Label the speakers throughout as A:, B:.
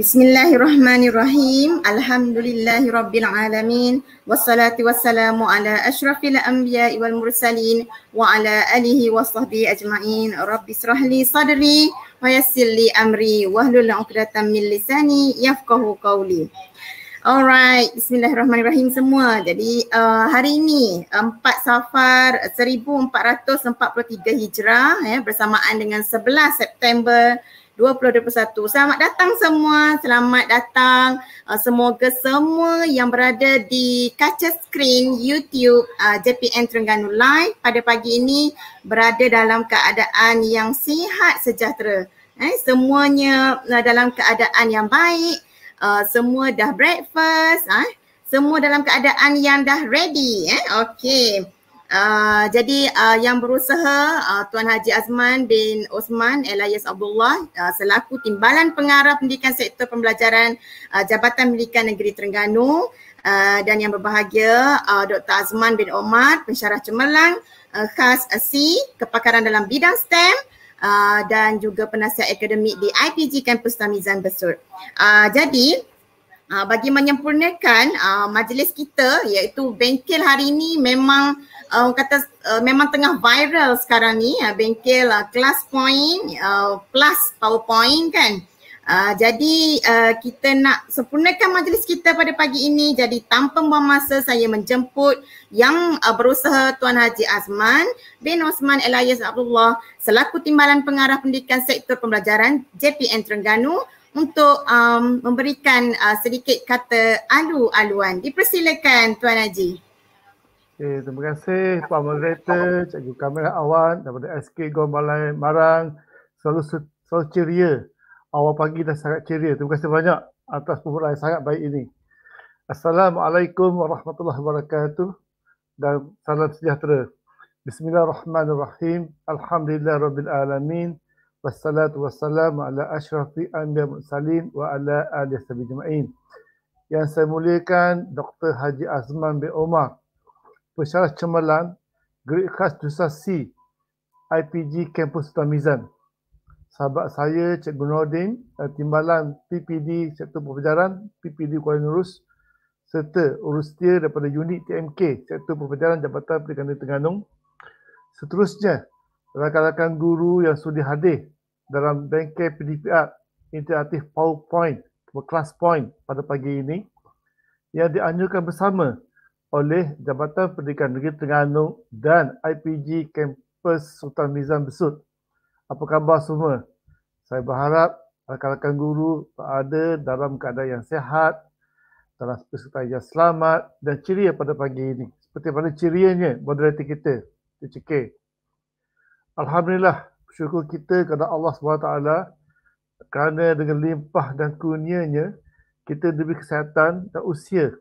A: Bismillahirrahmanirrahim. Alhamdulillahirabbil alamin. Wassalatu wassalamu ala asyrafil anbiya wal mursalin wa ala alihi washabbihi ajmain. Rabbi israhli sadri wa yassir li amri wahlul 'uqdatam min lisani yafqahu qawli. Alright, bismillahirrahmanirrahim semua. Jadi uh, hari ini 4 Safar 1443 Hijrah ya bersamaan dengan 11 September 2021. Selamat datang semua. Selamat datang. Uh, semoga semua yang berada di kaca skrin YouTube uh, JPN Terengganu Live pada pagi ini berada dalam keadaan yang sihat sejahtera. Eh, semuanya uh, dalam keadaan yang baik. Uh, semua dah breakfast. Eh? Semua dalam keadaan yang dah ready. Eh? Okay. Ah, jadi uh, yang berusaha uh, Tuan Haji Azman bin Osman Elias Abdullah uh, selaku Timbalan Pengarah Pendidikan Sektor Pembelajaran uh, Jabatan Pendidikan Negeri Terengganu uh, dan yang berbahagia uh, Dr. Azman bin Omar pensyarah cemerlang uh, khas C kepakaran dalam bidang STEM Uh, dan juga penasihat akademik di IPG Kampus Tamizan Besut. Uh, jadi uh, bagi menyempurnakan uh, majlis kita iaitu bengkel hari ini memang uh, kata uh, memang tengah viral sekarang ni uh, bengkel uh, eh, class point uh, plus powerpoint kan uh, jadi uh, kita nak sempurnakan majlis kita pada pagi ini jadi tanpa buang masa saya menjemput yang uh, berusaha Tuan Haji Azman bin Osman Elias Abdullah selaku timbalan pengarah pendidikan sektor pembelajaran JPN Terengganu untuk um, memberikan uh, sedikit kata alu-aluan. Dipersilakan Tuan Haji.
B: Okay, eh, terima kasih Pak Moderator, Cikgu Kamera Awan daripada SK Gombalai Marang. Selalu, selalu ceria. Awal pagi dah sangat ceria. Terima kasih banyak atas pembelajaran yang sangat baik ini. Assalamualaikum warahmatullahi wabarakatuh dan salam sejahtera. Bismillahirrahmanirrahim. Alhamdulillah Rabbil Alamin. Wassalatu wassalamu ala ashrafi anbiya mursalin wa ala alihi sahbihi jema'in. Yang saya muliakan Dr. Haji Azman bin Omar Pesyarah Cemerlang, Great Kelas Jusa C, IPG Kampus Tamizan. Sahabat saya, Cikgu Nordin, eh, Timbalan PPD Sektor Perpejaran, PPD Kuala Nurus, serta urusia daripada unit TMK Sektor Perpejaran Jabatan Perikanan Tengganung. Seterusnya, rakan-rakan guru yang sudah hadir dalam bengkel PDPR Interaktif PowerPoint, Class Point pada pagi ini yang dianjurkan bersama oleh Jabatan Pendidikan Negeri Terengganu dan IPG Kampus Sultan Mizan Besut. Apa khabar semua? Saya berharap rakan-rakan guru berada dalam keadaan yang sehat, dalam kesihatan yang selamat dan ceria pada pagi ini. Seperti mana cerianya moderator kita, TCK. Alhamdulillah, syukur kita kepada Allah SWT kerana dengan limpah dan kurnianya, kita diberi kesihatan dan usia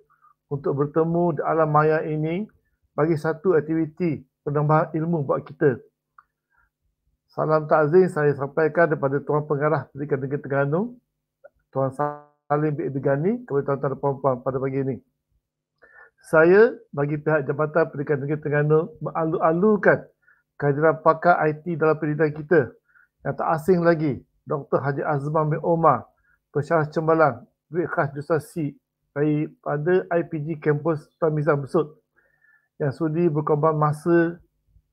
B: untuk bertemu di alam maya ini bagi satu aktiviti penambahan ilmu buat kita. Salam takzim saya sampaikan kepada Tuan Pengarah Pendidikan Negeri Terengganu, Tuan Salim B. Degani kepada Tuan-Tuan Puan-Puan pada pagi ini. Saya bagi pihak Jabatan Pendidikan Negeri Terengganu mengalu-alukan kehadiran pakar IT dalam pendidikan kita yang tak asing lagi Dr. Haji Azman bin Omar, Pesyarah Cembalang, Duit Khas Jusasi, dari pada IPG Campus Tuan Mizan Besut yang sudi berkorban masa,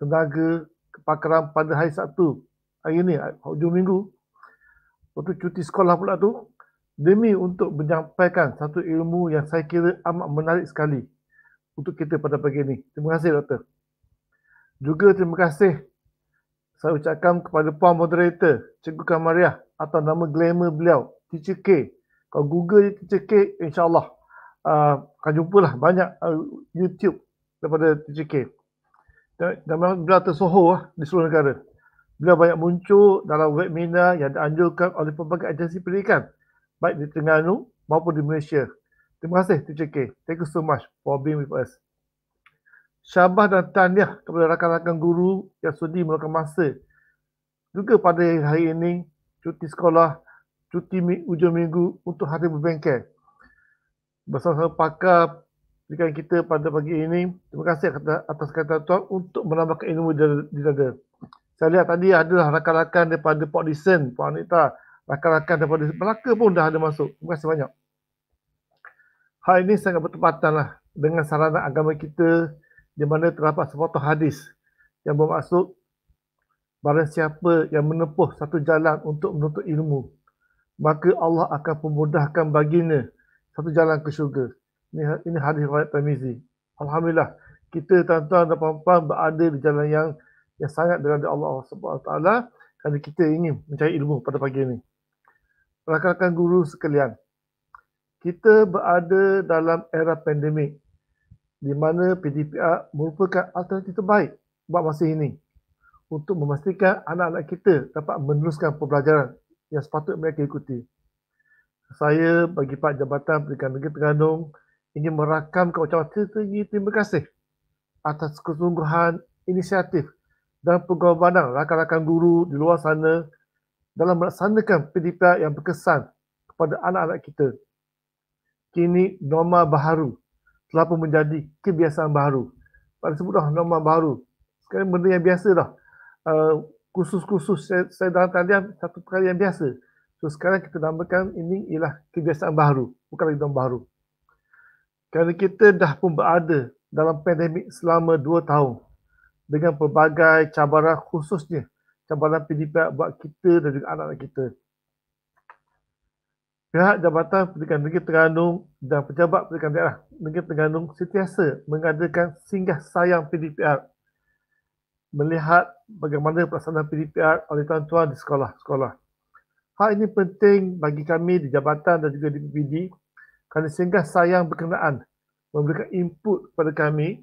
B: tenaga, kepakaran pada hari Sabtu hari ini, hujung minggu waktu cuti sekolah pula tu demi untuk menyampaikan satu ilmu yang saya kira amat menarik sekali untuk kita pada pagi ini. Terima kasih Doktor. Juga terima kasih saya ucapkan kepada Puan Moderator Cikgu Kamariah atau nama glamour beliau Teacher K. Kalau Google Teacher K insyaAllah Ah, akan jumpalah banyak ah, YouTube daripada TJK. Dan memang beliau tersohor lah di seluruh negara. Beliau banyak muncul dalam webinar yang dianjurkan oleh pelbagai agensi pendidikan baik di Terengganu maupun di Malaysia. Terima kasih TJK. Thank you so much for being with us. Syabah dan tahniah kepada rakan-rakan guru yang sudi meluangkan masa juga pada hari ini cuti sekolah, cuti ujung minggu untuk hari berbengkel bersama-sama pakar dengan kita pada pagi ini. Terima kasih atas kata tuan untuk menambahkan ilmu di dada. Saya lihat tadi adalah rakan-rakan daripada Port Dixon, Puan Anita. Rakan-rakan daripada Melaka pun dah ada masuk. Terima kasih banyak. Hal ini sangat bertepatan lah dengan sarana agama kita di mana terdapat sepotong hadis yang bermaksud barang siapa yang menempuh satu jalan untuk menuntut ilmu maka Allah akan memudahkan baginya satu jalan ke syurga. Ini, ini hadis riwayat Tirmizi. Alhamdulillah kita tuan-tuan dan puan-puan berada di jalan yang yang sangat berada Allah Subhanahu taala kerana kita ingin mencari ilmu pada pagi ini. Rakan-rakan guru sekalian, kita berada dalam era pandemik di mana PDPR merupakan alternatif terbaik buat masa ini untuk memastikan anak-anak kita dapat meneruskan pembelajaran yang sepatutnya mereka ikuti saya bagi Pak Jabatan Pendidikan Negeri Terengganu ingin merakamkan ucapan tertinggi terima kasih atas kesungguhan inisiatif dan pengorbanan rakan-rakan guru di luar sana dalam melaksanakan pendidikan yang berkesan kepada anak-anak kita. Kini norma baharu telah pun menjadi kebiasaan baru. Pada sebut dah norma baharu. Sekarang benda yang biasa dah. Uh, eh, khusus-khusus saya, saya dalam talian satu perkara yang biasa. So sekarang kita namakan ini ialah kebiasaan baru, bukan lagi baru. Kerana kita dah pun berada dalam pandemik selama 2 tahun dengan pelbagai cabaran khususnya cabaran pendidikan buat kita dan juga anak-anak kita. Pihak Jabatan Pendidikan Negeri Terengganu dan Pejabat Pendidikan Daerah Negeri Terengganu sentiasa mengadakan singgah sayang PDPR melihat bagaimana pelaksanaan PDPR oleh tuan-tuan di sekolah-sekolah. Hal ini penting bagi kami di jabatan dan juga di PPD kerana sehingga sayang berkenaan memberikan input kepada kami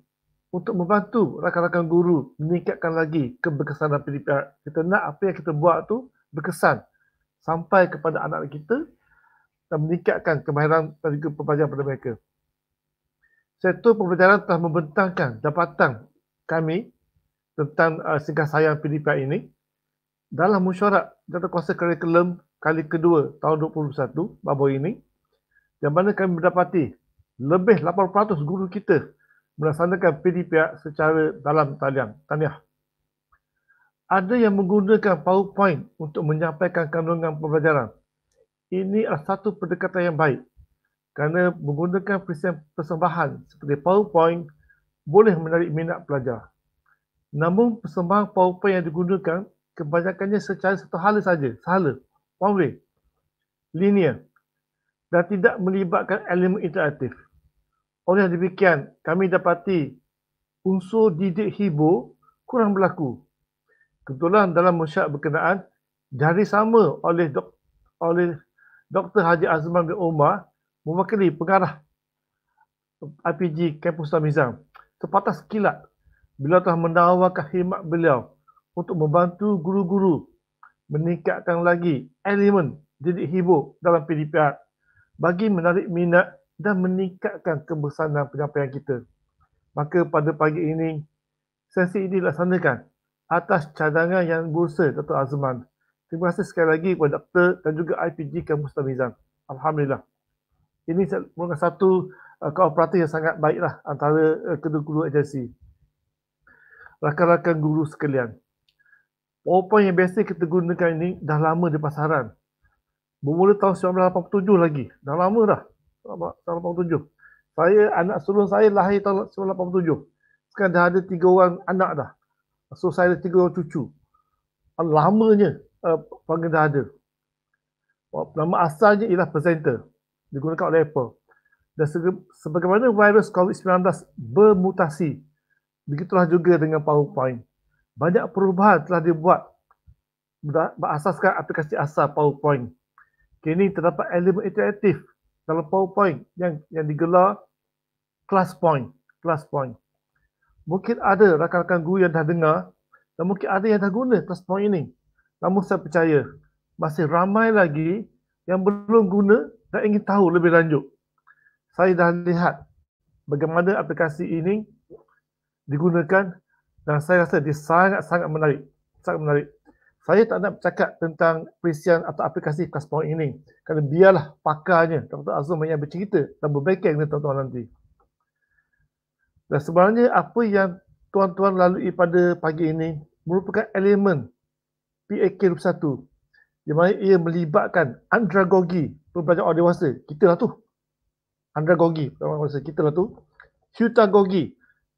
B: untuk membantu rakan-rakan guru meningkatkan lagi keberkesanan PDPR. Kita nak apa yang kita buat tu berkesan sampai kepada anak-anak kita dan meningkatkan kemahiran dan juga pembelajaran pada mereka. Setor pembelajaran telah membentangkan jabatan kami tentang uh, singkat sayang PDPR ini dalam mesyuarat jawatankuasa kali kelem kali kedua tahun 2021 baru ini yang mana kami mendapati lebih 80% guru kita melaksanakan PDPR secara dalam talian. Tahniah. Ada yang menggunakan PowerPoint untuk menyampaikan kandungan pembelajaran. Ini adalah satu pendekatan yang baik. Kerana menggunakan persembahan seperti PowerPoint boleh menarik minat pelajar. Namun persembahan PowerPoint yang digunakan kebanyakannya secara satu hala saja, sahala, one way, linear dan tidak melibatkan elemen interaktif. Oleh demikian, kami dapati unsur didik hibur kurang berlaku. Kebetulan dalam mesyuarat berkenaan jari sama oleh dok, oleh Dr. Haji Azman bin Omar mewakili pengarah IPG Kampus Tamizang sepatah sekilat bila telah mendawakan khidmat beliau untuk membantu guru-guru meningkatkan lagi elemen jadi hibur dalam PDPR bagi menarik minat dan meningkatkan kebersamaan penyampaian kita. Maka pada pagi ini, sesi ini dilaksanakan atas cadangan yang bursa Dato' Azman. Terima kasih sekali lagi kepada doktor dan juga IPG Kampus Tamizan. Alhamdulillah. Ini merupakan satu uh, eh, kooperatif yang sangat baiklah antara uh, eh, kedua-dua agensi. Rakan-rakan guru sekalian, Powerpoint yang biasa kita gunakan ini dah lama di pasaran. Bermula tahun 1987 lagi. Dah lama dah. 1987. Saya, anak sulung saya lahir tahun 1987. Sekarang dah ada tiga orang anak dah. So saya ada tiga orang cucu. Lamanya uh, panggil dah ada. Nama asalnya ialah presenter. Digunakan oleh Apple. Dan sebagaimana virus COVID-19 bermutasi, begitulah juga dengan PowerPoint. Banyak perubahan telah dibuat berasaskan aplikasi asal PowerPoint. Kini terdapat elemen interaktif dalam PowerPoint yang yang digelar Class Point. Class Point. Mungkin ada rakan-rakan guru yang dah dengar dan mungkin ada yang dah guna Class Point ini. Namun saya percaya masih ramai lagi yang belum guna dan ingin tahu lebih lanjut. Saya dah lihat bagaimana aplikasi ini digunakan dan saya rasa dia sangat-sangat menarik. Sangat menarik. Saya tak nak bercakap tentang perisian atau aplikasi Kaspoint ini. Kerana biarlah pakarnya Dr. Azum yang bercerita dan berbaikkan dengan tuan-tuan nanti. Dan sebenarnya apa yang tuan-tuan lalui pada pagi ini merupakan elemen PAK 21 di mana ia melibatkan andragogi pembelajaran orang dewasa. Kita lah tu. Andragogi pembelajaran orang dewasa. Kita lah tu. Hutagogi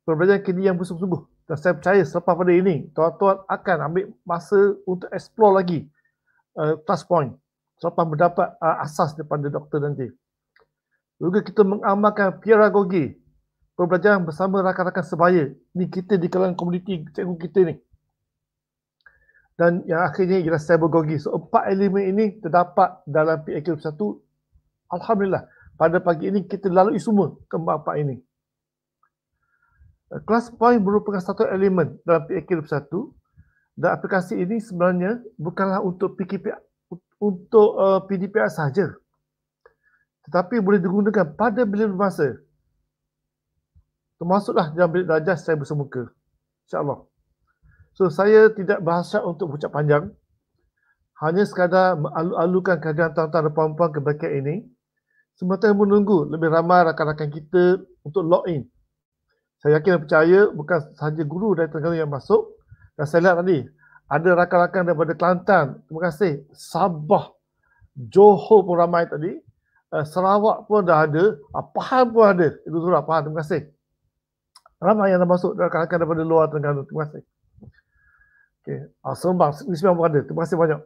B: pembelajaran kini yang bersungguh-sungguh dan saya percaya selepas pada ini tuan-tuan akan ambil masa untuk explore lagi uh, plus point selepas mendapat uh, asas daripada doktor nanti. Juga kita mengamalkan pedagogi pembelajaran bersama rakan-rakan sebaya ini kita di kalangan komuniti cikgu kita ni. Dan yang akhirnya ialah cybergogi. So empat elemen ini terdapat dalam PAQ 1. Alhamdulillah pada pagi ini kita lalui semua keempat-empat ini. Kelas point merupakan satu elemen dalam PAK 21 dan aplikasi ini sebenarnya bukanlah untuk PKP untuk uh, eh, PDPR sahaja. Tetapi boleh digunakan pada bilik masa. Termasuklah dalam bilik darjah saya bersemuka. InsyaAllah. So, saya tidak bahasa untuk ucap panjang. Hanya sekadar mengalu-alukan kehadiran tuan-tuan dan puan-puan kebaikan ini. Sementara menunggu lebih ramai rakan-rakan kita untuk log in saya yakin dan percaya bukan sahaja guru dari Terengganu yang masuk dan saya lihat tadi ada rakan-rakan daripada Kelantan terima kasih Sabah Johor pun ramai tadi eh, Sarawak pun dah ada ah, Pahang pun ada itu surah Pahang terima kasih ramai yang dah masuk rakan-rakan daripada luar Terengganu terima kasih Okay. Ah, Sembang, ini semua berada. Terima kasih banyak.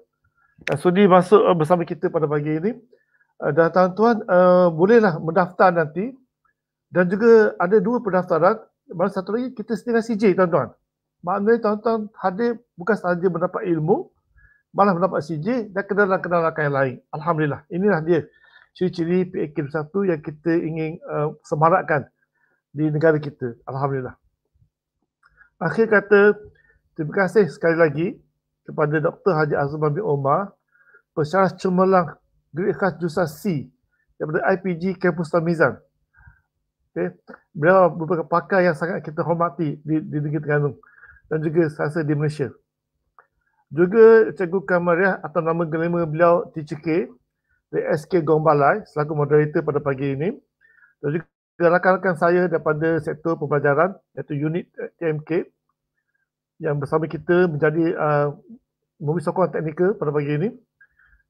B: Uh, sudi masuk uh, bersama kita pada pagi ini. Uh, dan tuan-tuan, uh, bolehlah mendaftar nanti. Dan juga ada dua pendaftaran. Malah satu lagi, kita setengah CJ, tuan-tuan. Maknanya, tuan-tuan hadir bukan sahaja mendapat ilmu, malah mendapat CJ dan kenalan-kenalan yang lain. Alhamdulillah. Inilah dia ciri-ciri PAKM 1 yang kita ingin uh, semarakkan di negara kita. Alhamdulillah. Akhir kata, terima kasih sekali lagi kepada Dr. Haji Azman bin Omar, pesyarah cemerlang Great Khas Jusa C daripada IPG Kampus Tamizan. Okay. Beliau merupakan pakar yang sangat kita hormati di, di negeri Terengganu dan juga saya di Malaysia. Juga Cikgu Kamariah atau nama gelima beliau TCK K dari SK Gombalai selaku moderator pada pagi ini. Dan juga rakan-rakan saya daripada sektor pembelajaran iaitu unit eh, TMK yang bersama kita menjadi uh, memberi sokongan teknikal pada pagi ini.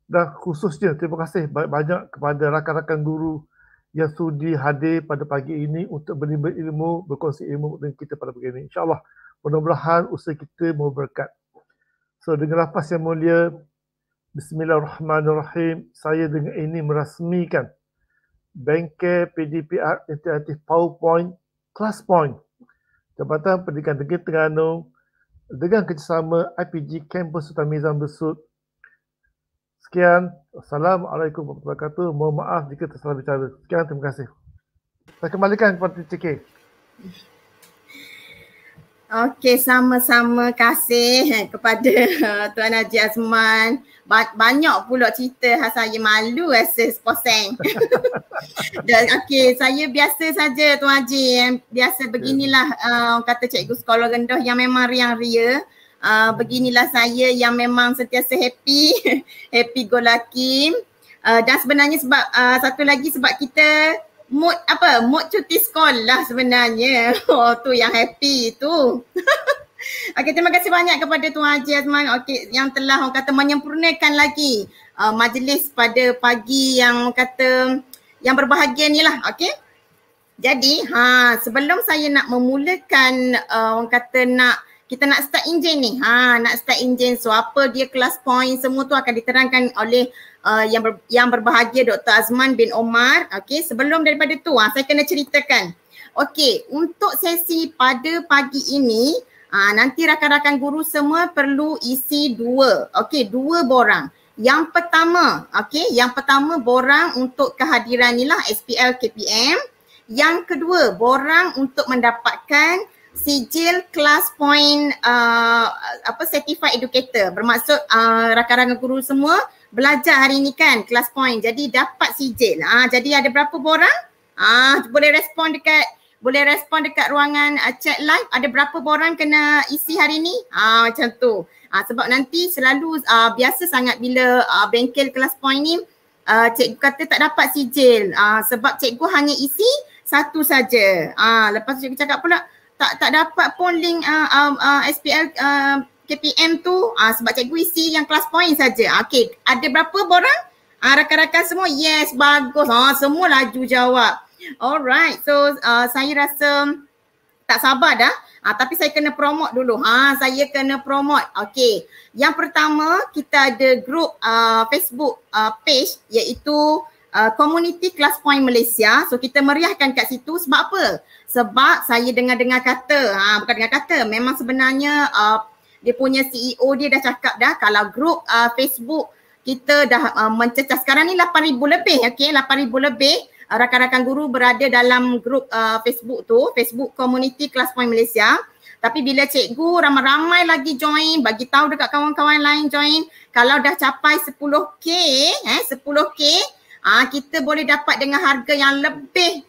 B: Dan khususnya terima kasih banyak-banyak kepada rakan-rakan guru yang sudi hadir pada pagi ini untuk berlimpah ilmu, berkongsi ilmu dengan kita pada pagi ini. InsyaAllah, mudah-mudahan usaha kita mahu berkat. So, dengan lafaz yang mulia, Bismillahirrahmanirrahim, saya dengan ini merasmikan Bengkel PDPR Interaktif PowerPoint Class Point Jabatan Pendidikan Negeri Terengganu dengan kerjasama IPG Campus Sultan Mizan Besut Sekian. Assalamualaikum warahmatullahi wabarakatuh. Mohon maaf jika tersalah bicara. Sekian. Terima kasih. Saya kembalikan kepada Cik.
A: Okey, sama-sama kasih eh, kepada eh, Tuan Haji Azman. Ba- banyak pula cerita yang saya malu rasa sposeng. Okey, saya biasa saja Tuan Haji. Biasa beginilah uh, kata cikgu sekolah rendah yang memang riang ria. Uh, beginilah saya yang memang sentiasa happy, happy go lucky. Uh, dan sebenarnya sebab uh, satu lagi sebab kita mood apa mood cuti sekolah lah sebenarnya. Oh tu yang happy tu. okay terima kasih banyak kepada Tuan Haji Azman okay, yang telah orang kata menyempurnakan lagi uh, majlis pada pagi yang kata yang berbahagia ni lah okay. Jadi ha, sebelum saya nak memulakan uh, orang kata nak kita nak start enjin ni. Ha nak start enjin so apa dia kelas point semua tu akan diterangkan oleh uh, yang ber, yang berbahagia Dr. Azman bin Omar. okay. sebelum daripada tu ha, saya kena ceritakan. okay, untuk sesi pada pagi ini ha, nanti rakan-rakan guru semua perlu isi dua. okay, dua borang. Yang pertama, okay, yang pertama borang untuk kehadiran inilah SPL KPM. Yang kedua, borang untuk mendapatkan sijil class point uh, apa certified educator bermaksud uh, rakan-rakan guru semua belajar hari ini kan class point jadi dapat sijil ah ha, jadi ada berapa orang ah ha, boleh respon dekat boleh respon dekat ruangan uh, chat live ada berapa orang kena isi hari ini ah ha, macam tu ha, sebab nanti selalu uh, biasa sangat bila uh, bengkel class point ni uh, cikgu kata tak dapat sijil ah uh, sebab cikgu hanya isi satu saja ah lepas tu cikgu cakap pula tak tak dapat pun link uh, ah, uh, ah, uh, ah, SPL uh, KPM tu uh, sebab cikgu isi yang kelas point saja. Okey, ada berapa borang? Uh, rakan-rakan semua, yes, bagus. Uh, semua laju jawab. Alright, so uh, saya rasa tak sabar dah. Ah, tapi saya kena promote dulu. Ha, saya kena promote. Okey. Yang pertama kita ada group uh, Facebook uh, page iaitu uh, community class point Malaysia. So kita meriahkan kat situ sebab apa? Sebab saya dengar-dengar kata, ha, bukan dengar kata, memang sebenarnya uh, dia punya CEO dia dah cakap dah kalau grup uh, Facebook kita dah uh, mencecah sekarang ni 8,000 lebih, okay? 8,000 lebih uh, rakan-rakan guru berada dalam grup uh, Facebook tu, Facebook Community Class Point Malaysia. Tapi bila cikgu ramai-ramai lagi join, bagi tahu dekat kawan-kawan lain join, kalau dah capai 10K, eh, 10K, ha, kita boleh dapat dengan harga yang lebih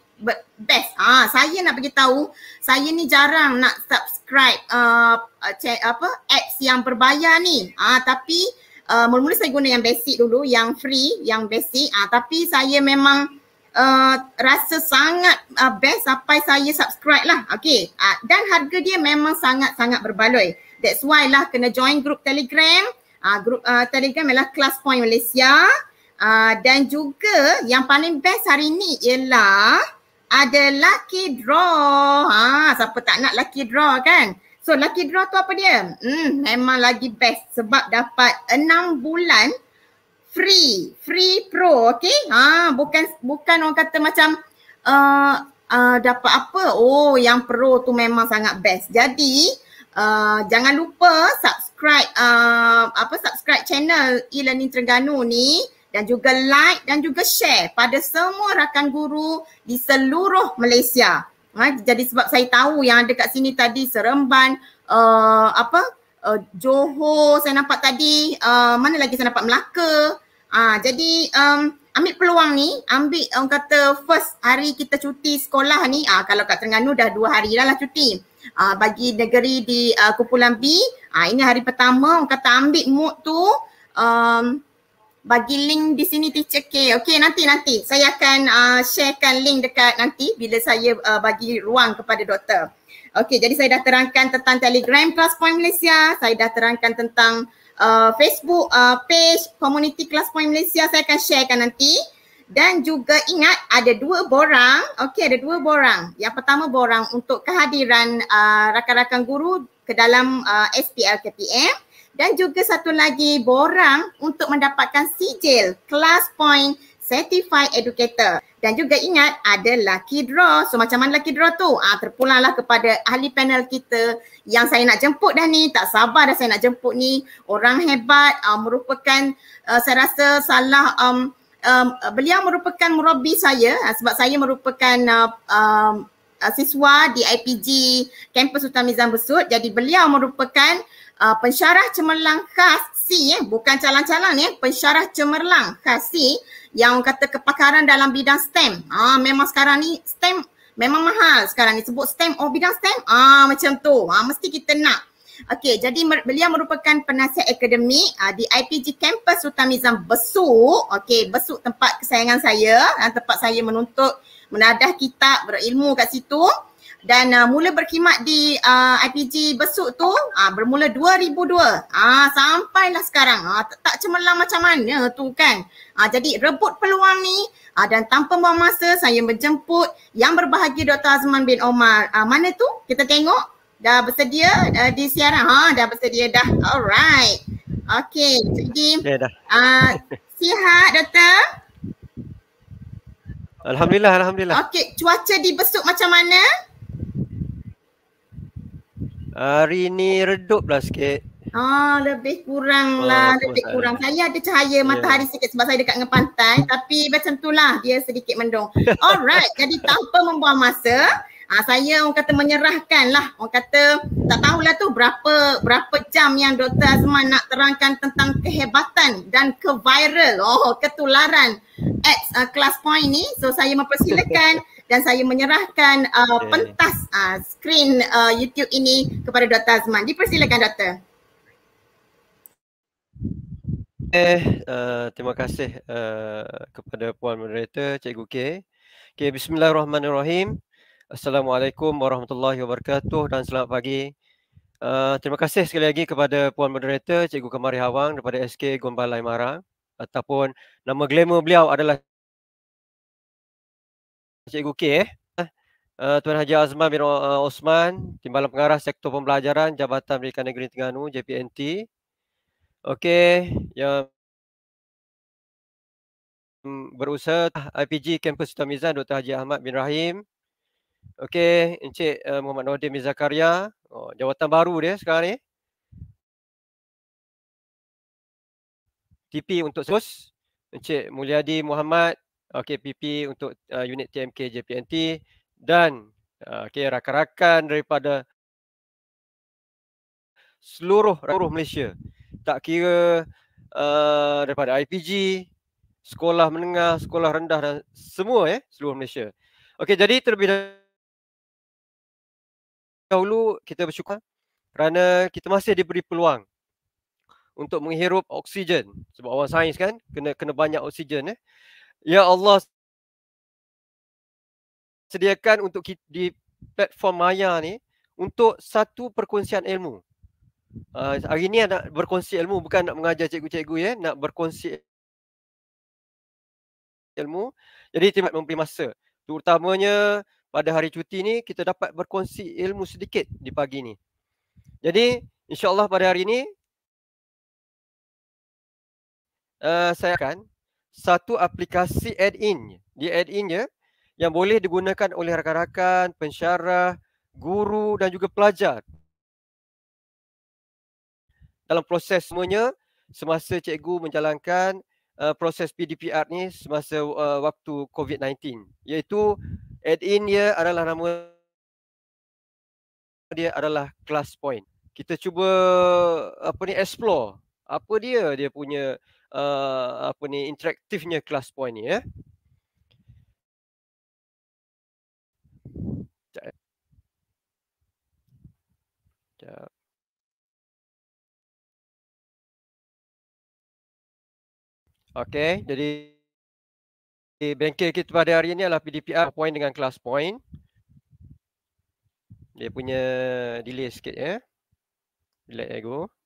A: best. Ha, saya nak bagi tahu, saya ni jarang nak subscribe uh, ah, ch- apa apps yang berbayar ni. Ha, tapi uh, mula-mula saya guna yang basic dulu, yang free, yang basic. Ha, tapi saya memang uh, rasa sangat uh, best sampai saya subscribe lah. Okay. Ha, dan harga dia memang sangat-sangat berbaloi. That's why lah kena join grup Telegram. Ah uh, group uh, Telegram adalah Class Point Malaysia. Uh, dan juga yang paling best hari ni ialah ada lucky draw. Ha, siapa tak nak lucky draw kan? So lucky draw tu apa dia? Hmm, memang lagi best sebab dapat enam bulan free, free pro, okay? Ha, bukan bukan orang kata macam uh, uh, dapat apa? Oh, yang pro tu memang sangat best. Jadi, uh, jangan lupa subscribe uh, apa subscribe channel e-learning Terengganu ni dan juga like dan juga share pada semua rakan guru di seluruh Malaysia. Ha, jadi sebab saya tahu yang ada kat sini tadi Seremban, uh, apa uh, Johor saya nampak tadi, uh, mana lagi saya nampak Melaka. Uh, jadi um, ambil peluang ni, ambil orang um, kata first hari kita cuti sekolah ni, uh, kalau kat Terengganu dah dua hari dah lah cuti. Uh, bagi negeri di uh, kumpulan B, uh, ini hari pertama orang kata ambil mood tu um, bagi link di sini teacher K. Okey nanti nanti saya akan uh, sharekan link dekat nanti bila saya uh, bagi ruang kepada doktor. Okey jadi saya dah terangkan tentang Telegram Class Point Malaysia, saya dah terangkan tentang uh, Facebook uh, page Community Class Point Malaysia saya akan sharekan nanti dan juga ingat ada dua borang. Okey ada dua borang. Yang pertama borang untuk kehadiran uh, rakan-rakan guru ke dalam uh, SPLKPM KPM dan juga satu lagi borang untuk mendapatkan sijil class point certified educator. Dan juga ingat ada lucky draw. So macam mana lucky draw tu? Ah terpulanglah kepada ahli panel kita yang saya nak jemput dah ni. Tak sabar dah saya nak jemput ni. Orang hebat uh, merupakan uh, saya rasa salah um, um beliau merupakan murabi saya uh, sebab saya merupakan uh, um, uh, siswa di IPG Kampus Utama Mizan Besut. Jadi beliau merupakan uh, pensyarah cemerlang khas C eh bukan calang-calang ni eh pensyarah cemerlang khas C yang kata kepakaran dalam bidang STEM. Ah memang sekarang ni STEM memang mahal sekarang ni sebut STEM oh bidang STEM ah macam tu. Ah mesti kita nak Okey, jadi beliau merupakan penasihat akademik uh, di IPG kampus Sultan Mizan Besuk. Okey, Besuk tempat kesayangan saya, uh, tempat saya menuntut menadah kitab berilmu kat situ dan uh, mula berkhidmat di uh, IPG Besuk tu uh, bermula 2002 ah uh, sampailah sekarang ah uh, tak cemerlang macam mana tu kan ah uh, jadi rebut peluang ni uh, dan tanpa buang masa saya menjemput yang berbahagia Dr Azman bin Omar uh, mana tu kita tengok dah bersedia uh, di siaran ha dah bersedia dah alright okey jadi ya, ah sihat doktor
C: Alhamdulillah, Alhamdulillah.
A: Okey, cuaca di Besuk macam mana?
C: Hari ni redup lah sikit.
A: Ah, lebih kurang oh, lah, oh, lebih kurang. Saya ada cahaya yeah. matahari sikit sebab saya dekat dengan pantai tapi macam lah dia sedikit mendung. Alright, jadi tanpa membuang masa, ah, saya orang kata menyerahkan lah. Orang kata tak tahulah tu berapa berapa jam yang Dr. Azman nak terangkan tentang kehebatan dan keviral, oh ketularan X uh, ah, class point ni. So saya mempersilakan dan saya menyerahkan uh, okay. pentas uh, screen uh, YouTube ini kepada Dr. Azman. Dipersilakan Dr. Okay.
C: Eh, uh, terima kasih uh, kepada Puan Moderator, Cikgu K. Okay, Bismillahirrahmanirrahim. Assalamualaikum warahmatullahi wabarakatuh dan selamat pagi. Uh, terima kasih sekali lagi kepada Puan Moderator, Cikgu Kemari Hawang daripada SK Gombalai Marang ataupun nama glamour beliau adalah Cikgu K eh. Uh, Tuan Haji Azman bin uh, Osman, Timbalan Pengarah Sektor Pembelajaran Jabatan Pendidikan Negeri Terengganu JPNT. Okey, yang berusaha eh, IPG Kampus Sutamizan Dr. Haji Ahmad bin Rahim. Okey, Encik uh, Muhammad Nordin bin Zakaria, oh, jawatan baru dia sekarang ni. TP untuk SUS, Encik Mulyadi Muhammad okay, PP untuk uh, unit TMK JPNT dan uh, okay, rakan-rakan daripada seluruh seluruh Malaysia. Tak kira uh, daripada IPG, sekolah menengah, sekolah rendah dan semua eh seluruh Malaysia. Okey jadi terlebih dahulu kita bersyukur kerana kita masih diberi peluang untuk menghirup oksigen sebab orang sains kan kena kena banyak oksigen eh Ya Allah sediakan untuk kita di platform maya ni untuk satu perkongsian ilmu. Uh, hari ni nak berkongsi ilmu bukan nak mengajar cikgu-cikgu ya, nak berkongsi ilmu. Jadi terima memberi masa. Terutamanya pada hari cuti ni kita dapat berkongsi ilmu sedikit di pagi ni. Jadi insya-Allah pada hari ni uh, saya akan satu aplikasi add-in. Dia add-in ya yang boleh digunakan oleh rakan-rakan, pensyarah, guru dan juga pelajar. Dalam proses semuanya semasa cikgu menjalankan uh, proses PDPR ni semasa uh, waktu COVID-19 iaitu add-in dia adalah nama dia adalah class point. Kita cuba apa ni explore apa dia dia punya uh, apa ni interaktifnya kelas point ni ya.
D: Eh. Okay, jadi di bengkel kita pada hari ini adalah PDPR point dengan class point.
C: Dia punya delay sikit ya. Let ego. go.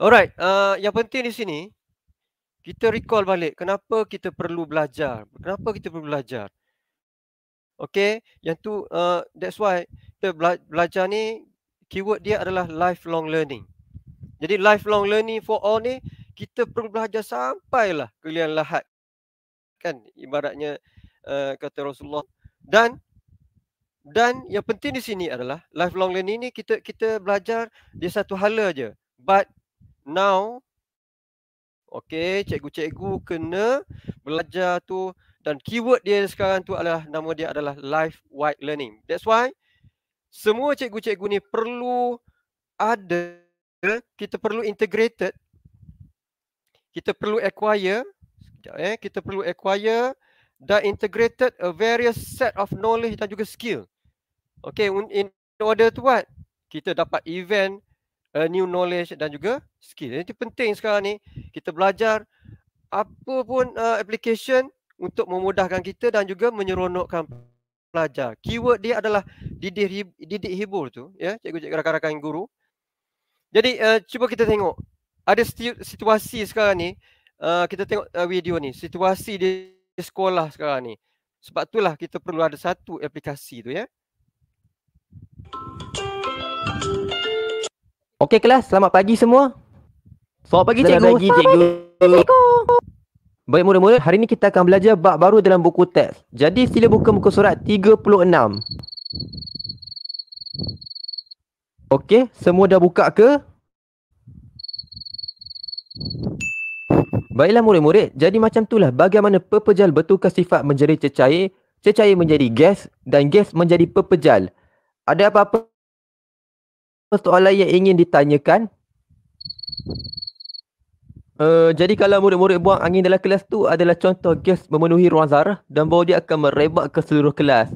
C: Alright, uh, yang penting di sini kita recall balik kenapa kita perlu belajar. Kenapa kita perlu belajar? Okay, yang tu uh, that's why kita bela- belajar ni keyword dia adalah lifelong learning. Jadi lifelong learning for all ni kita perlu belajar sampailah kalian liang lahat. Kan ibaratnya uh, kata Rasulullah dan dan yang penting di sini adalah lifelong learning ni kita kita belajar dia satu hala aje. But now okay, cikgu-cikgu kena belajar tu dan keyword dia sekarang tu adalah nama dia adalah live wide learning that's why semua cikgu-cikgu ni perlu ada kita perlu integrated kita perlu acquire sekejap eh kita perlu acquire dan integrated a various set of knowledge dan juga skill Okay, in order to what kita dapat event uh, new knowledge dan juga skill. Jadi penting sekarang ni kita belajar apa pun uh, application untuk memudahkan kita dan juga menyeronokkan pelajar. Keyword dia adalah didik didik hibur tu ya cikgu-cikgu rakan-rakan guru. Jadi uh, cuba kita tengok ada situasi sekarang ni uh, kita tengok uh, video ni situasi di sekolah sekarang ni. Sebab itulah kita perlu ada satu aplikasi tu ya. Yeah.
E: Okey kelas, selamat pagi semua. Selamat pagi selamat cikgu. Selamat pagi cikgu. Baik mula-mula, hari ini kita akan belajar bab baru dalam buku teks. Jadi sila buka muka surat 36. Okey, semua dah buka ke? Baiklah murid-murid, jadi macam itulah bagaimana pepejal bertukar sifat menjadi cecair, cecair menjadi gas dan gas menjadi pepejal. Ada apa-apa Soalan yang ingin ditanyakan uh, jadi kalau murid-murid buang angin dalam kelas tu adalah contoh gas memenuhi ruang zarah dan bau dia akan merebak ke seluruh kelas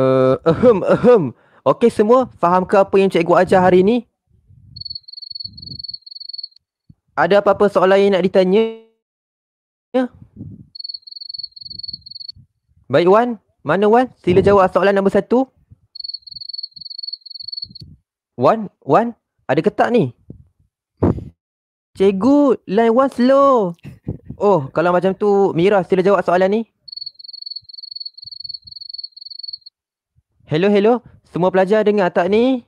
E: uh, ahem ahem ok semua faham ke apa yang cikgu ajar hari ini? ada apa-apa soalan yang nak ditanya? Ya. Baik Wan, mana Wan? Sila jawab soalan nombor satu. Wan? Wan? Ada ketak ni? Cikgu, line Wan slow. Oh, kalau macam tu, Mira sila jawab soalan ni. Hello, hello. Semua pelajar dengar tak ni?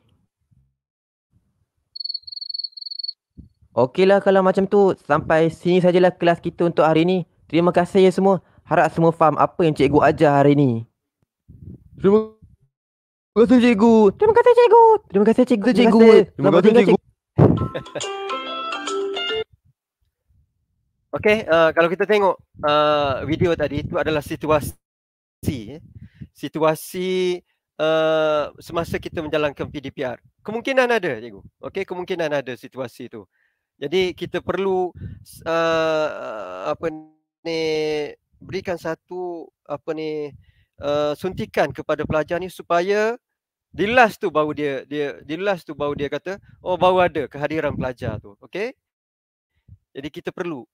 E: Okeylah kalau macam tu, sampai sini sajalah kelas kita untuk hari ni. Terima kasih ya semua. Harap semua faham apa yang cikgu ajar hari ni. Terima kasih cikgu. Terima kasih cikgu. Terima kasih cikgu. Terima kasih Terima kasih cikgu. cikgu. Okey,
C: uh, kalau kita tengok uh, video tadi itu adalah situasi eh. situasi uh, semasa kita menjalankan PDPR. Kemungkinan ada cikgu. Okey, kemungkinan ada situasi itu. Jadi kita perlu uh, apa ni berikan satu apa ni uh, suntikan kepada pelajar ni supaya di last tu baru dia dia di last tu baru dia kata oh baru ada kehadiran pelajar tu okey jadi kita perlu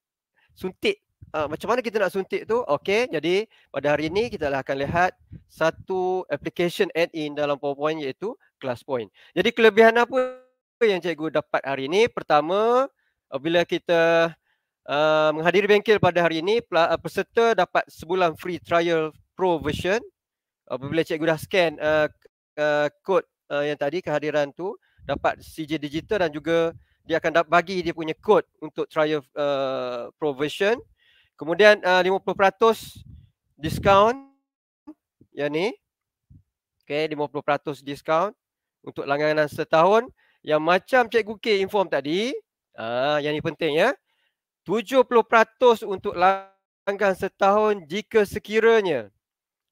C: suntik uh, macam mana kita nak suntik tu okey jadi pada hari ini kita akan lihat satu application add in dalam powerpoint iaitu class point jadi kelebihan apa yang cikgu dapat hari ini pertama bila kita Eh, menghadiri bengkel pada hari ini eh, peserta dapat sebulan free trial pro version eh, apabila uh, cikgu dah scan uh, uh, kod uh, yang tadi kehadiran tu dapat CJ digital dan juga dia akan bagi dia punya kod untuk trial uh, pro version kemudian uh, 50% discount yang ni okey 50% discount untuk langganan setahun yang macam cikgu K inform tadi ah uh, yang ni penting ya 70% untuk langgan setahun jika sekiranya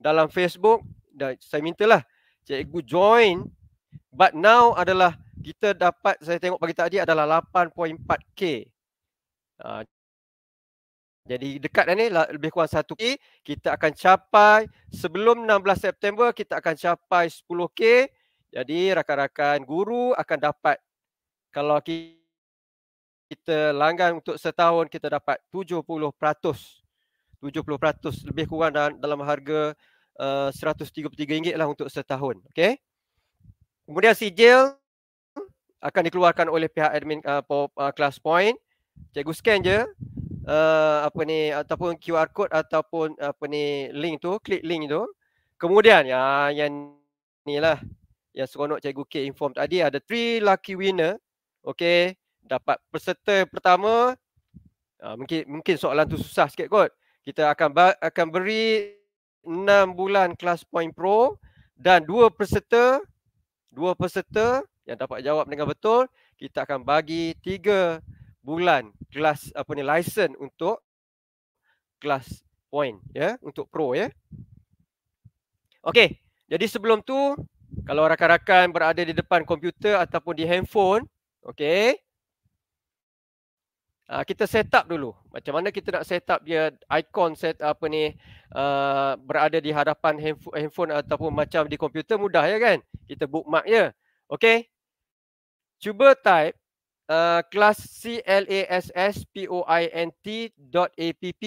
C: dalam Facebook dan saya mintalah cikgu join but now adalah kita dapat saya tengok pagi tadi adalah 8.4k. Ah, jadi dekat ni lebih kurang 1k kita akan capai sebelum 16 September kita akan capai 10k. Jadi rakan-rakan guru akan dapat kalau kita kita langgan untuk setahun kita dapat 70% 70% lebih kurang dalam, dalam harga eh, RM133 uh, lah untuk setahun. Okay. Kemudian sijil akan dikeluarkan oleh pihak admin uh, po, uh, class point. Cikgu scan je uh, apa ni ataupun QR code ataupun apa ni link tu, klik link tu. Kemudian ya yang ni lah yang seronok cikgu K inform tadi ada three lucky winner. Okay dapat peserta pertama uh, mungkin mungkin soalan tu susah sikit kot kita akan akan beri 6 bulan kelas point pro dan dua peserta dua peserta yang dapat jawab dengan betul kita akan bagi 3 bulan kelas apa ni license untuk kelas point ya yeah, untuk pro ya yeah. okey jadi sebelum tu kalau rakan-rakan berada di depan komputer ataupun di handphone okey uh, kita set up dulu macam mana kita nak set up dia icon set apa ni uh, berada di hadapan handphone, handphone ataupun macam di komputer mudah ya kan kita bookmark ya okey cuba type uh, ah, class c l a s s p o i n t dot a p p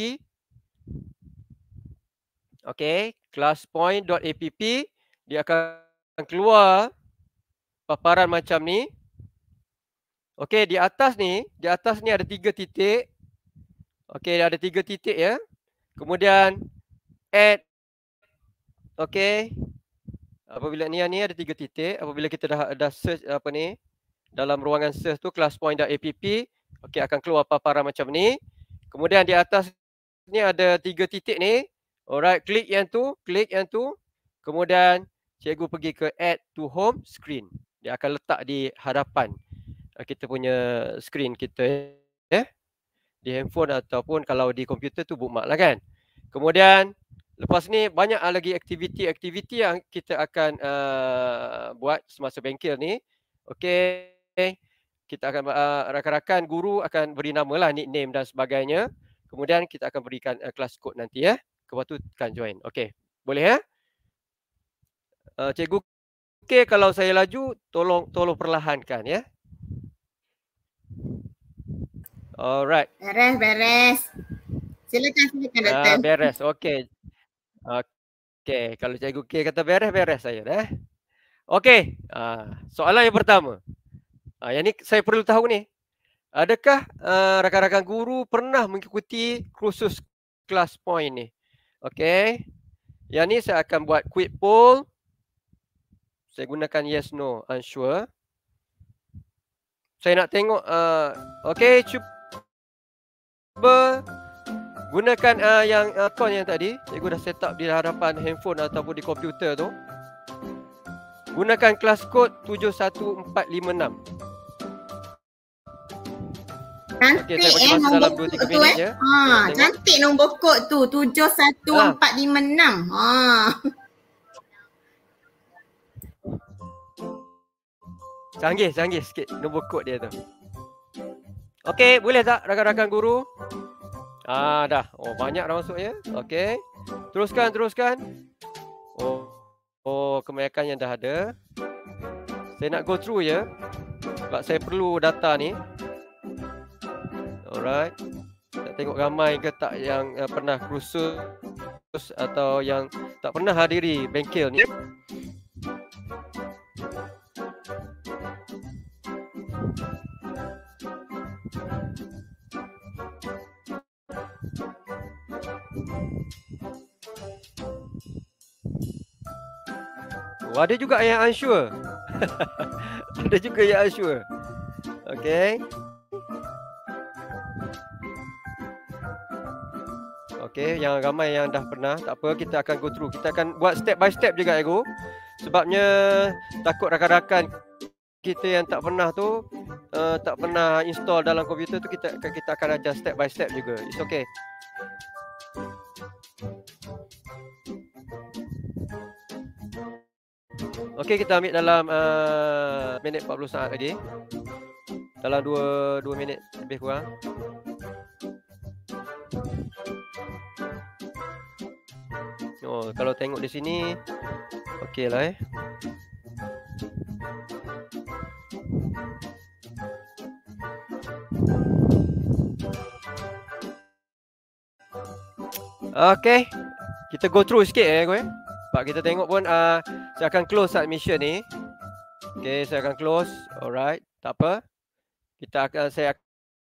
C: okey class point dot a p p dia akan keluar paparan macam ni Okey, di atas ni, di atas ni ada tiga titik. Okey, ada tiga titik ya. Kemudian add okey. Apabila ni ni ada tiga titik, apabila kita dah dah search apa ni dalam ruangan search tu classpoint.app, okey akan keluar paparan macam ni. Kemudian di atas ni ada tiga titik ni. Alright, klik yang tu, klik yang tu. Kemudian cikgu pergi ke add to home screen. Dia akan letak di hadapan. Eh, kita punya screen kita eh di handphone ataupun kalau di komputer tu bookmark lah kan. Kemudian lepas ni banyak ah lagi aktiviti-aktiviti yang kita akan uh, buat semasa bengkel ni. Okey. Kita akan uh, rakan-rakan guru akan beri nama lah nickname dan sebagainya. Kemudian kita akan berikan uh, class code nanti ya. Kepas tu kan join. Okey. Boleh ya? Uh, cikgu Okey kalau saya laju tolong tolong perlahankan ya. Alright. Beres, beres. Silakan, silakan datang. Uh, beres, okey. Okey, kalau cikgu K kata beres, beres saya dah. Eh. Okey, uh, soalan yang pertama. Uh, yang ni saya perlu tahu ni. Adakah uh, rakan-rakan guru pernah mengikuti kursus kelas point ni? Okey. Yang ni saya akan buat quick poll. Saya gunakan yes, no, unsure. Saya nak tengok. Uh, Okey, cuba apa gunakan uh, ah, yang account ah, yang tadi cikgu dah set up di hadapan handphone ataupun di komputer tu gunakan kelas kod 71456 Cantik okay, saya bagi eh nombor dalam 2, kod tu ya. eh. Ha,
A: cantik nombor kod tu 71456. Ha. ha.
C: Canggih, canggih sikit nombor kod dia tu. Okey, boleh tak rakan-rakan guru? Ah, dah. Oh, banyak dah masuk ya. Okey. Teruskan, teruskan. Oh. Oh, kemayakan yang dah ada. Saya nak go through ya. Sebab saya perlu data ni. Alright. Nak tengok ramai ke tak yang uh, pernah kursus atau yang tak pernah hadiri bengkel ni. Yep. Oh, ada juga yang unsure. ada juga yang unsure. Okay. Okay, yang ramai yang dah pernah. Tak apa, kita akan go through. Kita akan buat step by step juga, Ego. Sebabnya takut rakan-rakan kita yang tak pernah tu uh, tak pernah install dalam komputer tu kita kita akan ajar step by step juga. It's okay. Okey kita ambil dalam uh, minit 40 saat lagi. Dalam 2 2 minit lebih kurang. Oh, kalau tengok di sini okeylah eh. Okay, kita go through sikit eh, gue. Sebab kita tengok pun uh, saya akan close submission ni. Okay, saya akan close. Alright, tak apa. Kita akan saya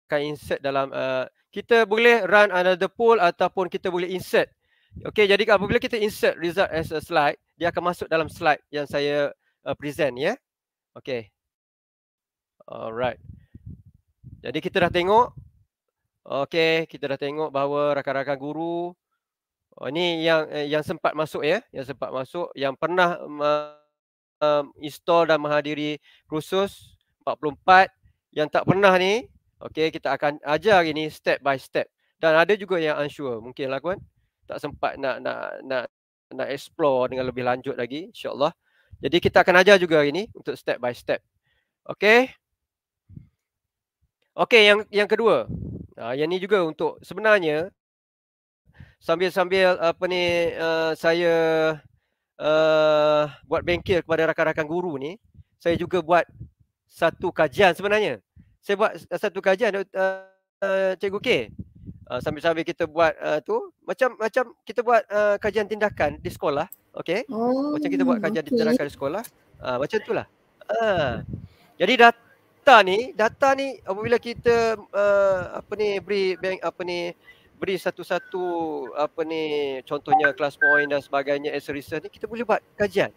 C: akan insert dalam uh, kita boleh run another poll ataupun kita boleh insert. Okay, jadi apabila kita insert result as a slide, dia akan masuk dalam slide yang saya uh, present ya. Yeah? Okay. Alright. Jadi kita dah tengok. Okay, kita dah tengok bahawa rakan-rakan guru Oh, ni yang eh, yang sempat masuk ya, yang sempat masuk, yang pernah uh, um, install dan menghadiri kursus 44, yang tak pernah ni, okay kita akan ajar hari ni step by step. Dan ada juga yang unsure mungkin lah kan, tak sempat nak nak nak nak explore dengan lebih lanjut lagi insyaAllah. Jadi kita akan ajar juga hari ni untuk step by step. Okay, okay yang yang kedua. Uh, yang ni juga untuk sebenarnya sambil-sambil apa ni uh, saya uh, buat bengkel kepada rakan-rakan guru ni, saya juga buat satu kajian sebenarnya. Saya buat satu kajian uh, Cikgu K. Uh, sambil-sambil kita buat uh, tu, macam macam kita buat uh, kajian tindakan di sekolah, okay? Oh, macam kita buat kajian okay. tindakan di sekolah. Uh, macam itulah. Uh, jadi data ni data ni apabila kita uh, apa ni beri bank apa ni beri satu-satu apa ni contohnya kelas point dan sebagainya as a research ni kita boleh buat kajian.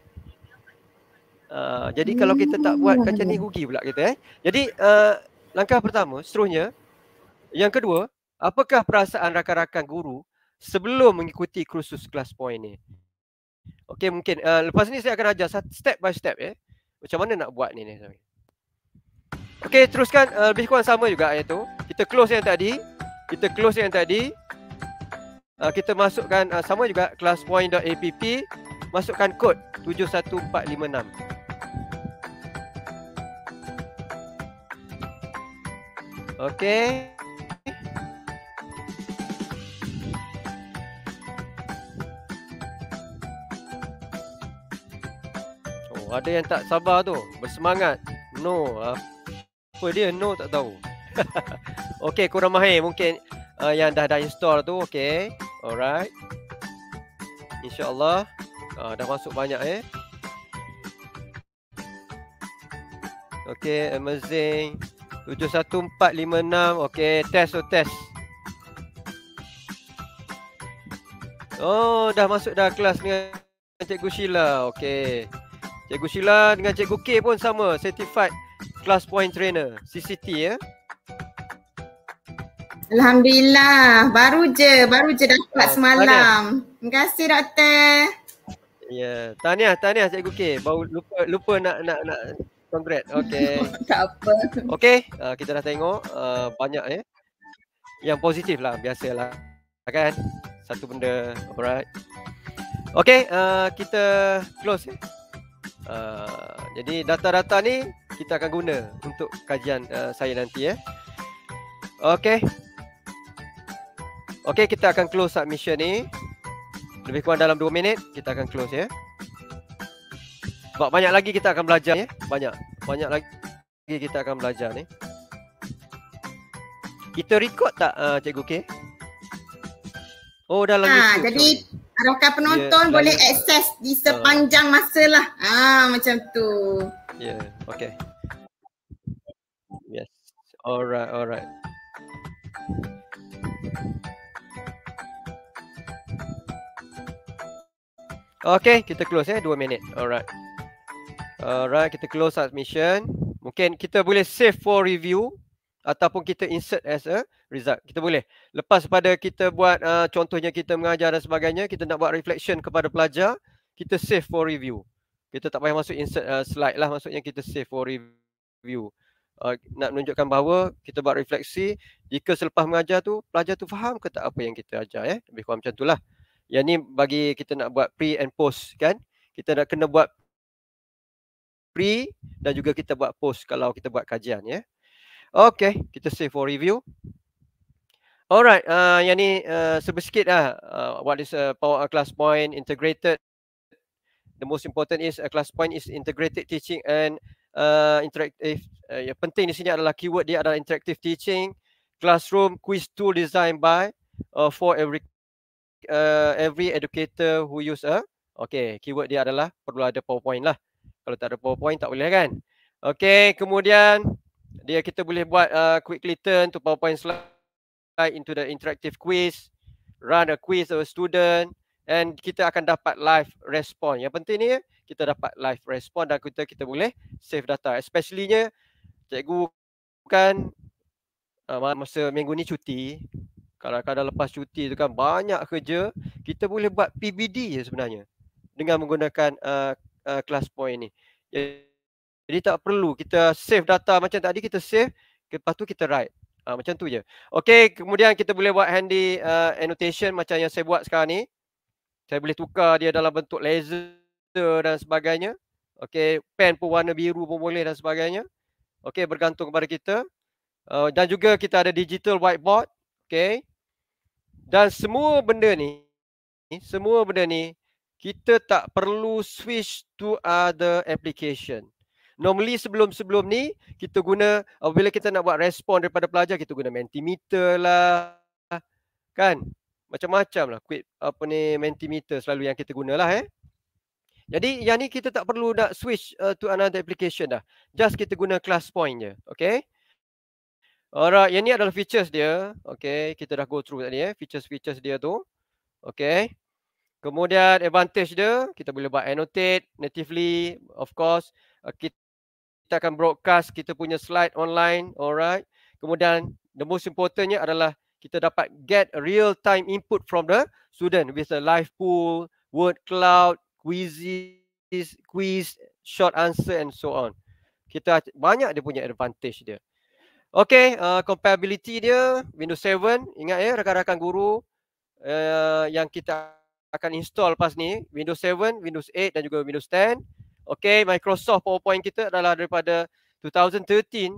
C: Uh, jadi kalau kita tak buat hmm. kajian ni rugi pula kita eh. Jadi uh, langkah pertama seterusnya yang kedua apakah perasaan rakan-rakan guru sebelum mengikuti kursus kelas point ni? Okey mungkin uh, lepas ni saya akan ajar step by step ya. Eh. Macam mana nak buat ni ni. Okey teruskan uh, lebih kurang sama juga yang tu. Kita close yang tadi kita close yang tadi uh, kita masukkan uh, sama juga classpoint.app masukkan kod 71456
E: okey oh,
C: Ada yang tak sabar tu Bersemangat No Apa dia no tak tahu Okey, kurang mahir mungkin uh, yang dah dah install tu. Okey. Alright. InsyaAllah. Uh, dah masuk banyak eh. Okey, amazing. 71456. Okey, test oh, test. Oh, dah masuk dah kelas dengan Cikgu Sheila. Okey. Cikgu Sheila dengan Cikgu K pun sama. Certified Class Point Trainer. CCT ya. Eh?
A: Alhamdulillah. Baru je, baru je dapat ah, semalam. Terima kasih doktor.
C: Ya, yeah. tahniah, tahniah cikgu K. Baru lupa lupa nak nak nak congrats. Okey. tak apa. Okey, uh, kita dah tengok uh, banyak eh. Yang positif lah, biasalah. Kan? Satu benda, alright. Okey, uh, kita close eh. Uh, jadi data-data ni kita akan guna untuk kajian uh, saya nanti eh. Okey. Okay, kita akan close submission ni. Lebih kurang dalam 2 minit, kita akan close ya. Sebab banyak lagi kita akan belajar ya. Banyak. Banyak lagi kita akan belajar ni. Kita record tak, uh, Cikgu K? Oh, dalam ha, YouTube. Jadi,
A: rakan ya, penonton yeah, boleh akses di ah. sepanjang uh. masa lah. Ha, macam tu.
C: Ya, yeah, okay. Yes. Alright, alright. Okay, kita close eh dua minit. Alright. Alright, kita close submission. Mungkin kita boleh save for review ataupun kita insert as a result. Kita boleh. Lepas pada kita buat uh, contohnya kita mengajar dan sebagainya, kita nak buat reflection kepada pelajar, kita save for review. Kita tak payah masuk insert uh, slide lah maksudnya kita save for review. Uh, nak menunjukkan bahawa kita buat refleksi jika selepas mengajar tu pelajar tu faham ke tak apa yang kita ajar ya. Eh? Lebih kurang macam itulah. Yang ni bagi kita nak buat pre and post kan. Kita nak kena buat pre dan juga kita buat post kalau kita buat kajian ya. Okay, kita save for review. Alright, uh, yang ni uh, sebesar sikit lah. Uh, what is a uh, power a uh, class point integrated? The most important is a uh, class point is integrated teaching and uh, interactive. Uh, yang penting di sini adalah keyword dia adalah interactive teaching. Classroom quiz tool designed by uh, for every uh, every educator who use a okay keyword dia adalah perlu ada powerpoint lah kalau tak ada powerpoint tak boleh kan okay kemudian dia kita boleh buat uh, quickly turn to powerpoint slide into the interactive quiz run a quiz of a student and kita akan dapat live response yang penting ni kita dapat live response dan kita kita boleh save data Especiallynya nya cikgu kan uh, masa minggu ni cuti kadang-kadang lepas cuti tu kan banyak kerja kita boleh buat PBD je sebenarnya dengan menggunakan uh, uh, class point ni jadi tak perlu kita save data macam tadi kita save lepas tu kita write Uh, macam tu je. Okay, kemudian kita boleh buat handy uh, annotation macam yang saya buat sekarang ni. Saya boleh tukar dia dalam bentuk laser dan sebagainya. Okay, pen pun warna biru pun boleh dan sebagainya. Okay, bergantung kepada kita. Uh, dan juga kita ada digital whiteboard. Okay, dan semua benda ni, semua benda ni, kita tak perlu switch to other application. Normally sebelum-sebelum ni, kita guna, bila kita nak buat respon daripada pelajar, kita guna mentimeter lah. Kan? Macam-macam lah. quick apa ni, mentimeter selalu yang kita guna lah, eh. Jadi yang ni kita tak perlu nak switch uh, to another application dah. Just kita guna class point je. Okay? Alright, yang ni adalah features dia. Okay, kita dah go through tadi ya. Eh. Features-features dia tu. Okay. Kemudian advantage dia, kita boleh buat annotate natively. Of course, uh, eh, kita, kita akan broadcast kita punya slide online. Alright. Kemudian, the most importantnya adalah kita dapat get real-time input from the student with a live pool, word cloud, quizzes, quiz, short answer and so on. Kita banyak dia punya advantage dia. Okay, uh, compatibility dia Windows 7. Ingat ya, rakan-rakan guru uh, yang kita akan install lepas ni. Windows 7, Windows 8 dan juga Windows 10. Okay, Microsoft PowerPoint kita adalah daripada 2013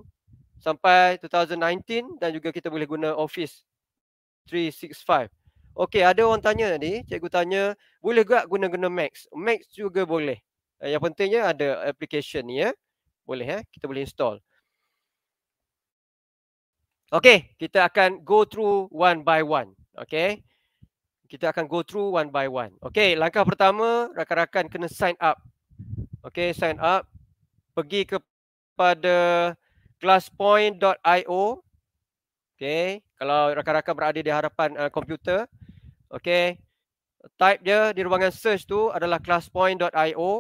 C: sampai 2019 dan juga kita boleh guna Office 365. Okay, ada orang tanya tadi. Cikgu tanya, boleh tak guna-guna Mac? Mac juga boleh. Eh, yang pentingnya ada application ni ya. Boleh ya, kita boleh install. Okay, kita akan go through one by one. Okay. Kita akan go through one by one. Okay, langkah pertama, rakan-rakan kena sign up. Okay, sign up. Pergi kepada classpoint.io. Okay, kalau rakan-rakan berada di harapan uh, komputer. Okay, type dia di ruangan search tu adalah classpoint.io.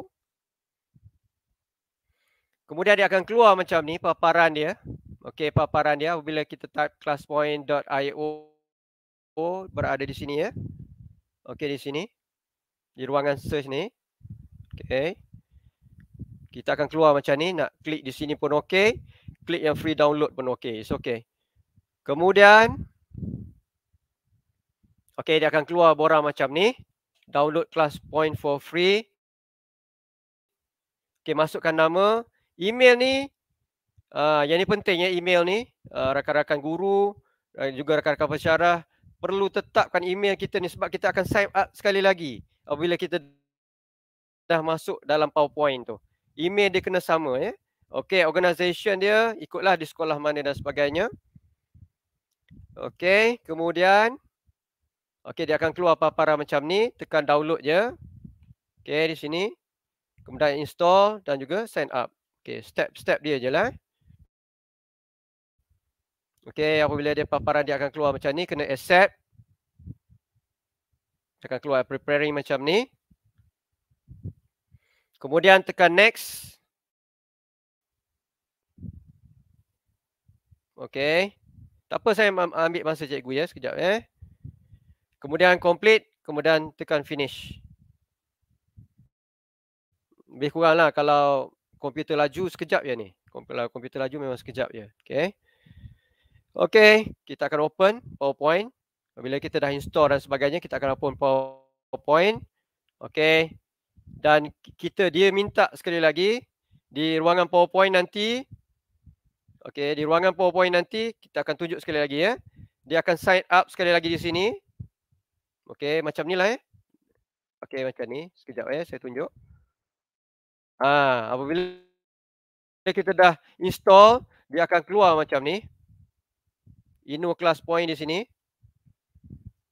C: Kemudian dia akan keluar macam ni, paparan dia. Okey, paparan dia bila kita type classpoint.io berada di sini ya. Okey, di sini. Di ruangan search ni. Okey. Kita akan keluar macam ni. Nak klik di sini pun okey. Klik yang free download pun okey. It's okey. Kemudian. Okey, dia akan keluar borang macam ni. Download class point for free. Okey, masukkan nama. Email ni Ah, yang ini penting ya email ni uh, rakan-rakan guru uh, juga rakan-rakan pensyarah perlu tetapkan email kita ni sebab kita akan sign up sekali lagi apabila kita dah masuk dalam PowerPoint tu. Email dia kena sama ya. Okey, organisation dia ikutlah di sekolah mana dan sebagainya. Okey, kemudian okey dia akan keluar apa-apa macam ni, tekan download je. Okey, di sini. Kemudian install dan juga sign up. Okey, step-step dia je lah. Eh. Okey, apabila dia paparan dia akan keluar macam ni, kena accept. Dia akan keluar preparing macam ni. Kemudian tekan next. Okey. Tak apa saya ambil masa cikgu ya, sekejap eh. Kemudian complete, kemudian tekan finish. Lebih lah kalau komputer laju sekejap ya ni. Kalau komputer laju memang sekejap ya. Okey. Okay, kita akan open PowerPoint. Bila kita dah install dan sebagainya, kita akan open PowerPoint. Okay, dan kita dia minta sekali lagi di ruangan PowerPoint nanti. Okay, di ruangan PowerPoint nanti kita akan tunjuk sekali lagi ya. Dia akan sign up sekali lagi di sini. Okay, macam ni lah ya. Okay, macam ni. Sekejap ya, saya tunjuk. Ah, apabila kita dah install, dia akan keluar macam ni inu class point di sini.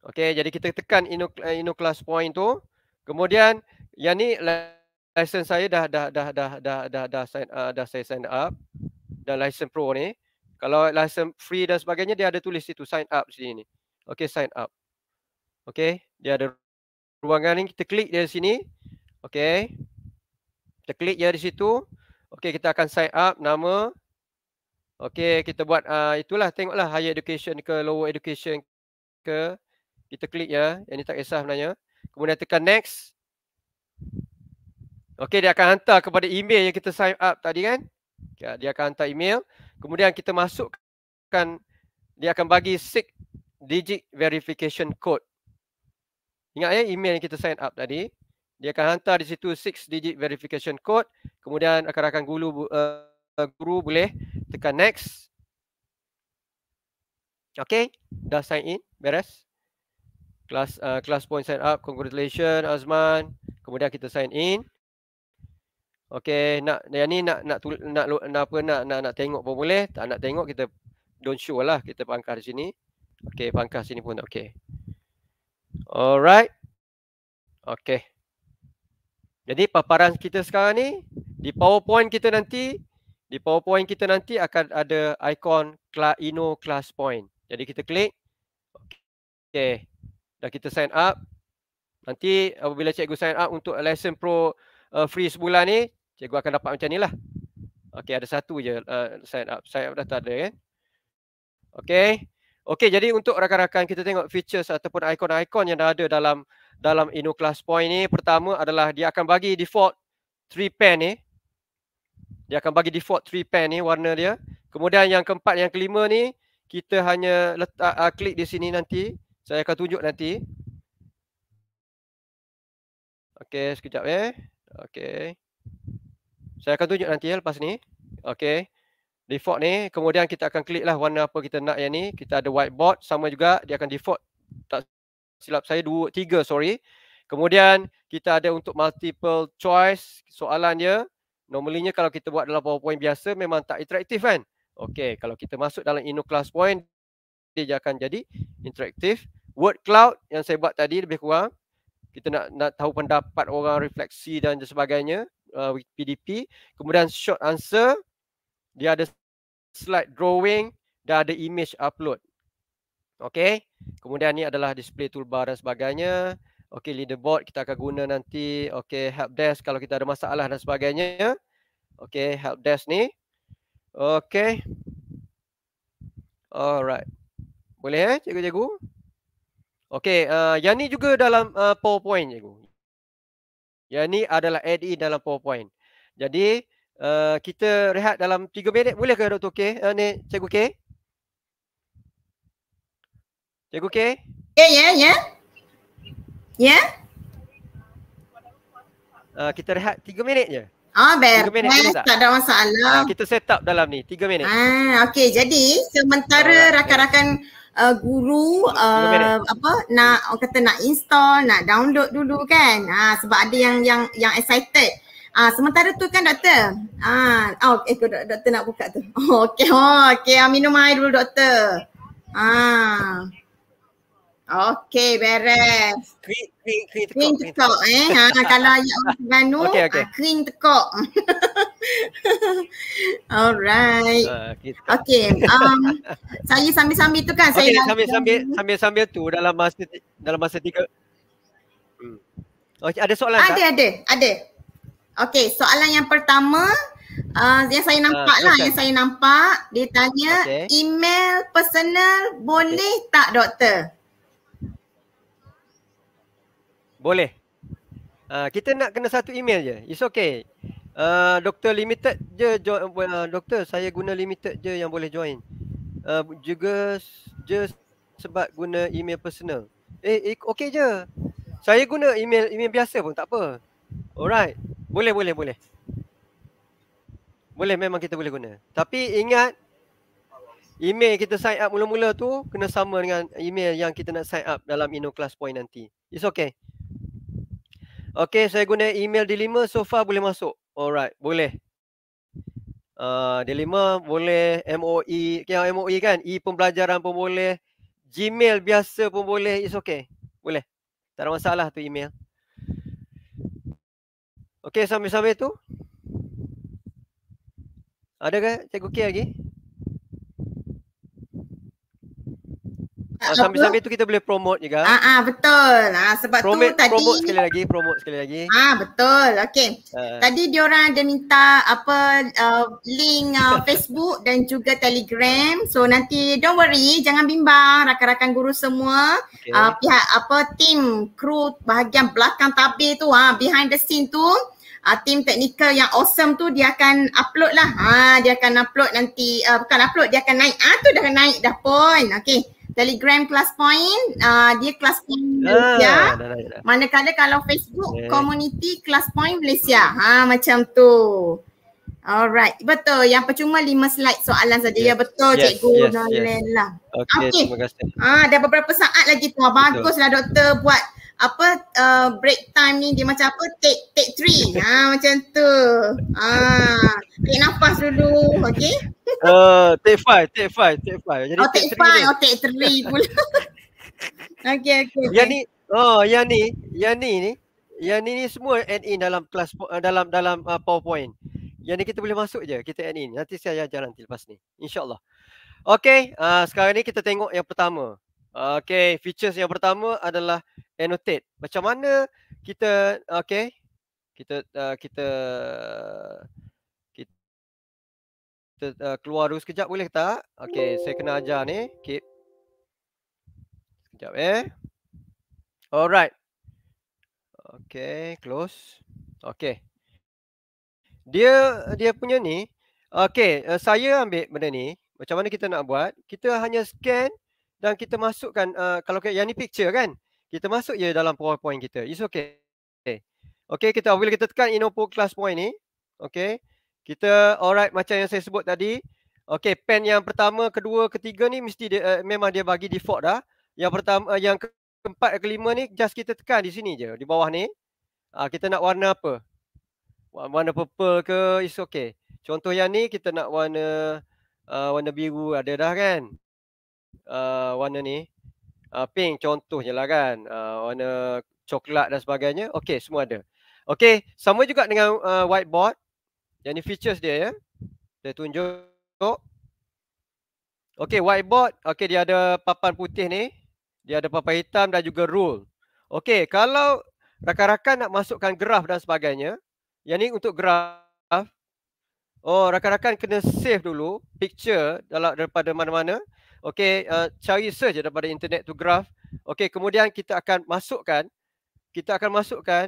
C: Okey, jadi kita tekan inu eh, inu class point tu. Kemudian yang ni license saya dah dah dah dah dah dah dah sign uh, dah saya sign up dan license pro ni. Kalau license free dan sebagainya dia ada tulis situ sign up sini ni. Okey, sign up. Okey, dia ada ruangan ni kita klik dia di sini. Okey. Kita klik dia di situ. Okey, kita akan sign up nama Okay, kita buat uh, itulah tengoklah higher education ke lower education ke. Kita klik ya. Yang ni tak kisah sebenarnya. Kemudian tekan next. Okay, dia akan hantar kepada email yang kita sign up tadi kan. Okay, ya, dia akan hantar email. Kemudian kita masukkan. Dia akan bagi six digit verification code. Ingat ya, email yang kita sign up tadi. Dia akan hantar di situ six digit verification code. Kemudian akan-akan gulu. Uh, eh, Uh, guru boleh tekan next. Okay, dah sign in, beres. Kelas uh, kelas pun sign up, congratulations Azman. Kemudian kita sign in. Okay, nak yang ni nak nak tul, nak, nak, nak apa nak nak nak tengok pun boleh. Tak nak tengok kita don't show lah kita pangkas sini. Okay, pangkas sini pun okay. Alright. Okay. Jadi paparan kita sekarang ni di PowerPoint kita nanti di PowerPoint kita nanti akan ada ikon class Inno class point. Jadi kita klik okey. Dah kita sign up. Nanti apabila cikgu sign up untuk lesson pro uh, free sebulan ni, cikgu akan dapat macam ni lah. Okey, ada satu je uh, sign up. Sign up dah tak ada kan? Eh. Okey. Okey, jadi untuk rakan-rakan kita tengok features ataupun ikon-ikon yang ada dalam dalam Inno class point ni, pertama adalah dia akan bagi default three pen ni. Eh dia akan bagi default three pan ni warna dia kemudian yang keempat yang kelima ni kita hanya letak uh, klik di sini nanti saya akan tunjuk nanti okey sekejap ya eh. okey saya akan tunjuk nanti ya lepas ni okey default ni kemudian kita akan klik lah warna apa kita nak yang ni kita ada whiteboard sama juga dia akan default tak silap saya dua tiga sorry kemudian kita ada untuk multiple choice soalan dia Normalnya kalau kita buat dalam PowerPoint biasa memang tak interaktif kan. Okey, kalau kita masuk dalam Inno Class Point dia akan jadi interaktif. Word cloud yang saya buat tadi lebih kurang kita nak nak tahu pendapat orang refleksi dan sebagainya uh, PDP. Kemudian short answer dia ada slide drawing dan ada image upload. Okey. Kemudian ni adalah display toolbar dan sebagainya. Okey, leaderboard kita akan guna nanti Okey, help desk kalau kita ada masalah dan sebagainya Okey, help desk ni Okey. alright boleh eh cikgu-cikgu Okey. uh, yang ni juga dalam uh, powerpoint cikgu yang ni adalah ADE dalam powerpoint jadi uh, kita rehat dalam 3 minit boleh ke doktor K uh, ni cikgu K Cikgu K? Ya, yeah,
D: ya, yeah, ya. Yeah.
C: Ya? Yeah? Uh, kita rehat tiga minit je. Ah, oh, beres. Tak? tak ada
A: masalah. Uh,
C: kita set up dalam ni tiga minit. Ah, okey.
A: Jadi, sementara rakan-rakan uh, guru uh, apa nak orang kata nak install, nak download dulu kan. Ah, uh, sebab ada yang yang yang excited. Ah, sementara tu kan doktor. Ah, oh, eh, doktor nak buka tu. Oh, okey. Oh, okey. Ah, minum air dulu doktor. Ah. Ok, beres. Kering tekok. Kering tekok eh. Ha, kalau ayat orang Terengganu, okay, okay. kering ah, tekok. Alright.
C: Ah, uh, okay. Um,
A: saya sambil-sambil tu kan. Okay, saya sambil-sambil,
C: sambil-sambil tu dalam masa dalam masa tiga. Hmm. Okay, ada soalan ada, tak? Ada, ada.
A: Ada. Okay, soalan yang pertama. Uh, yang saya ah, nampak uh, lah, yang saya nampak. Dia tanya, okay. email personal boleh okay. tak doktor?
C: Boleh. Uh, kita nak kena satu email je. It's okay. Uh, doktor limited je join. Uh, ah, doktor saya guna limited je yang boleh join. Uh, juga je sebab guna email personal. Eh, eh okay je. Saya guna email email biasa pun tak apa. Alright. Boleh, boleh, boleh. Boleh memang kita boleh guna. Tapi ingat email kita sign up mula-mula tu kena sama dengan email yang kita nak sign up dalam InnoClass point nanti. It's okay. Okay, saya guna email Dilima. So far boleh masuk? Alright, boleh. Uh, ah, Dilima boleh. MOE. Okay, MOE kan? E pembelajaran pun boleh. Gmail biasa pun boleh. It's okay. Boleh. Tak ada masalah tu email. Okay, sambil-sambil tu. Ada ke cikgu K lagi? Okay. ha, sambil-sambil tu kita boleh promote juga. Ah ha,
A: betul. Ah sebab promote, tu tadi promote sekali lagi,
C: promote sekali lagi. Ah
A: betul. Okay. Ha. Ah. Tadi diorang ada minta apa uh, link uh, Facebook dan juga Telegram. So nanti don't worry, jangan bimbang rakan-rakan guru semua. Okay. Uh, ah, pihak apa team kru bahagian belakang tabir tu ah behind the scene tu Uh, team teknikal yang awesome tu dia akan upload lah. Ah dia akan upload nanti. Uh, bukan upload, dia akan naik. Ah, tu dah naik dah pun. Okay. Telegram kelas point uh, dia kelas point ah, Malaysia. Ah, Manakala kalau Facebook okay. community kelas point Malaysia. Ha macam tu. Alright. Betul. Yang percuma lima slide soalan saja. Ya, yes. Ya betul yes. cikgu. Yes. Yes. Okey. Okay. Terima kasih. Ah, dah beberapa saat lagi tu. Baguslah doktor buat apa uh, break time ni dia macam apa take take three ha macam tu ha take nafas dulu okey
C: uh, take five take five take five jadi oh, take, take five oh, take three pula okey okey okay. yang ni oh yang ni yang ni ni yang ni ni semua add in dalam kelas uh, dalam dalam uh, powerpoint yang ni kita boleh masuk je kita add in nanti saya ajar nanti lepas ni insyaallah okey uh, sekarang ni kita tengok yang pertama Okay, features yang pertama adalah annotate. Macam mana kita, okay, kita uh, kita kita uh, keluar dulu sekejap boleh tak? Okay, saya kena ajar ni. Keep. Sekejap eh. Alright. Okay, close. Okay. Dia dia punya ni. Okay, uh, eh, saya ambil benda ni. Macam mana kita nak buat? Kita hanya scan dan kita masukkan uh, kalau yang ni picture kan kita masuk ya dalam powerpoint kita is okay okay, okay kita bila kita tekan inopo class point ni okay kita alright macam yang saya sebut tadi okay pen yang pertama kedua ketiga ni mesti dia, uh, memang dia bagi default dah yang pertama uh, yang keempat kelima ni just kita tekan di sini je di bawah ni uh, kita nak warna apa warna purple ke is okay contoh yang ni kita nak warna uh, warna biru ada dah kan uh, warna ni uh, pink contohnya lah kan uh, warna coklat dan sebagainya okey semua ada okey sama juga dengan uh, whiteboard yang ni features dia ya saya tunjuk okey whiteboard okey dia ada papan putih ni dia ada papan hitam dan juga rule okey kalau rakan-rakan nak masukkan graf dan sebagainya yang ni untuk graf oh rakan-rakan kena save dulu picture dalam daripada mana-mana Okey, uh, cari search daripada internet to graph. Okey, kemudian kita akan masukkan kita akan masukkan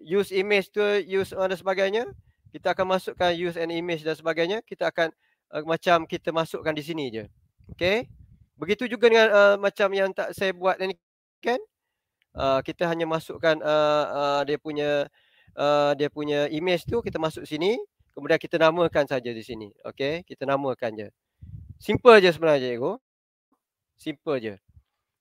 C: use image to use uh, dan sebagainya. Kita akan masukkan use an image dan sebagainya. Kita akan uh, macam kita masukkan di sini je. Okey. Begitu juga dengan uh, macam yang tak saya buat ni kan? Uh, kita hanya masukkan uh, uh, dia punya uh, dia punya image tu kita masuk sini kemudian kita namakan saja di sini okey kita namakan je Simple aja sebenarnya cikgu. Simple aja.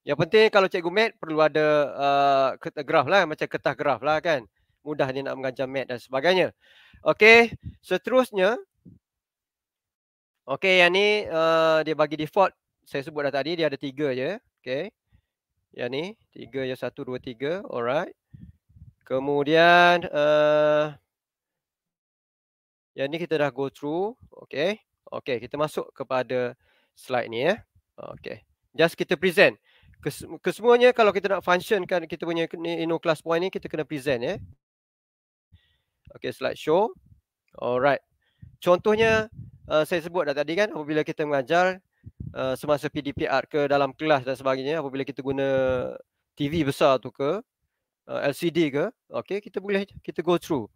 C: Yang hmm. penting kalau cikgu mat perlu ada uh, eh, graf lah macam kertas graf lah kan. Mudah dia nak mengajar mat dan sebagainya. Okey, seterusnya Okey, yang ni uh, dia bagi default saya sebut dah tadi dia ada tiga je. Okey. Yang ni tiga je satu dua tiga. Alright. Kemudian uh, yang ni kita dah go through. Okey. Okey, kita masuk kepada slide ni ya. Eh. Okey. Just kita present. Kesemuanya kalau kita nak functionkan kita punya inno class point ni kita kena present ya. Eh. Okey, slide show. Alright. Contohnya uh, saya sebut dah tadi kan apabila kita mengajar uh, semasa PDPR ke dalam kelas dan sebagainya apabila kita guna TV besar tu ke eh, LCD ke okay, kita boleh kita go through.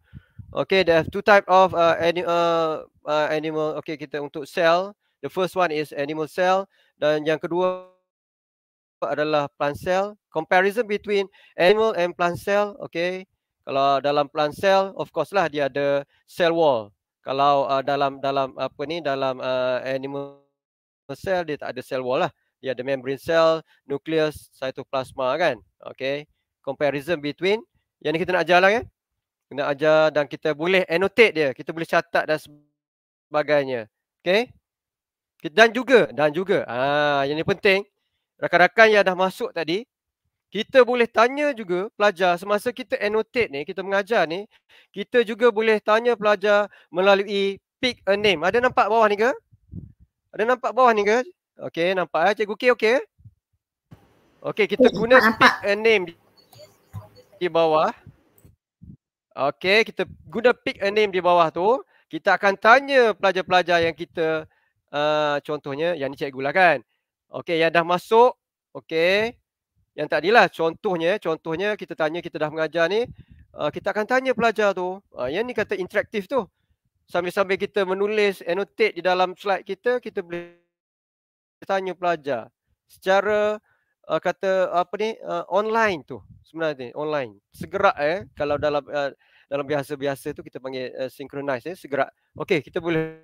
C: Okay, there are two type of uh, any, uh, uh, animal. Okay, kita untuk cell. The first one is animal cell. Dan yang kedua adalah plant cell. Comparison between animal and plant cell. Okay, kalau dalam plant cell, of course lah dia ada cell wall. Kalau uh, dalam dalam apa ni dalam uh, animal cell dia tak ada cell wall lah. Dia ada membrane cell, nucleus, cytoplasma kan. Okay, comparison between yang ni kita nak jalan kan. Eh? kena ajar dan kita boleh annotate dia, kita boleh catat dan sebagainya. Okey. Dan juga dan juga ah yang ni penting rakan-rakan yang dah masuk tadi kita boleh tanya juga pelajar semasa kita annotate ni, kita mengajar ni, kita juga boleh tanya pelajar melalui pick a name. Ada nampak bawah ni ke? Ada nampak bawah ni ke? Okey, nampak eh. Cikgu K, okey? Eh? Okey, kita eh, guna pick a name di bawah. Okay, kita guna pick a name di bawah tu. Kita akan tanya pelajar-pelajar yang kita, uh, contohnya yang ni cikgu lah kan. Okay, yang dah masuk. Okay, yang tak tadilah contohnya, contohnya kita tanya, kita dah mengajar ni. Uh, kita akan tanya pelajar tu. Uh, yang ni kata interaktif tu. Sambil-sambil kita menulis, annotate di dalam slide kita, kita boleh tanya pelajar. Secara uh, kata uh, apa ni uh, online tu sebenarnya online segera eh kalau dalam uh, dalam biasa-biasa tu kita panggil uh, synchronize eh segera okey kita boleh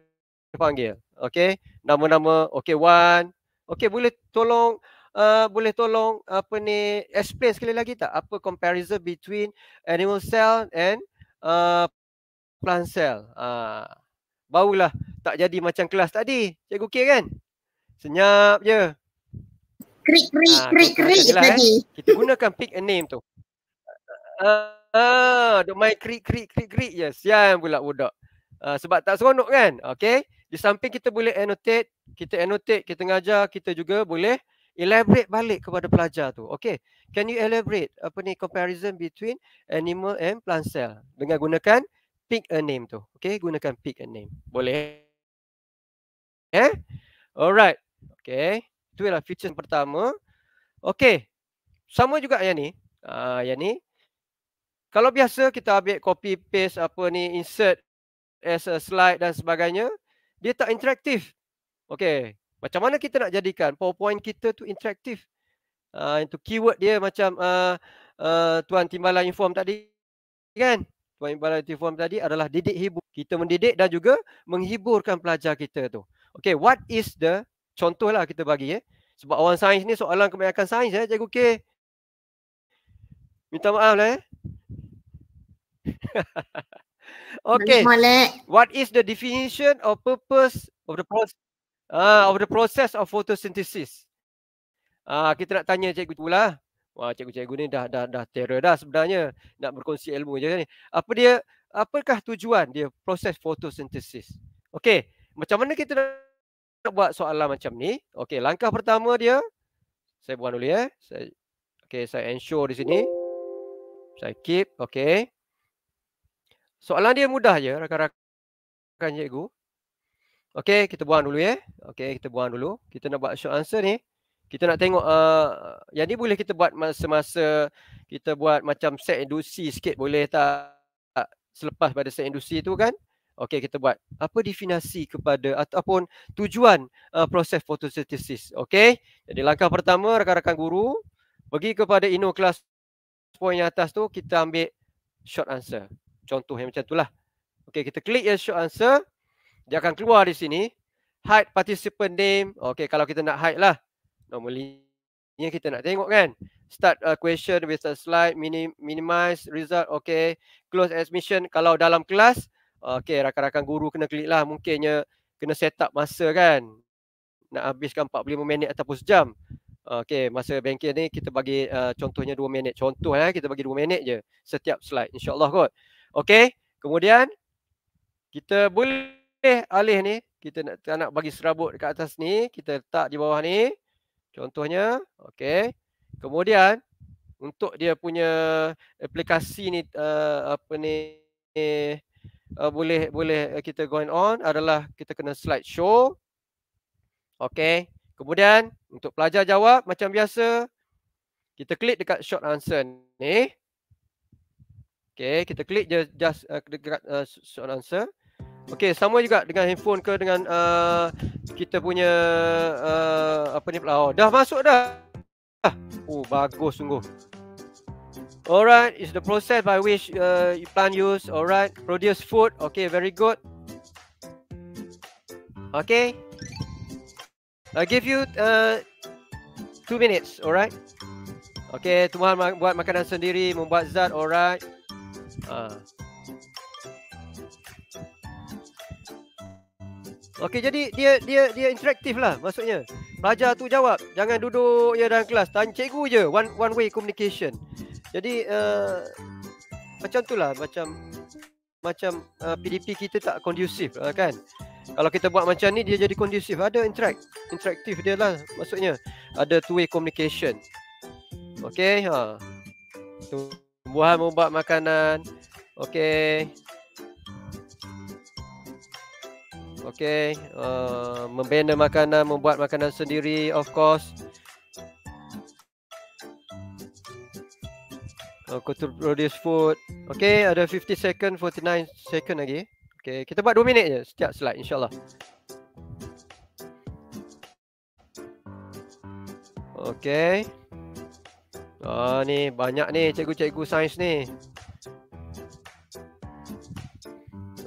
C: panggil okey nama-nama okey Wan okey boleh tolong uh, boleh tolong apa ni explain sekali lagi tak apa comparison between animal cell and uh, plant cell uh, barulah tak jadi macam kelas tadi cikgu K kan senyap je krik krik ha, krik krik tadi. Eh. Kita gunakan pick a name tu. Ah, ah, dok main krik krik krik krik je. Sian pula budak. Uh, sebab tak seronok kan? Okay. Di samping kita boleh annotate, kita annotate, kita ngajar, kita juga boleh elaborate balik kepada pelajar tu. Okay. Can you elaborate apa ni comparison between animal and plant cell dengan gunakan pick a name tu. Okay. Gunakan pick a name. Boleh? Eh? Alright. Okay. Itu ialah features yang pertama. Okey. Sama juga yang ni. Ah uh, yang ni. Kalau biasa kita ambil copy paste apa ni insert as a slide dan sebagainya, dia tak interaktif. Okey. Macam mana kita nak jadikan PowerPoint kita tu interaktif? Ah uh, itu keyword dia macam uh, uh, tuan timbalan inform tadi kan? Tuan timbalan inform tadi adalah didik hibur. Kita mendidik dan juga menghiburkan pelajar kita tu. Okey, what is the contohlah kita bagi eh. Sebab orang sains ni soalan kebanyakan sains eh cikgu K. Minta maaf lah eh.
A: okay.
C: What is the definition or purpose of the process ah uh, of the process of photosynthesis? Ah uh, kita nak tanya cikgu tu lah. Wah cikgu-cikgu ni dah dah dah terror dah sebenarnya nak berkongsi ilmu je ni. Apa dia apakah tujuan dia proses photosynthesis? Okay. Macam mana kita nak nak buat soalan macam ni, okey langkah pertama dia saya buang dulu ya. Saya okey saya ensure di sini. Saya keep, okey. Soalan dia mudah je rakan-rakan cikgu. Okey, kita buang dulu ya. Okey, kita buang dulu. Kita nak buat short answer ni. Kita nak tengok uh, yang ni boleh kita buat masa-masa kita buat macam set industri sikit boleh tak? Selepas pada set industri tu kan okey kita buat apa definisi kepada ataupun tujuan uh, proses fotosintesis okey jadi langkah pertama rakan-rakan guru pergi kepada inno class point yang atas tu kita ambil short answer contoh yang macam itulah okey kita klik ya short answer dia akan keluar di sini hide participant name okey kalau kita nak hide lah normally ni kita nak tengok kan start a uh, question with a slide minim, minimize result okey close admission kalau dalam kelas okay, rakan-rakan guru kena klik lah mungkinnya kena set up masa kan nak habiskan 45 minit ataupun sejam Okay, masa bengkel ni kita bagi uh, contohnya 2 minit. Contoh lah kita bagi 2 minit je setiap slide. InsyaAllah kot. Okay, kemudian kita boleh alih ni. Kita nak, nak bagi serabut dekat atas ni. Kita letak di bawah ni. Contohnya, okay. Kemudian, untuk dia punya aplikasi ni, uh, apa ni, uh, uh, boleh boleh eh, kita going on adalah kita kena slide show. Okay. Kemudian untuk pelajar jawab macam biasa kita klik dekat short answer ni. Okay. Kita klik je just uh, dekat uh, short answer. Okay. Sama juga dengan handphone ke dengan uh, kita punya uh, apa ni pula. Oh, dah masuk dah. Oh bagus sungguh. All right, it's the process by which uh, plant use. All right, produce food. Okay, very good. Okay, I give you uh, two minutes. All right. Okay, Tuhan buat makanan sendiri, membuat zat. All right. Uh. Ah. Okey jadi dia dia dia interaktif lah maksudnya. Pelajar tu jawab, jangan duduk ya dalam kelas, tanya cikgu je. One one way communication. Jadi uh, macam lah, macam macam uh, eh, PDP kita tak kondusif uh, lah kan. Kalau kita buat macam ni dia jadi kondusif. Ada interact, interaktif dia lah maksudnya. Ada two way communication. Okey ha. Tumbuhan membuat makanan. Okey. Okey, uh, eh, membina makanan, membuat makanan sendiri of course. Aku oh, to produce food. Okay, ada 50 second, 49 second lagi. Okay, kita buat 2 minit je setiap slide insyaAllah. Okay. Ah, ni banyak ni cikgu-cikgu sains ni.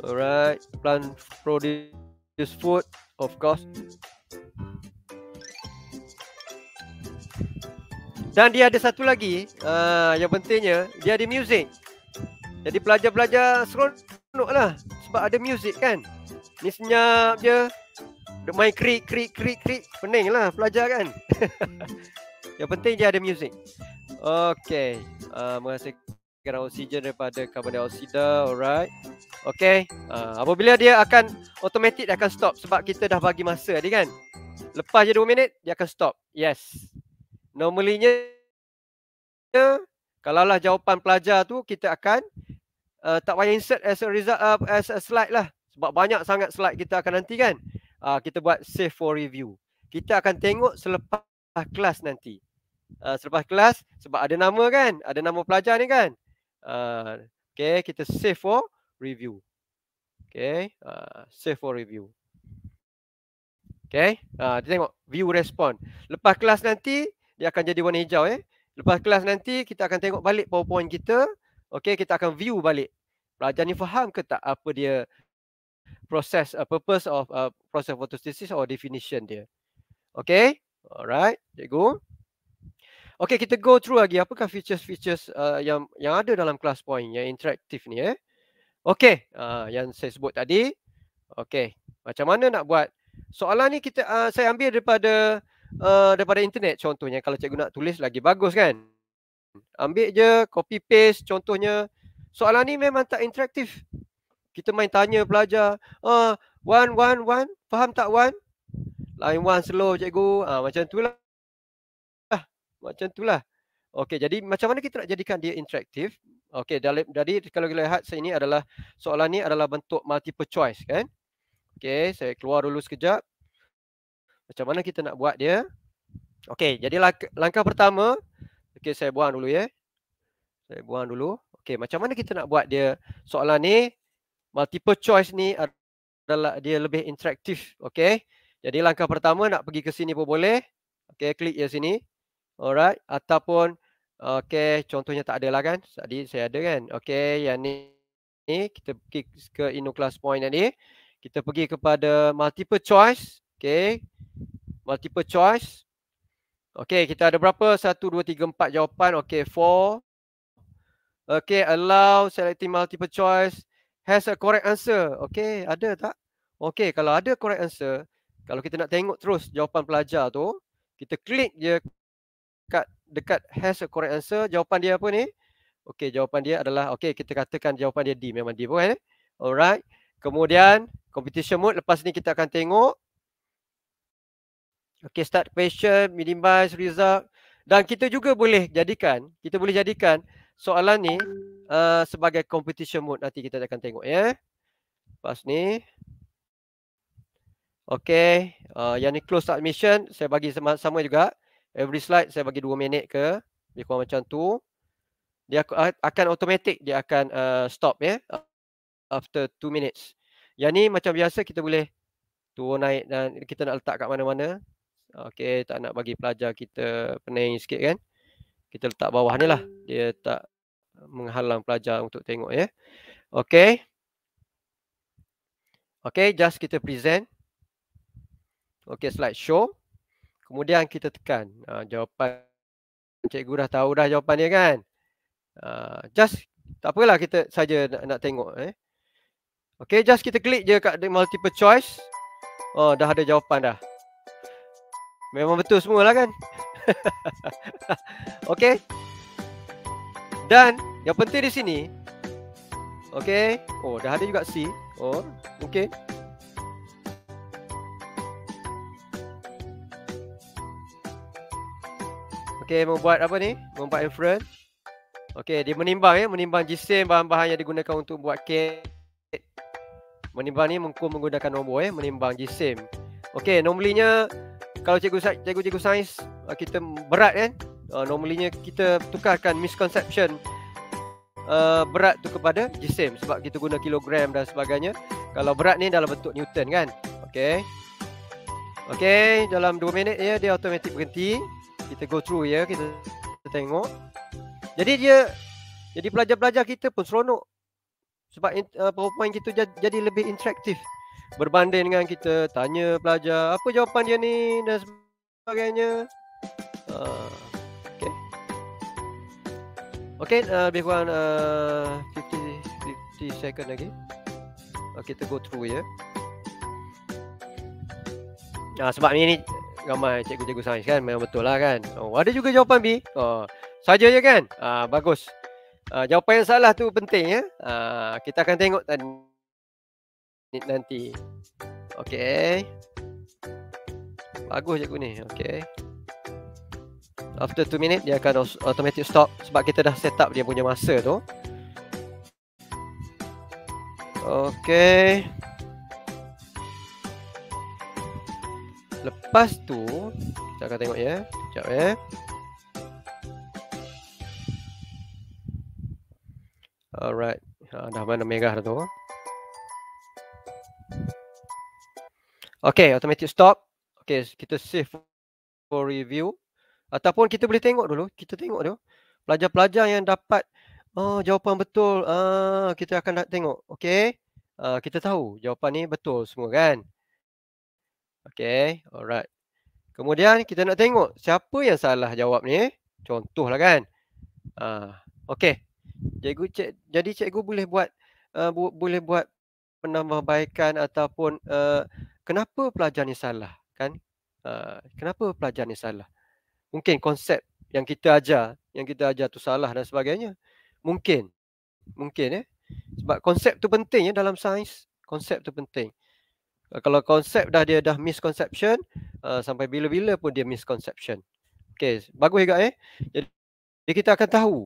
C: Alright, plant produce food, of course. Dan dia ada satu lagi uh, yang pentingnya dia ada music. Jadi pelajar-pelajar seronok lah sebab ada music kan. Ni senyap je. Dia main krik, krik, krik, krik. Pening lah pelajar kan. yang penting dia ada music. Okay. Uh, menghasilkan oksigen daripada karbon dioksida. Alright. Okay. Uh, apabila dia akan automatik dia akan stop sebab kita dah bagi masa tadi kan. Lepas je 2 minit dia akan stop. Yes normalnya kalaulah jawapan pelajar tu kita akan uh, tak payah insert as a result uh, as a slide lah sebab banyak sangat slide kita akan nanti kan uh, kita buat save for review kita akan tengok selepas kelas nanti uh, selepas kelas sebab ada nama kan ada nama pelajar ni kan uh, okay kita save for review okay uh, save for review okay uh, kita tengok view respond lepas kelas nanti dia akan jadi warna hijau eh. Lepas kelas nanti kita akan tengok balik PowerPoint kita. Okey, kita akan view balik. Pelajar ni faham ke tak apa dia proses uh, purpose of uh, process photosynthesis or definition dia. Okey? Alright, cikgu. Okey, kita go through lagi apakah features-features uh, yang yang ada dalam class point yang interaktif ni eh. Okey, uh, yang saya sebut tadi. Okey, macam mana nak buat? Soalan ni kita uh, saya ambil daripada uh, daripada internet contohnya kalau cikgu nak tulis lagi bagus kan ambil je copy paste contohnya soalan ni memang tak interaktif kita main tanya pelajar ah eh, uh, one one one faham tak one lain one slow cikgu ah uh, macam itulah ah macam tu lah. okey jadi macam mana kita nak jadikan dia interaktif okey dari jadi kalau kita lihat sini adalah soalan ni adalah bentuk multiple choice kan okey saya keluar dulu sekejap macam mana kita nak buat dia? Okey, jadi lang- langkah pertama, okey saya buang dulu ya. Saya buang dulu. Okey, macam mana kita nak buat dia? Soalan ni multiple choice ni adalah dia lebih interaktif, okey. Jadi langkah pertama nak pergi ke sini pun boleh. Okey, klik ya sini. Alright, ataupun okey, contohnya tak ada lah kan. Tadi saya ada kan. Okey, yang ni ni kita pergi ke inu class point ni. Kita pergi kepada multiple choice. Okay. Multiple choice. Okay, kita ada berapa? Satu, dua, tiga, empat jawapan. Okay, four. Okay, allow selecting multiple choice. Has a correct answer. Okay, ada tak? Okay, kalau ada correct answer, kalau kita nak tengok terus jawapan pelajar tu, kita klik je dekat, dekat has a correct answer. Jawapan dia apa ni? Okay, jawapan dia adalah, okay, kita katakan jawapan dia D. Memang D pun kan? Alright. Kemudian, competition mode. Lepas ni kita akan tengok. Okay, start question, minimize result dan kita juga boleh jadikan, kita boleh jadikan soalan ni uh, sebagai competition mode nanti kita akan tengok ya. Lepas ni. Okay, uh, eh, yang ni close submission, saya bagi sama, sama juga. Every slide saya bagi 2 minit ke, lebih kurang macam tu. Dia akan automatic, dia akan uh, stop ya. After 2 minutes. Yang ni macam biasa kita boleh turun naik dan kita nak letak kat mana-mana. Okey, tak nak bagi pelajar kita pening sikit kan. Kita letak bawah ni lah. Dia tak menghalang pelajar untuk tengok ya. Okey. Okey, just kita present. Okey, slide show. Kemudian kita tekan uh, jawapan. Cikgu dah tahu dah jawapan dia kan. Uh, just, tak apalah kita saja nak, nak tengok. Eh. Okey, just kita klik je kat multiple choice. Oh, dah ada jawapan dah. Memang betul semua lah kan Okay Dan Yang penting di sini Okay Oh dah ada juga C Oh Okay Okay membuat apa ni Membuat inference Okay dia menimbang ya Menimbang jisim bahan-bahan yang digunakan untuk buat kit Menimbang ni mengku menggunakan nombor ya Menimbang jisim Okay normally kalau cikgu cikgu cikgu sains uh, kita berat kan uh, ah, normalnya kita tukarkan misconception uh, berat tu kepada jisim sebab kita guna kilogram dan sebagainya kalau berat ni dalam bentuk newton kan okey okey dalam 2 minit ya dia automatik berhenti kita go through ya kita, kita tengok jadi dia jadi pelajar-pelajar kita pun seronok sebab uh, PowerPoint kita jadi lebih interaktif berbanding dengan kita tanya pelajar apa jawapan dia ni dan sebagainya. Uh, ah, okay. Okay, uh, lebih kurang uh, 50, 50 second lagi. Uh, kita go through ya. Yeah. Uh, sebab ni, ni ramai cikgu-cikgu sains kan memang betul lah kan. Oh, ada juga jawapan B. Oh, saja je kan. Uh, bagus. Uh, jawapan yang salah tu penting ya. Uh, kita akan tengok tadi minit nanti. Okay. Bagus cikgu ni. Okay. After 2 minit dia akan automatic stop sebab kita dah set up dia punya masa tu. Okay. Lepas tu, kita akan tengok ya. Sekejap ya. Alright. Ha, dah mana merah dah tu. Okay, automatic stop. Okay, kita save for review. Ataupun kita boleh tengok dulu. Kita tengok dulu. Pelajar-pelajar yang dapat oh, jawapan betul. Ah, kita akan nak tengok. Okay. Uh, kita tahu jawapan ni betul semua kan. Okay. Alright. Kemudian kita nak tengok siapa yang salah jawab ni. Eh. Contohlah kan. Ah, okay. Cikgu, cik, jadi cikgu boleh buat uh, bu, boleh buat penambahbaikan ataupun uh, kenapa pelajar ni salah kan uh, kenapa pelajar ni salah mungkin konsep yang kita ajar yang kita ajar tu salah dan sebagainya mungkin mungkin eh sebab konsep tu penting ya dalam sains konsep tu penting uh, kalau konsep dah dia dah misconception uh, sampai bila-bila pun dia misconception okey bagus juga eh jadi kita akan tahu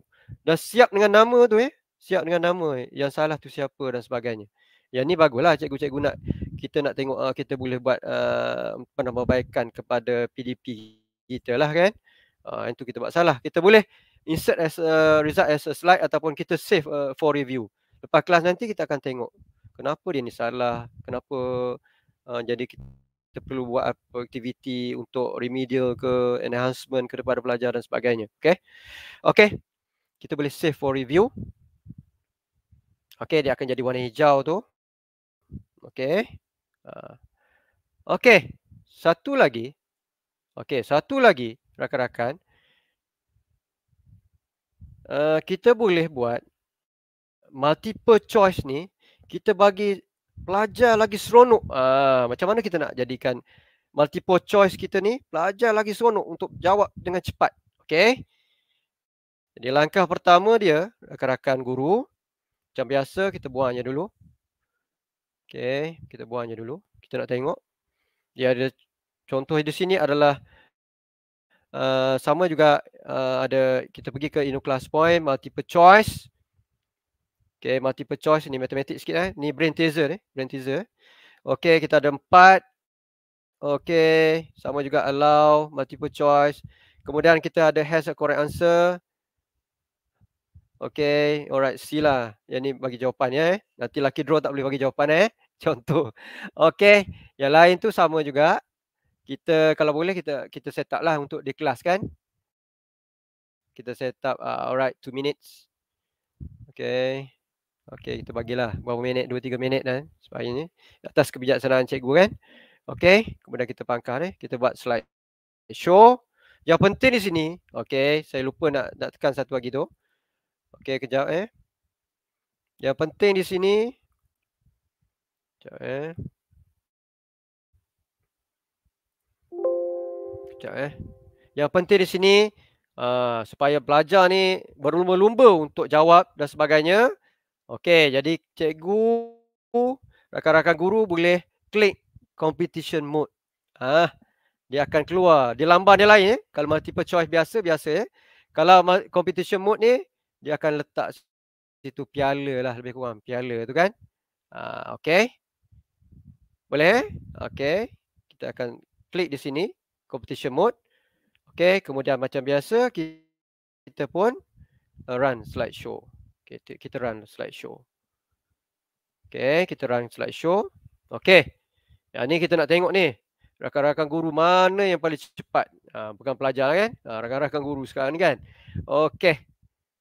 C: dah siap dengan nama tu eh siap dengan nama eh? yang salah tu siapa dan sebagainya yang ni baguslah cikgu-cikgu nak kita nak tengok uh, kita boleh buat uh, ah, penambahbaikan kepada PDP kita lah kan. Uh, ah, yang tu kita buat salah. Kita boleh insert as a result as a slide ataupun kita save uh, for review. Lepas kelas nanti kita akan tengok kenapa dia ni salah, kenapa uh, jadi kita perlu buat apa aktiviti untuk remedial ke enhancement kepada pelajar dan sebagainya. Okay. Okay. Kita boleh save for review. Okay, dia akan jadi warna hijau tu. Okay. Uh, eh, okay. Satu lagi. Okay. Satu lagi rakan-rakan. Uh, kita boleh buat multiple choice ni. Kita bagi pelajar lagi seronok. Uh, macam mana kita nak jadikan multiple choice kita ni. Pelajar lagi seronok untuk jawab dengan cepat. Okay. Jadi langkah pertama dia rakan-rakan guru. Macam biasa kita buangnya dulu. Okay, kita buang je dulu. Kita nak tengok. Dia ada contoh di sini adalah uh, sama juga uh, ada kita pergi ke inu class point multiple choice. Okay, multiple choice ni matematik sikit eh. Ni brain teaser ni, brain teaser. Okay, kita ada empat. Okay, sama juga allow multiple choice. Kemudian kita ada has a correct answer. Okay, alright, see lah. Yang ni bagi jawapan ya. Eh. Nanti lucky draw tak boleh bagi jawapan eh. Contoh. Okay, yang lain tu sama juga. Kita kalau boleh kita kita set up lah untuk di kelas kan. Kita set up, uh, alright, two minutes. Okay. Okay, kita bagilah berapa minit, dua, tiga minit dah. Eh, Supaya ni, atas kebijaksanaan cikgu kan. Okay, kemudian kita pangkah ni. Eh. Kita buat slide show. Yang penting di sini, okay, saya lupa nak, nak tekan satu lagi tu. Okey, kejap eh. Yang penting di sini. Kejap eh. Kejap eh. Yang penting di sini. Uh, supaya pelajar ni berlumba-lumba untuk jawab dan sebagainya. Okey, jadi cikgu, rakan-rakan guru boleh klik competition mode. Ah, dia akan keluar. Dia lambang dia lain eh. Kalau multiple choice biasa, biasa eh. Kalau competition mode ni, dia akan letak situ piala lah lebih kurang piala tu kan uh, ah, okay boleh okay kita akan klik di sini competition mode okay kemudian macam biasa kita pun run slideshow okay kita run slideshow okay kita run slideshow okay yang ni kita nak tengok ni rakan-rakan guru mana yang paling cepat uh, bukan pelajar kan ah, rakan-rakan uh, guru sekarang kan okay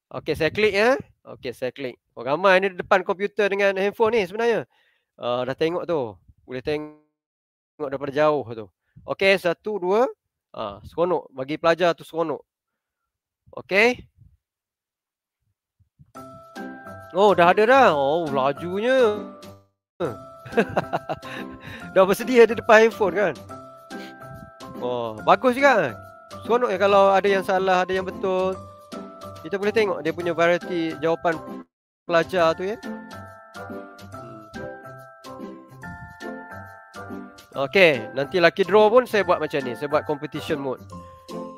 C: Okey saya klik ya. Okey saya klik. Oh, ramai ni depan komputer dengan handphone ni sebenarnya. Uh, dah tengok tu. Boleh tengok daripada jauh tu. Okey satu dua. Uh, seronok. Bagi pelajar tu seronok. Okey. Oh dah ada dah. Oh lajunya. dah bersedia ada depan handphone kan. Oh bagus juga kan. Seronok ya kalau ada yang salah, ada yang betul. Kita boleh tengok dia punya variety jawapan pelajar tu ya. Hmm. Okey, nanti lucky draw pun saya buat macam ni. Saya buat competition mode.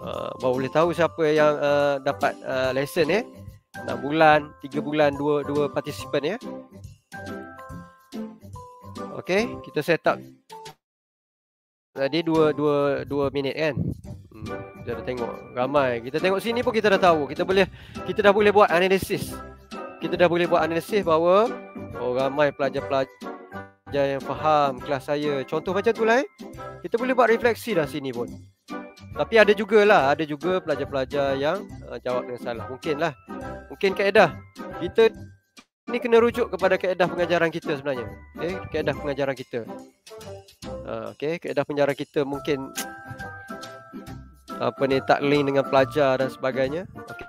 C: Uh, baru boleh tahu siapa yang uh, dapat uh, lesson ya. Eh? 6 bulan, 3 bulan, 2, 2 participant ya. Eh? Okey, kita set up. Tadi 2, 2, 2 minit kan. Hmm. kita dah tengok ramai kita tengok sini pun kita dah tahu kita boleh kita dah boleh buat analisis kita dah boleh buat analisis bahawa oh ramai pelajar-pelajar yang faham kelas saya contoh macam tu lah eh. kita boleh buat refleksi dah sini pun tapi ada juga lah ada juga pelajar-pelajar yang uh, jawab dengan salah mungkin lah mungkin kaedah kita ni kena rujuk kepada kaedah pengajaran kita sebenarnya okey eh, kaedah pengajaran kita uh, okey kaedah pengajaran kita mungkin apa ni takling dengan pelajar dan sebagainya okay.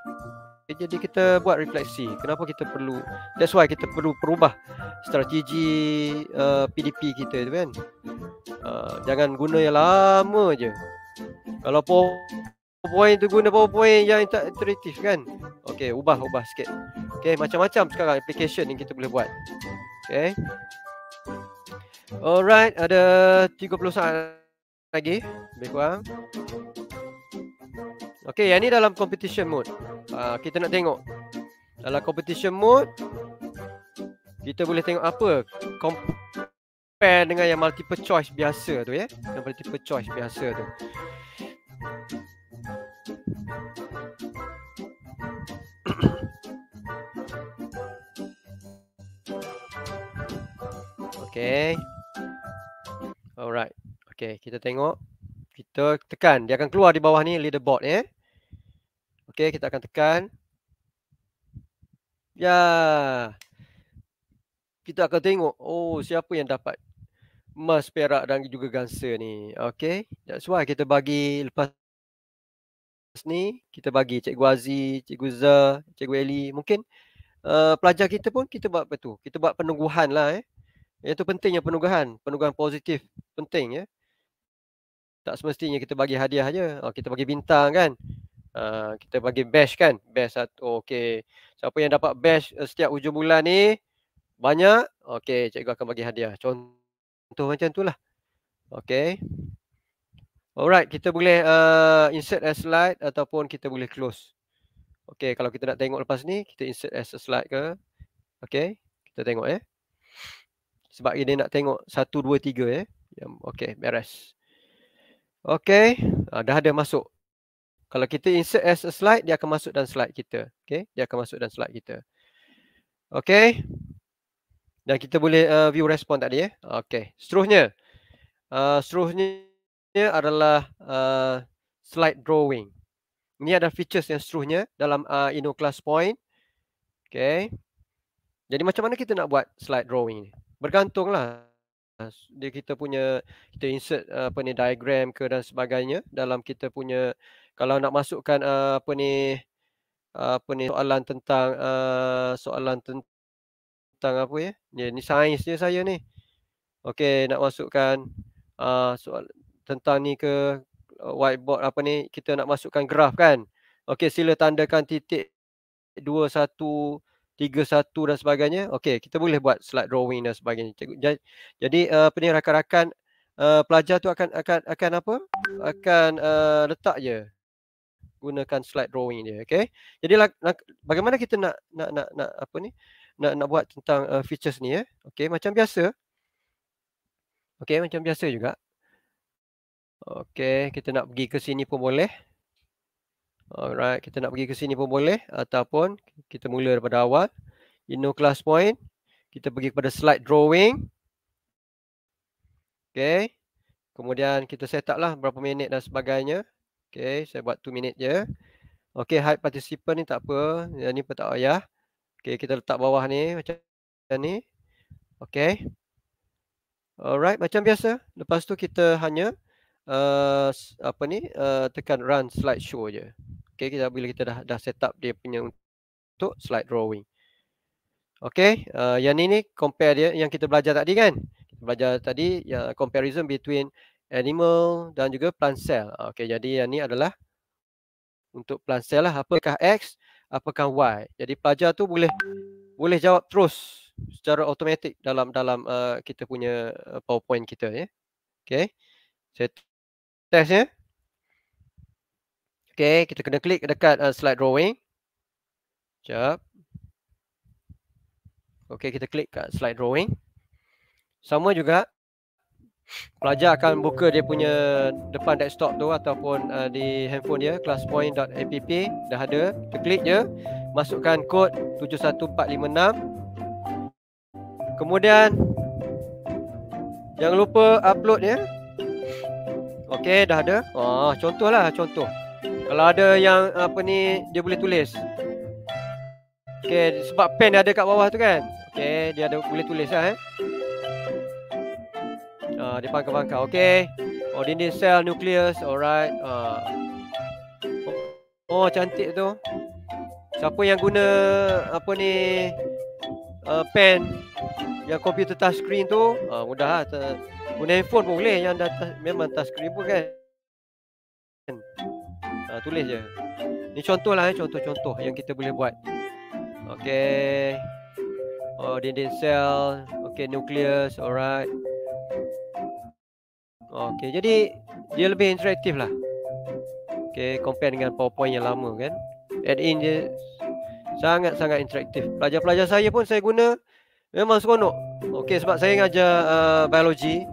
C: jadi kita buat refleksi kenapa kita perlu that's why kita perlu perubah strategi uh, PDP kita tu kan uh, jangan guna yang lama je kalau PowerPoint tu guna PowerPoint yang tak interaktif kan Okay, ubah ubah sikit Okay, macam-macam sekarang application yang kita boleh buat Okay Alright, ada 30 saat lagi Lebih kurang Okay, yang ni dalam competition mode. Uh, kita nak tengok. Dalam competition mode, kita boleh tengok apa. Compare dengan yang multiple choice biasa tu ya. Yang multiple choice biasa tu. okay. Alright. Okay, kita tengok. Kita tekan. Dia akan keluar di bawah ni leaderboard ya. Eh. Okey, kita akan tekan. Ya. Kita akan tengok. Oh, siapa yang dapat emas perak dan juga gansa ni. Okey. That's why kita bagi lepas ni. Kita bagi Cikgu Aziz, Cikgu Zah, Cikgu Eli. Mungkin uh, pelajar kita pun kita buat apa tu? Kita buat penungguhan lah eh. Itu pentingnya penungguhan. Penungguhan positif. Penting ya. Eh tak semestinya kita bagi hadiah je. Oh, ah, kita bagi bintang kan. Uh, kita bagi bash kan. Bash satu. Oh, okay. Siapa yang dapat bash eh, setiap hujung bulan ni. Banyak. Okay. Cikgu akan bagi hadiah. Contoh macam tu lah. Okay. Alright. Kita boleh uh, insert as slide. Ataupun kita boleh close. Okay. Kalau kita nak tengok lepas ni. Kita insert as slide ke. Okay. Kita tengok eh. Sebab ini nak tengok. Satu, dua, tiga eh. Ya, okay. Beres. Okay. Uh, ah, dah ada masuk. Kalau kita insert as a slide, dia akan masuk dalam slide kita. Okay. Dia akan masuk dalam slide kita. Okay. Dan kita boleh uh, view respon tadi. Eh? Ya? Okay. Seterusnya. Uh, seterusnya adalah uh, slide drawing. Ini ada features yang seterusnya dalam uh, Inno Class Point. Okay. Jadi macam mana kita nak buat slide drawing ni? Bergantunglah. Ah, dia kita punya kita insert ah, apa ni diagram ke dan sebagainya dalam kita punya kalau nak masukkan ah, apa ni apa ni soalan tentang soalan tentang apa ya ni ni sains dia saya ni okey nak masukkan soal tentang ni ke whiteboard apa ni kita nak masukkan graf kan okey sila tandakan titik 2 1 3-1 dan sebagainya. Okey, kita boleh buat slide drawing dan sebagainya. Jadi eh, apa ni rakan-rakan uh, pelajar tu akan akan akan apa? Akan uh, letak je gunakan slide drawing dia, okey. Jadi lah, lah, bagaimana kita nak nak nak nak apa ni? Nak nak buat tentang uh, features ni ya. Eh? Okey, macam biasa. Okey, macam biasa juga. Okey, kita nak pergi ke sini pun boleh. Alright, kita nak pergi ke sini pun boleh ataupun kita mula daripada awal. Inno class point, kita pergi kepada slide drawing. Okay, kemudian kita set up lah berapa minit dan sebagainya. Okay, saya buat 2 minit je. Okay, hide participant ni tak apa. Yang ni pun tak payah. Okay, kita letak bawah ni macam ni. Okay. Alright, macam biasa. Lepas tu kita hanya uh, apa ni, uh, tekan run slideshow show je. Okay, kita bila kita dah dah set up dia punya untuk slide drawing. Okay, uh, yang ini compare dia yang kita belajar tadi kan? Belajar tadi ya, comparison between animal dan juga plant cell. Ah, okay, jadi yang ini adalah untuk plant cell lah. Apakah X, apakah Y? Jadi pelajar tu boleh boleh jawab terus secara automatik dalam dalam uh, kita punya uh, powerpoint kita ya. Okay, saya test ya. Okay, kita kena klik dekat uh, slide drawing. Sekejap. Okay, kita klik kat slide drawing. Sama juga. Pelajar akan buka dia punya depan desktop tu ataupun uh, di handphone dia. Classpoint.app dah ada. Kita klik je. Masukkan kod 71456. Kemudian, jangan lupa upload ya. Okay, dah ada. Oh, contohlah contoh. Kalau ada yang apa ni dia boleh tulis. Okey, sebab pen dia ada kat bawah tu kan. Okey, dia ada boleh tulis lah eh. Ah, uh, dia pangkal-pangkal. Okey. Ordinary oh, cell nucleus. Alright. Ah. Uh. Oh, cantik tu. Siapa yang guna apa ni uh, pen yang komputer touch screen tu, uh, mudah lah. Guna handphone pun boleh yang dah memang touch screen pun kan ha, tulis je ni contoh lah eh, contoh-contoh yang kita boleh buat Okay oh, dinding cell Okay nucleus alright Okay jadi dia lebih interaktif lah Okay compare dengan powerpoint yang lama kan add in je, sangat-sangat interaktif pelajar-pelajar saya pun saya guna memang seronok Okay sebab saya ngajar uh, biologi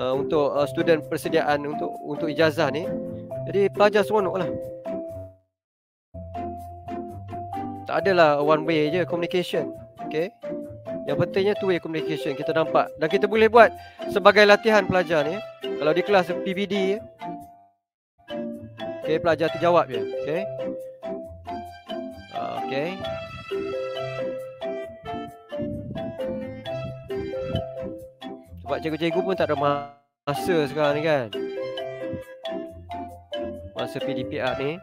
C: uh, untuk uh, student persediaan untuk untuk ijazah ni jadi pelajar seronok lah Tak adalah one way je communication Okay Yang pentingnya two way communication kita nampak Dan kita boleh buat sebagai latihan pelajar ni Kalau di kelas PBD, Okay pelajar tu jawab je Okay ah, Okay Sebab cikgu-cikgu pun tak ada masa sekarang ni kan bahasa PDPR ni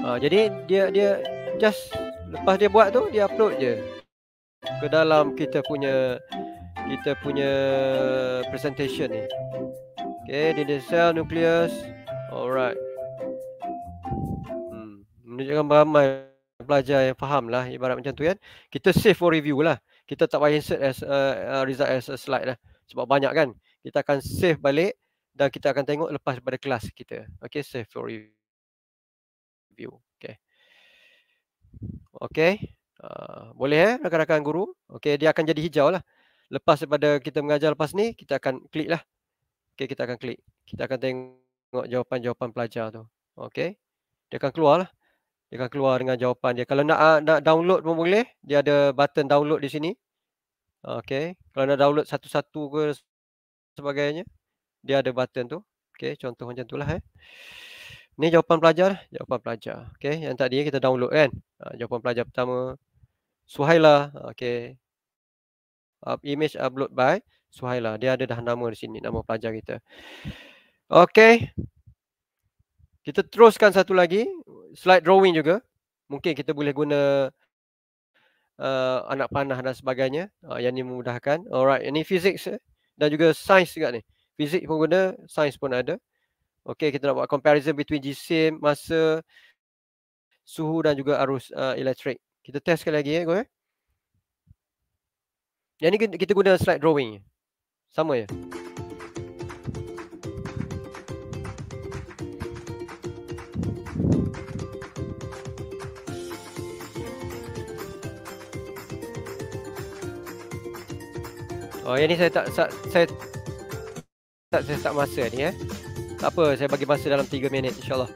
C: uh, jadi dia dia just lepas dia buat tu dia upload je ke dalam kita punya kita punya presentation ni okey dia cell nucleus alright hmm menunjukkan ramai pelajar yang faham lah ibarat macam tu kan kita save for review lah kita tak payah insert as a, uh, a uh, result as a slide lah sebab banyak kan kita akan save balik dan kita akan tengok lepas pada kelas kita. Okay, save for review. Okay. Okay. Uh, ah, boleh eh rakan-rakan guru? Okay, dia akan jadi hijau lah. Lepas daripada kita mengajar lepas ni, kita akan klik lah. Okay, kita akan klik. Kita akan tengok jawapan-jawapan pelajar tu. Okay. Dia akan keluar lah. Dia akan keluar dengan jawapan dia. Kalau nak ah, nak download pun boleh. Dia ada button download di sini. Okay. Kalau nak download satu-satu ke sebagainya dia ada button tu. Okey, contoh macam itulah eh. Ni jawapan pelajar, jawapan pelajar. Okey, yang tadi kita download kan. Ha, jawapan pelajar pertama Suhaila. Ah, Okey. Up image upload by Suhaila. Dia ada dah nama di sini, nama pelajar kita. Okey. Kita teruskan satu lagi slide drawing juga. Mungkin kita boleh guna uh, anak panah dan sebagainya. Uh, yang ni memudahkan. Alright, ini fizik eh? dan juga sains juga ni fizik pun guna, sains pun ada. Okey, kita nak buat comparison between jisim, masa, suhu dan juga arus uh, elektrik. Kita test sekali lagi ya, eh, go. Eh. Yang ni kita guna slide drawing. Sama ya. Oh, yang ni saya tak saya, saya tak sesak masa ni eh. Tak apa, saya bagi masa dalam 3 minit insyaAllah.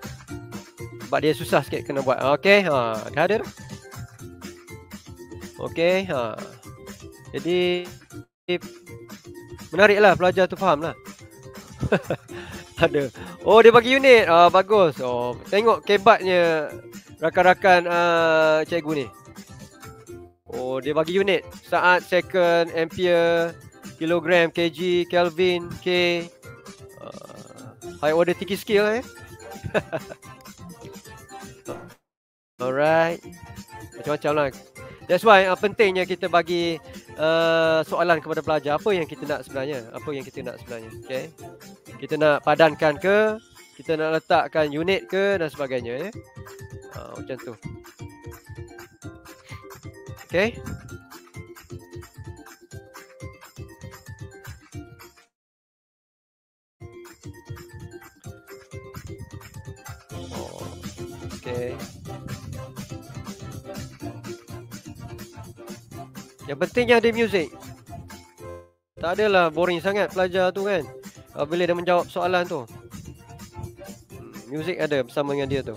C: Sebab dia susah sikit kena buat. Okey, ha, dah ada dah. Okey, ha. Jadi, menariklah pelajar tu faham lah. ada. Oh, dia bagi unit. Ah, bagus. Oh, tengok kebatnya rakan-rakan uh, cikgu ni. Oh, dia bagi unit. Saat second ampere kilogram, kg, kelvin, k. Uh, high order tinggi skill eh. Alright. Macam-macam lah. That's why uh, pentingnya kita bagi uh, soalan kepada pelajar. Apa yang kita nak sebenarnya? Apa yang kita nak sebenarnya? Okay. Kita nak padankan ke? Kita nak letakkan unit ke? Dan sebagainya. Eh?
D: Uh, macam tu. Okay.
C: Yang pentingnya ada muzik. Tak adalah boring sangat pelajar tu kan. Ah, bila dia menjawab soalan tu. Hmm, muzik ada bersama dengan dia tu.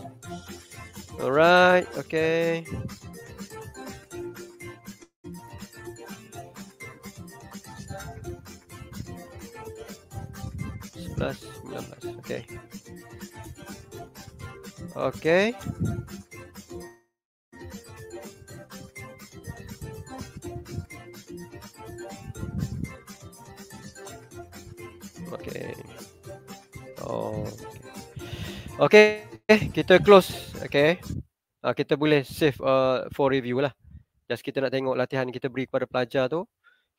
C: Alright. Okay. Okay. Okay. Okay. Oh. Okay. okay. kita close. Okay. Uh, kita boleh save uh, for review lah. Just kita nak tengok latihan kita beri kepada pelajar tu.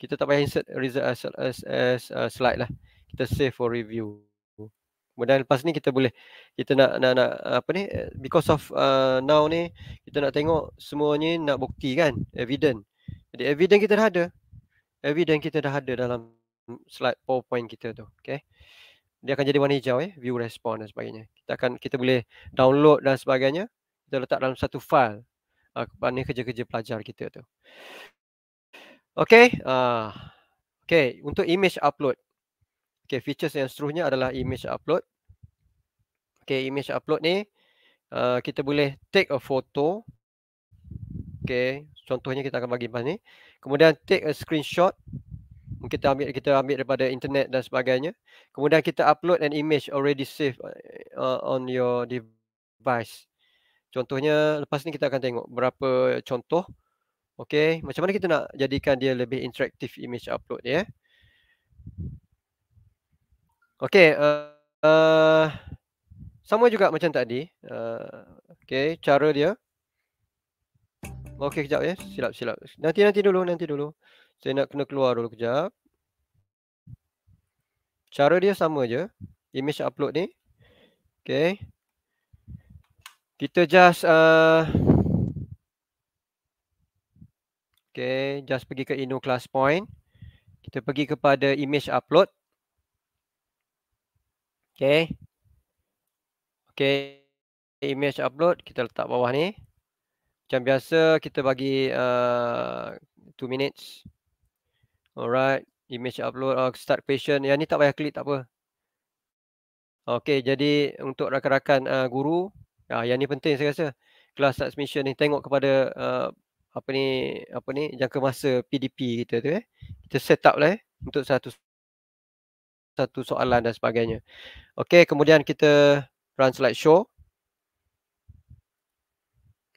C: Kita tak payah insert result as, as, as uh, slide lah. Kita save for review. Kemudian lepas ni kita boleh kita nak nak, nak apa ni eh, because of uh, now ni kita nak tengok semuanya nak bukti kan evident. Jadi evident kita dah ada. Evident kita dah ada dalam slide PowerPoint kita tu. Okay. Dia akan jadi warna hijau eh view response dan sebagainya. Kita akan kita boleh download dan sebagainya. Kita letak dalam satu file. Ah uh, ni kerja-kerja pelajar kita tu. Okay. Uh, okay. Untuk image upload. Okay, features yang seterusnya adalah image upload. Okay, image upload ni uh, kita boleh take a photo. Okay, contohnya kita akan bagi pas ni. Kemudian take a screenshot. Kita ambil kita ambil daripada internet dan sebagainya. Kemudian kita upload an image already saved uh, on your device. Contohnya lepas ni kita akan tengok berapa contoh. Okay, macam mana kita nak jadikan dia lebih interaktif image upload ya. Yeah? Okay, uh, eh, uh, eh, sama juga macam tadi. Uh, eh, okay, cara dia. Okay, kejap ya. Silap, silap. Nanti, nanti dulu, nanti dulu. Saya nak kena keluar dulu kejap. Cara dia sama je. Image upload ni. Okay. Kita just... Uh, okay, just pergi ke Inu Class Point. Kita pergi kepada image upload. Okay. Okay. Image upload kita letak bawah ni. Macam biasa kita bagi 2 uh, eh, minutes. Alright. Image upload. Oh, start question. Yang ni tak payah klik tak apa. Okay. Jadi untuk rakan-rakan uh, guru. Ya, yang ni penting saya rasa. Kelas submission ni tengok kepada uh, apa ni apa ni jangka masa PDP kita tu eh. Kita set up lah eh, untuk satu satu soalan dan sebagainya. Okey, kemudian kita run slide show.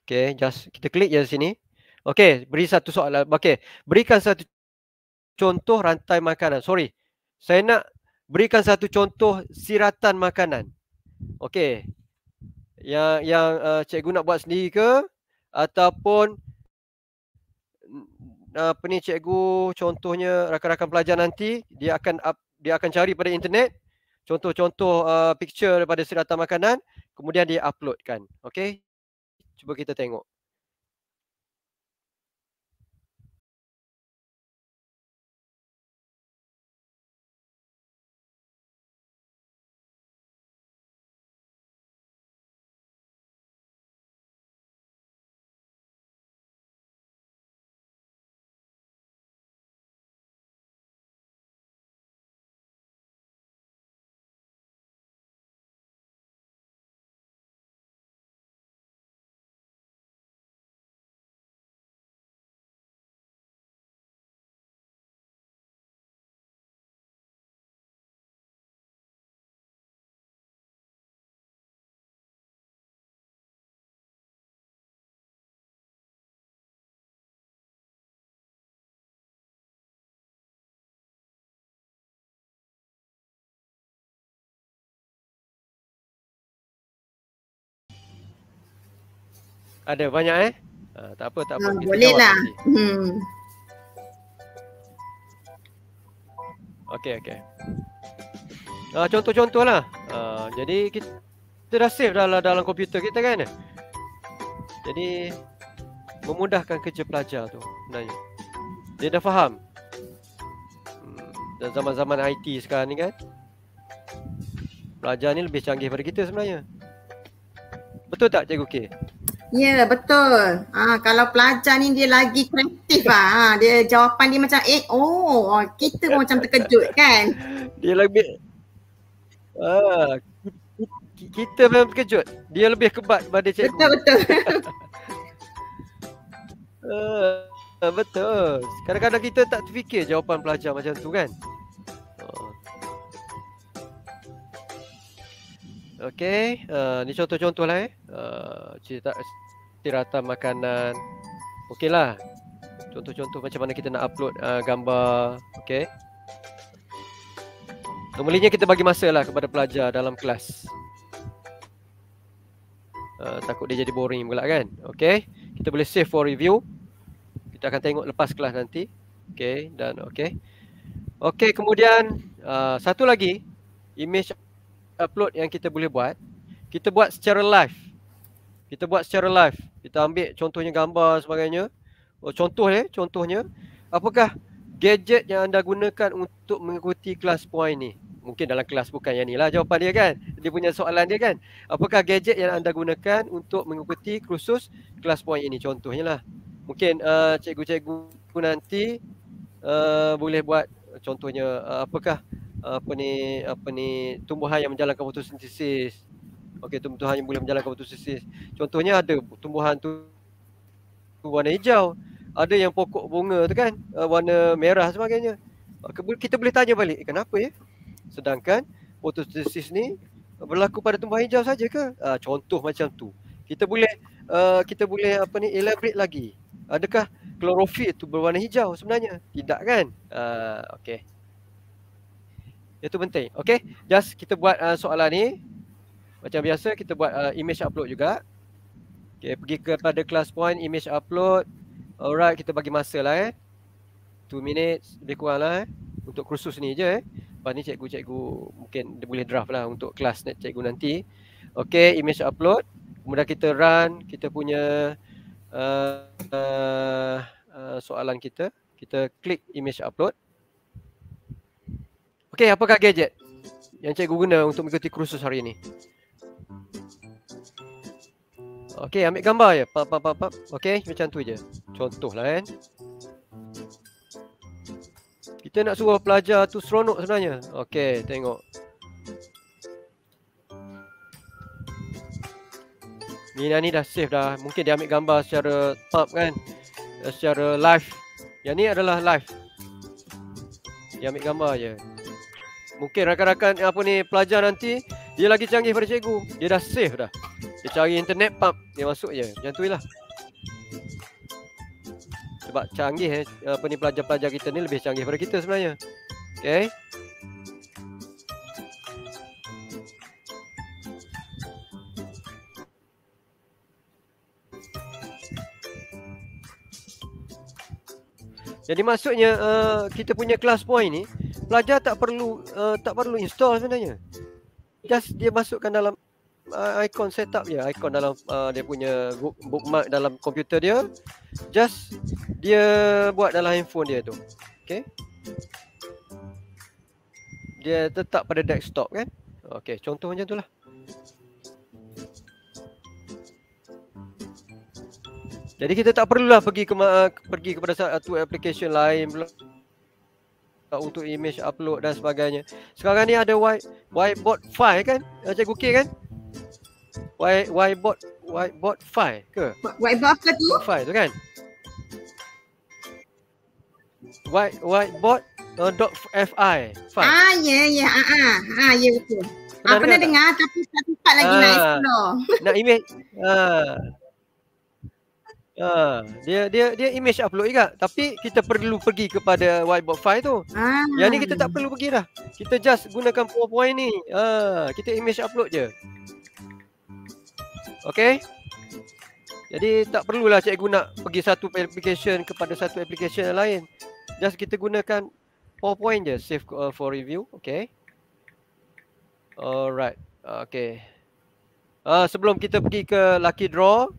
C: Okey, just kita klik je sini. Okey, beri satu soalan. Okey, berikan satu contoh rantai makanan. Sorry. Saya nak berikan satu contoh siratan makanan. Okey. Yang yang uh, cikgu nak buat sendiri ke ataupun apa ni cikgu contohnya rakan-rakan pelajar nanti dia akan up, dia akan cari pada internet contoh-contoh uh, picture daripada serata makanan kemudian dia uploadkan okey
D: cuba kita tengok Ada banyak eh? Ha, tak apa, tak apa. Ha, boleh lah. Hmm.
C: Okey, okey. Ha, ah, contoh lah Ha, jadi kita, kita dah save dalam dalam komputer kita kan? Jadi memudahkan kerja pelajar tu sebenarnya. Dia dah faham. Hmm, dan zaman-zaman IT sekarang ni kan Pelajar ni lebih canggih pada kita sebenarnya Betul tak Cikgu K?
A: Ya yeah, betul. Ha, kalau pelajar ni dia lagi kreatif lah. Ha. Dia jawapan dia macam eh oh, oh kita pun macam terkejut kan.
C: Dia lebih ah, kita memang terkejut. Dia lebih kebat daripada cikgu. Betul betul. ah, betul. Kadang-kadang kita tak terfikir jawapan pelajar macam tu kan. Okey, uh, ni contoh-contoh lah eh. uh, eh, tirata makanan. okey lah. Contoh-contoh macam mana kita nak upload uh, gambar. Okey. Normalnya kita bagi masa lah kepada pelajar dalam kelas. Uh, takut dia jadi boring pula kan. Okey. Kita boleh save for review. Kita akan tengok lepas kelas nanti. Okey dan okey. Okey kemudian uh, satu lagi image upload yang kita boleh buat kita buat secara live kita buat secara live kita ambil contohnya gambar sebagainya oh, contoh eh contohnya apakah gadget yang anda gunakan untuk mengikuti kelas poin ini? mungkin dalam kelas bukan yang lah. jawapan dia kan dia punya soalan dia kan apakah gadget yang anda gunakan untuk mengikuti kursus kelas poin ini contohnya lah mungkin uh, cikgu-cikgu nanti uh, boleh buat contohnya uh, apakah apa ni apa ni tumbuhan yang menjalankan fotosintesis. Okey tumbuhan yang boleh menjalankan fotosintesis. Contohnya ada tumbuhan tu, tu warna hijau, ada yang pokok bunga tu kan uh, warna merah sebagainya. Eh, kita boleh tanya balik eh, kenapa ya? Sedangkan fotosintesis ni berlaku pada tumbuhan hijau saja ke? Uh, contoh macam tu. Kita boleh uh, kita boleh apa ni elaborate lagi. Adakah klorofil tu berwarna hijau sebenarnya? Tidak kan? Uh, okey. Itu penting. Okay. Just kita buat uh, soalan ni. Macam biasa kita buat uh, image upload juga. Okay. Pergi kepada class point. Image upload. Alright. Kita bagi masa lah eh. Two minutes. Lebih kurang lah eh. Untuk kursus ni je eh. Lepas ni cikgu-cikgu mungkin dia boleh draft lah untuk kelas net cikgu nanti. Okay. Image upload. Kemudian kita run. Kita punya uh, uh, uh, soalan kita. Kita klik image upload. Okey, apakah gadget yang cikgu guna untuk mengikuti kursus hari ini? Okey, ambil gambar ya. Pap pap pap. Okey, macam tu je. Contohlah kan. Kita nak suruh pelajar tu seronok sebenarnya. Okey, tengok. Nina ni dah save dah. Mungkin dia ambil gambar secara pap kan. Eh, secara live. Yang ni adalah live. Dia ambil gambar je mungkin rakan-rakan apa ni pelajar nanti dia lagi canggih pada cikgu. Dia dah save dah. Dia cari internet pub dia masuk je. Macam tu lah. Sebab canggih eh. apa ni pelajar-pelajar kita ni lebih canggih pada kita sebenarnya. Okay. Jadi maksudnya uh, kita punya kelas point ni pelajar tak perlu uh, tak perlu install sebenarnya just dia masukkan dalam uh, icon setup dia icon dalam uh, dia punya bookmark dalam komputer dia just dia buat dalam handphone dia tu okey dia tetap pada desktop kan okey contoh macam itulah jadi kita tak perlulah pergi ke pergi kepada satu application lain pula Uh, untuk image upload dan sebagainya. Sekarang ni ada white whiteboard file kan? Eh, Cikgu K kan? White whiteboard whiteboard file ke? Whiteboard apa tu? File tu kan? White whiteboard uh, dot fi file. Ah
A: ya yeah, ya yeah. ah ah ah, ya yeah, betul. Ah, pernah, ah, pernah dengar, dengar tapi satu tempat lagi ah, nak explore.
C: Nak image ah Ha, dia dia dia image upload juga tapi kita perlu pergi kepada whiteboard file tu. Ha. Yang ni kita tak perlu pergi dah. Kita just gunakan PowerPoint ni. Ha, kita image upload je. Okay. Jadi tak perlulah cikgu nak pergi satu application kepada satu application yang lain. Just kita gunakan PowerPoint je. Save uh, for review. Okay. Alright. Okay. Uh, sebelum kita pergi ke lucky draw.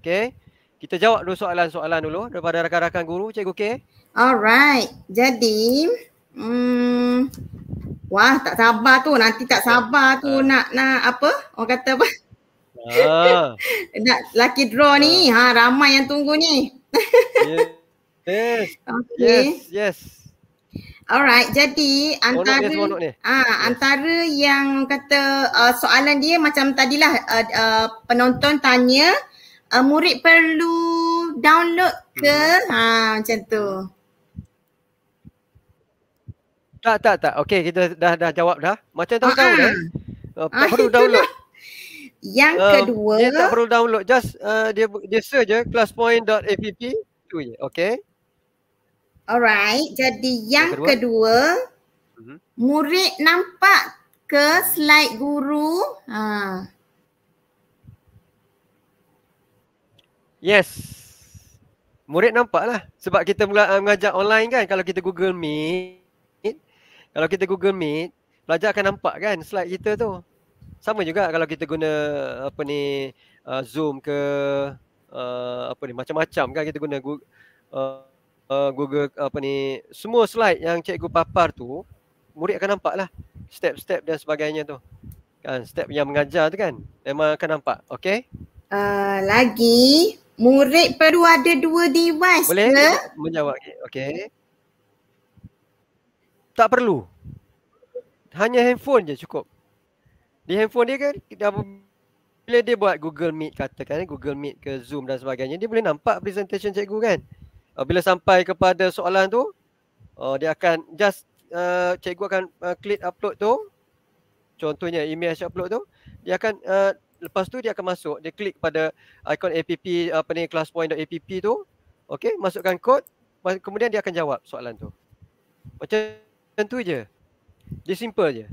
C: Okay. Kita jawab dulu soalan-soalan dulu daripada rakan-rakan guru, Cikgu K.
A: Alright. Jadi, hmm, wah tak sabar tu. Nanti tak sabar tu uh. nak nak apa? Orang kata apa? Uh. nak lucky draw ni. Uh. Ha, ramai yang tunggu ni. yes. Yes. Okay. yes. Yes. Alright, jadi antara ah ha, antara yang kata uh, soalan dia macam tadilah uh, uh, penonton tanya uh, murid perlu download ke hmm. ha macam tu
C: tak tak tak okey kita dah dah jawab dah macam tahu tahu dah perlu ah, download yang uh, kedua dia tak perlu download just uh, dia dia saja classpoint.app tu je okey
A: alright jadi yang kedua, kedua mhm. murid nampak ke mhm. slide guru ha
C: Yes. Murid nampak lah. Sebab kita mula, uh, mengajar online kan. Kalau kita Google Meet. Kalau kita Google Meet. Pelajar akan nampak kan slide kita tu. Sama juga kalau kita guna apa ni uh, Zoom ke uh, apa ni macam-macam kan kita guna Google, uh, uh, Google apa ni semua slide yang cikgu papar tu murid akan nampak lah step-step dan sebagainya tu kan step yang mengajar tu kan memang akan nampak okay
A: uh, lagi Murid perlu ada dua device Boleh ke?
C: menjawab. Okey. Tak perlu. Hanya handphone je cukup. Di handphone dia kan dia boleh dia buat Google Meet katakan Google Meet ke Zoom dan sebagainya dia boleh nampak presentation cikgu kan. Uh, bila sampai kepada soalan tu uh, dia akan just uh, cikgu akan klik upload tu. Contohnya saya upload tu dia akan lepas tu dia akan masuk dia klik pada ikon app apa ni classpoint.app tu okey masukkan kod kemudian dia akan jawab soalan tu macam tu je dia simple je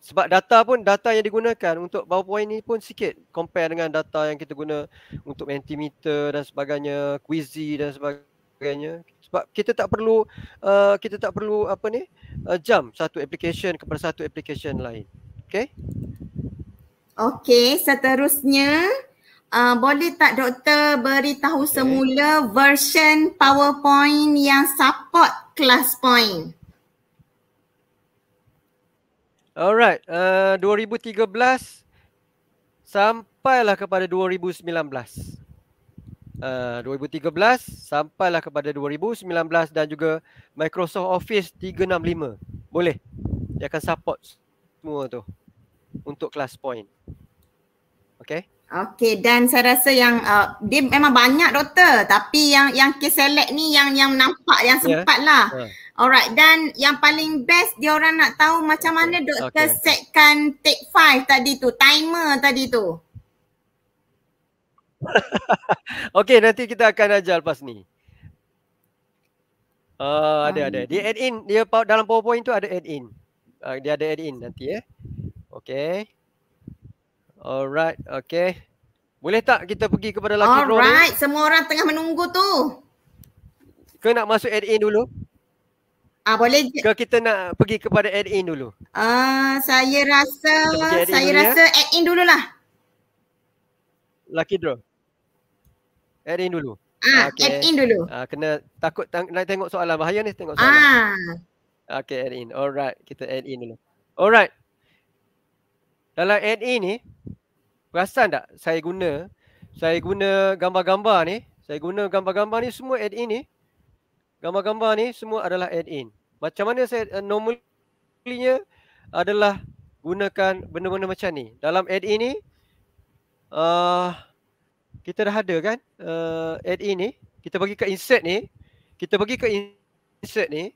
C: sebab data pun data yang digunakan untuk powerpoint ni pun sikit compare dengan data yang kita guna untuk mentimeter dan sebagainya quizy dan sebagainya sebab kita tak perlu uh, kita tak perlu apa ni uh, jump satu application kepada satu application lain okey
A: Okey, seterusnya uh, boleh tak doktor beritahu okay. semula version PowerPoint yang support class
C: point? Alright, uh, 2013 sampailah kepada 2019. Uh, 2013 sampailah kepada 2019 dan juga Microsoft Office 365. Boleh. Dia akan support semua tu untuk kelas point. Okay.
A: Okay dan saya rasa yang uh, dia memang banyak doktor tapi yang yang case select ni yang yang nampak yang ya. sempat lah. Yeah. Alright dan yang paling best dia orang nak tahu macam mana doktor okay. setkan take five tadi tu, timer tadi tu.
C: okay nanti kita akan ajar lepas ni. Uh, ada ada. Dia add in, dia dalam powerpoint tu ada add in. Uh, dia ada add in nanti eh. Okay. Alright, okay. Boleh tak kita pergi kepada lelaki Alright. Roy? Alright,
A: semua orang tengah menunggu tu.
C: Ke nak masuk add-in dulu? Ah boleh. Ke kita nak pergi kepada add-in dulu?
A: Ah uh, saya rasa saya dulu, ya. rasa ya? add-in dulu lah.
C: Lucky draw. Add-in dulu. Ah okay. add-in dulu. Ah kena takut tang- nak tengok soalan bahaya ni tengok soalan. Ah. Okay add-in. Alright, kita add-in dulu. Alright dalam NA ni perasan tak saya guna saya guna gambar-gambar ni saya guna gambar-gambar ni semua add in ni gambar-gambar ni semua adalah add in macam mana saya uh, normalnya adalah gunakan benda-benda macam ni dalam add in ni uh, kita dah ada kan uh, add in ni kita bagi ke insert ni kita bagi ke insert ni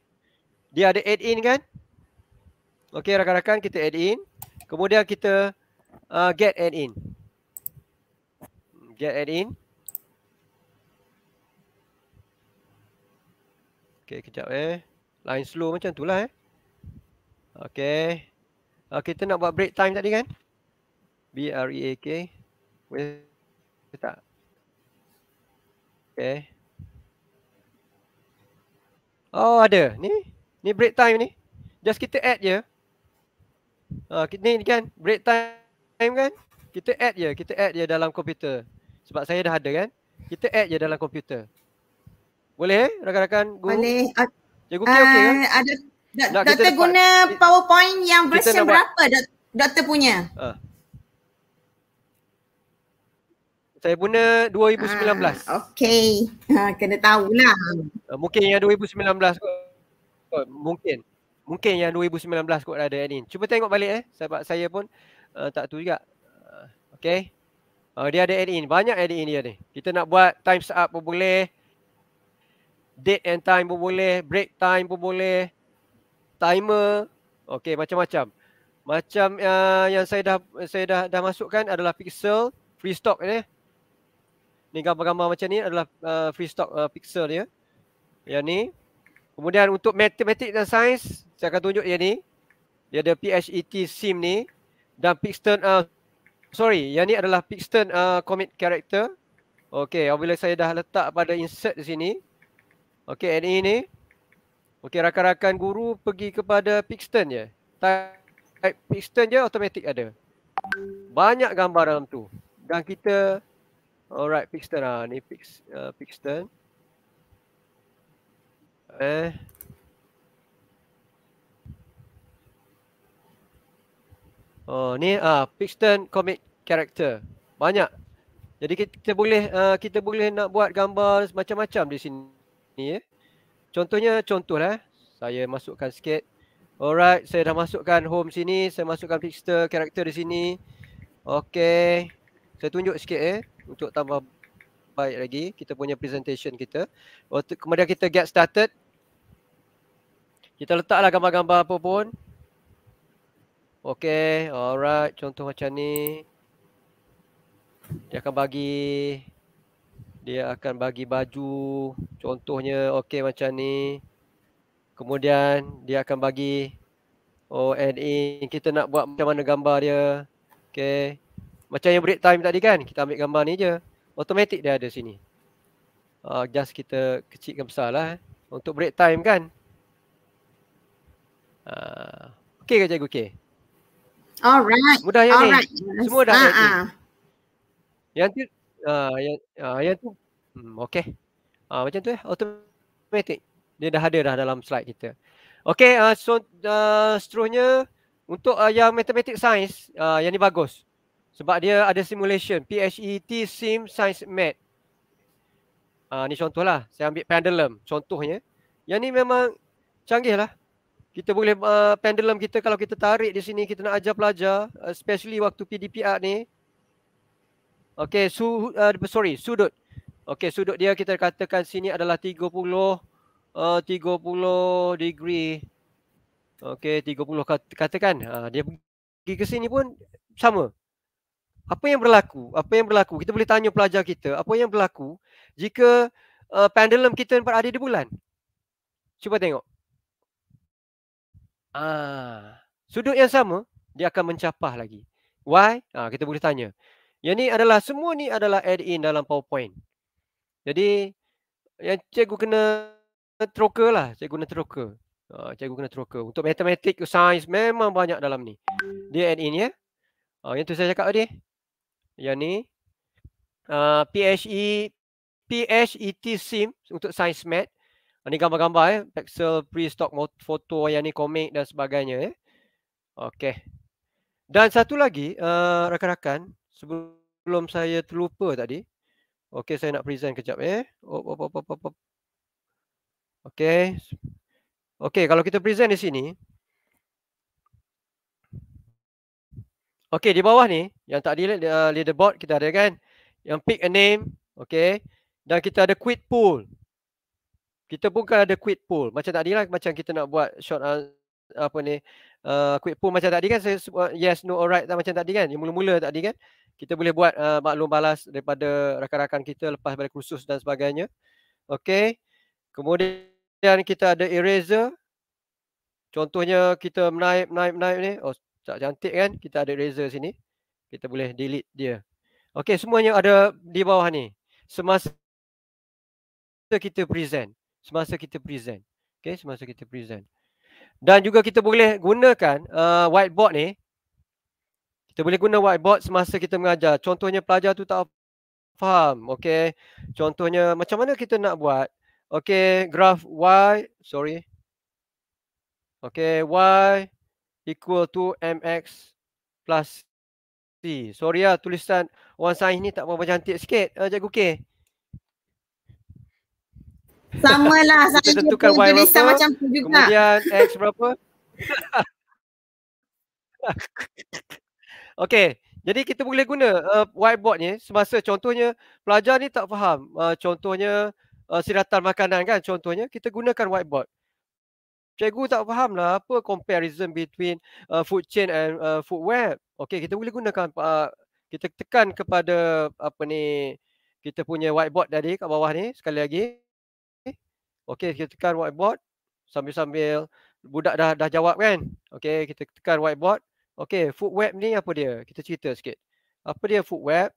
C: dia ada add in kan okey rakan-rakan kita add in Kemudian kita uh, get and in. Get and in. Okay, kejap eh. Line slow macam tu lah eh. Okay. Uh, kita nak buat break time tadi kan? B-R-E-A-K. Boleh tak? Okay. Oh, ada. Ni? Ni break time ni? Just kita add je. Yeah. Ah, kita uh, ni kan break time kan kita add je kita add je dalam komputer sebab saya dah ada kan kita add je dalam komputer boleh eh rakan-rakan boleh cikgu ya, okey uh, okey kan ah, ada Do- Doktor guna
A: dapat. powerpoint yang kita berapa buat. Doktor punya?
C: Uh. Saya guna 2019. Uh,
A: okay. Uh, kena tahulah.
C: Uh, mungkin yang 2019 kot. Mungkin mungkin yang 2019 kot lah, ada ni. Cuba tengok balik eh sebab saya pun uh, tak tahu juga. Eh, okay. Uh, eh, dia ada add Banyak add-in dia ni. Kita nak buat times up pun boleh. Date and time pun boleh. Break time pun boleh. Timer. Okay macam-macam. Macam, -macam. macam uh, yang saya dah saya dah, dah masukkan adalah pixel. Free stock ni. Ni gambar-gambar macam ni adalah uh, free stock uh, pixel dia. Yang ni. Kemudian untuk matematik dan sains, saya akan tunjuk yang ni. Dia ada PHET sim ni dan piston uh, sorry, yang ni adalah piston uh, commit character. Okey, apabila saya dah letak pada insert di sini. Okey, ini ni. Okey, rakan-rakan guru pergi kepada piston je. Type piston je automatic ada. Banyak gambar dalam tu. Dan kita alright piston lah. ni pix, uh, piston piston. É. Oh, ni ah uh, Pixton comic character. Banyak. Jadi kita, kita boleh uh, kita boleh nak buat gambar macam-macam di sini eh. Contohnya contoh lah, eh. Saya masukkan sikit. Alright, saya dah masukkan home sini, saya masukkan piston character di sini. Okay. Saya tunjuk sikit eh untuk tambah baik lagi kita punya presentation kita. Kemudian kita get started. Kita letaklah gambar-gambar apa pun. Okay. Alright. Contoh macam ni. Dia akan bagi. Dia akan bagi baju. Contohnya. Okay macam ni. Kemudian dia akan bagi. Oh Kita nak buat macam mana gambar dia. Okay. Macam yang break time tadi kan. Kita ambil gambar ni je. Automatik dia ada sini. Uh, just kita kecilkan besar lah. Eh. Untuk break time kan okay ke cikgu okay
D: alright mudah yang alright. ni yes. semua dah uh-uh.
C: yang tu uh, yang uh, yang tu hmm, okay uh, macam tu eh automatic dia dah ada dah dalam slide kita okay uh, so uh, seterusnya untuk uh, yang matematik science uh, yang ni bagus sebab dia ada simulation PHET sim science math Uh, ni contohlah. Saya ambil pendulum contohnya. Yang ni memang canggih lah kita boleh uh, pendulum kita kalau kita tarik di sini kita nak ajar pelajar eh, especially waktu PDPR ni okey su uh, sorry sudut okey sudut dia kita katakan sini adalah 30 uh, 30 degree okey 30 kat, katakan uh, dia pergi ke sini pun sama apa yang berlaku apa yang berlaku kita boleh tanya pelajar kita apa yang berlaku jika uh, pendulum kita berada di bulan cuba tengok Ah, sudut yang sama dia akan mencapah lagi. Why? Ah, kita boleh tanya. Yang ni adalah semua ni adalah add in dalam PowerPoint. Jadi yang cikgu kena troker lah. Cikgu kena troker. Ah, cikgu kena troker. Untuk matematik, sains memang banyak dalam ni. Dia add in ya. Ah, yang tu saya cakap tadi. Yang ni. Uh, ah, PHE, PHET sim untuk sains math. Ini gambar-gambar eh. Pixel pre-stock foto yang ni komik dan sebagainya eh. Okey. Dan satu lagi uh, rakan-rakan sebelum saya terlupa tadi. okay, saya nak present kejap eh. Op, op, op, op, op. Okey. Okey kalau kita present di sini. okay di bawah ni yang tak di eh, leaderboard kita ada kan. Yang pick a name. okay, Dan kita ada quit pool kita pun bukan ada quit pool, macam tadi lah macam kita nak buat short uh, apa ni uh, ah, quick poll macam tadi kan yes no alright lah, macam tadi kan yang mula-mula tadi kan kita boleh buat uh, maklum balas daripada rakan-rakan kita lepas pada kursus dan sebagainya okey kemudian kita ada eraser contohnya kita menaip naip naip ni oh tak cantik kan kita ada eraser sini kita boleh delete dia okey semuanya ada di bawah ni semasa kita present semasa kita present. Okay, semasa kita present. Dan juga kita boleh gunakan uh, whiteboard ni. Kita boleh guna whiteboard semasa kita mengajar. Contohnya pelajar tu tak faham. Okay. Contohnya macam mana kita nak buat. Okay. Graph Y. Sorry. Okay. Y equal to MX plus C. Sorry lah tulisan one sign ni tak berapa cantik sikit. Uh, eh, Jaguk okay.
D: Sama lah. Saya kita tentukan Y berapa. Sama macam tu juga. Kemudian X berapa.
C: okay. Jadi kita boleh guna uh, whiteboard ni semasa contohnya pelajar ni tak faham. Uh, contohnya uh, siratan makanan kan contohnya. Kita gunakan whiteboard. Cikgu tak faham lah apa comparison between uh, food chain and uh, food web. Okay kita boleh gunakan uh, kita tekan kepada apa ni kita punya whiteboard tadi kat bawah ni sekali lagi Okey, kita tekan whiteboard sambil-sambil budak dah dah jawab kan. Okey, kita tekan whiteboard. Okey,
D: food web ni apa dia? Kita cerita sikit. Apa dia food web?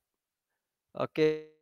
D: Okey.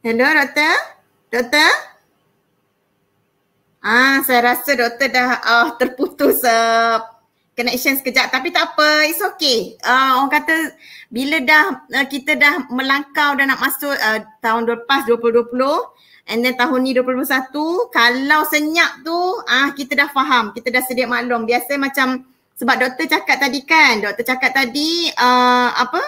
D: Hello, doktor. Doktor.
A: Ah, saya rasa doktor dah ah, terputus uh, connection sekejap tapi tak apa, it's okay. Uh, orang kata bila dah uh, kita dah melangkau dan nak masuk uh, tahun lepas 2020 and then tahun ni 2021, kalau senyap tu ah uh, kita dah faham, kita dah sedia maklum. Biasa macam sebab doktor cakap tadi kan, doktor cakap tadi uh, apa?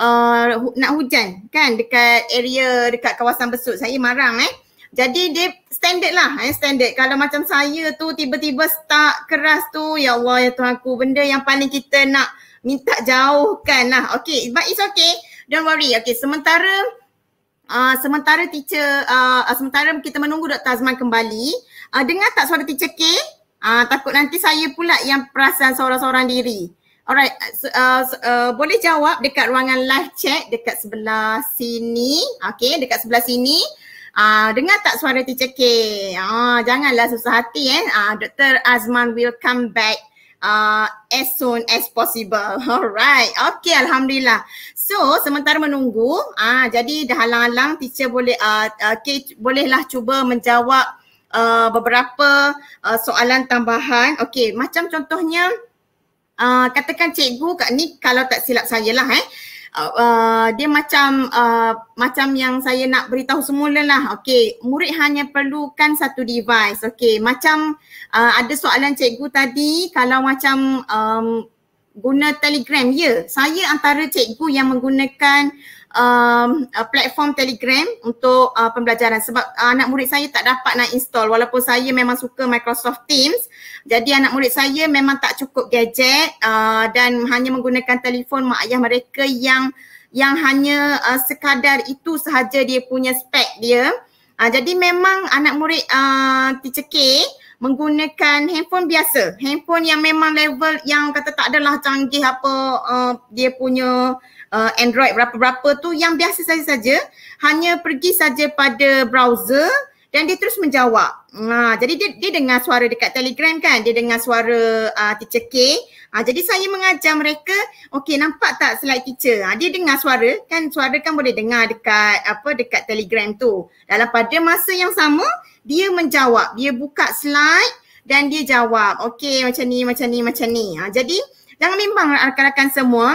A: uh, nak hujan kan dekat area dekat kawasan besut saya marang eh jadi dia standard lah eh standard kalau macam saya tu tiba-tiba start keras tu ya Allah ya Tuhan aku benda yang paling kita nak minta jauhkan lah okay but it's okay don't worry okay sementara Uh, sementara teacher uh, uh, sementara kita menunggu Dr. Azman kembali uh, dengar tak suara teacher K? Uh, takut nanti saya pula yang perasan seorang-seorang diri. Alright, so, uh, so, uh, boleh jawab dekat ruangan live chat dekat sebelah sini. Okay, dekat sebelah sini. Uh, dengar tak suara teacher K? Uh, janganlah susah hati eh. Uh, ah, Dr. Azman will come back uh, as soon as possible. Alright, okay Alhamdulillah. So, sementara menunggu, uh, jadi dah halang-halang teacher boleh, uh, K bolehlah cuba menjawab uh, beberapa uh, soalan tambahan. Okay, macam contohnya, uh, katakan cikgu kat ni kalau tak silap saya lah eh. Uh, dia macam uh, macam yang saya nak beritahu semula lah. Okey, murid hanya perlukan satu device. Okey, macam uh, ada soalan cikgu tadi kalau macam um, guna Telegram. Ya, yeah, saya antara cikgu yang menggunakan um, platform Telegram untuk uh, pembelajaran sebab uh, anak murid saya tak dapat nak install walaupun saya memang suka Microsoft Teams. Jadi anak murid saya memang tak cukup gadget uh, dan hanya menggunakan telefon mak ayah mereka yang yang hanya uh, sekadar itu sahaja dia punya spek dia. Uh, jadi memang anak murid uh, teacher K menggunakan handphone biasa. Handphone yang memang level yang kata tak adalah canggih apa uh, dia punya uh, Android berapa-berapa tu yang biasa saja saja hanya pergi saja pada browser dan dia terus menjawab. Ha, jadi dia, dia dengar suara dekat telegram kan dia dengar suara uh, teacher K ha, jadi saya mengajar mereka okey nampak tak slide teacher ha, dia dengar suara kan suara kan boleh dengar dekat apa dekat telegram tu dalam pada masa yang sama dia menjawab dia buka slide dan dia jawab okey macam ni macam ni macam ni ha, jadi jangan bimbang rakan-rakan semua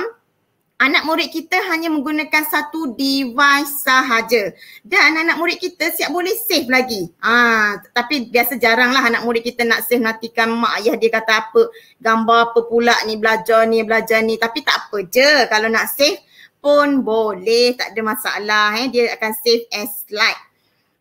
A: anak murid kita hanya menggunakan satu device sahaja dan anak murid kita siap boleh save lagi. Ah, tapi biasa jaranglah anak murid kita nak save nantikan mak ayah dia kata apa gambar apa pula ni belajar ni belajar ni tapi tak apa je kalau nak save pun boleh tak ada masalah eh dia akan save as slide.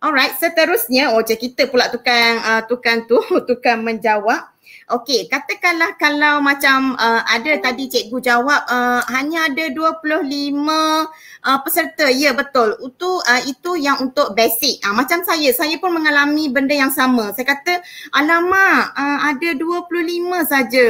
A: Alright, seterusnya oh cik kita pula tukang uh, tukang tu tukang menjawab. Okey, katakanlah kalau macam uh, ada tadi cikgu jawab uh, hanya ada 25 uh, peserta. Ya betul. Itu uh, itu yang untuk basic. Uh, macam saya, saya pun mengalami benda yang sama. Saya kata alamak uh, ada 25 saja.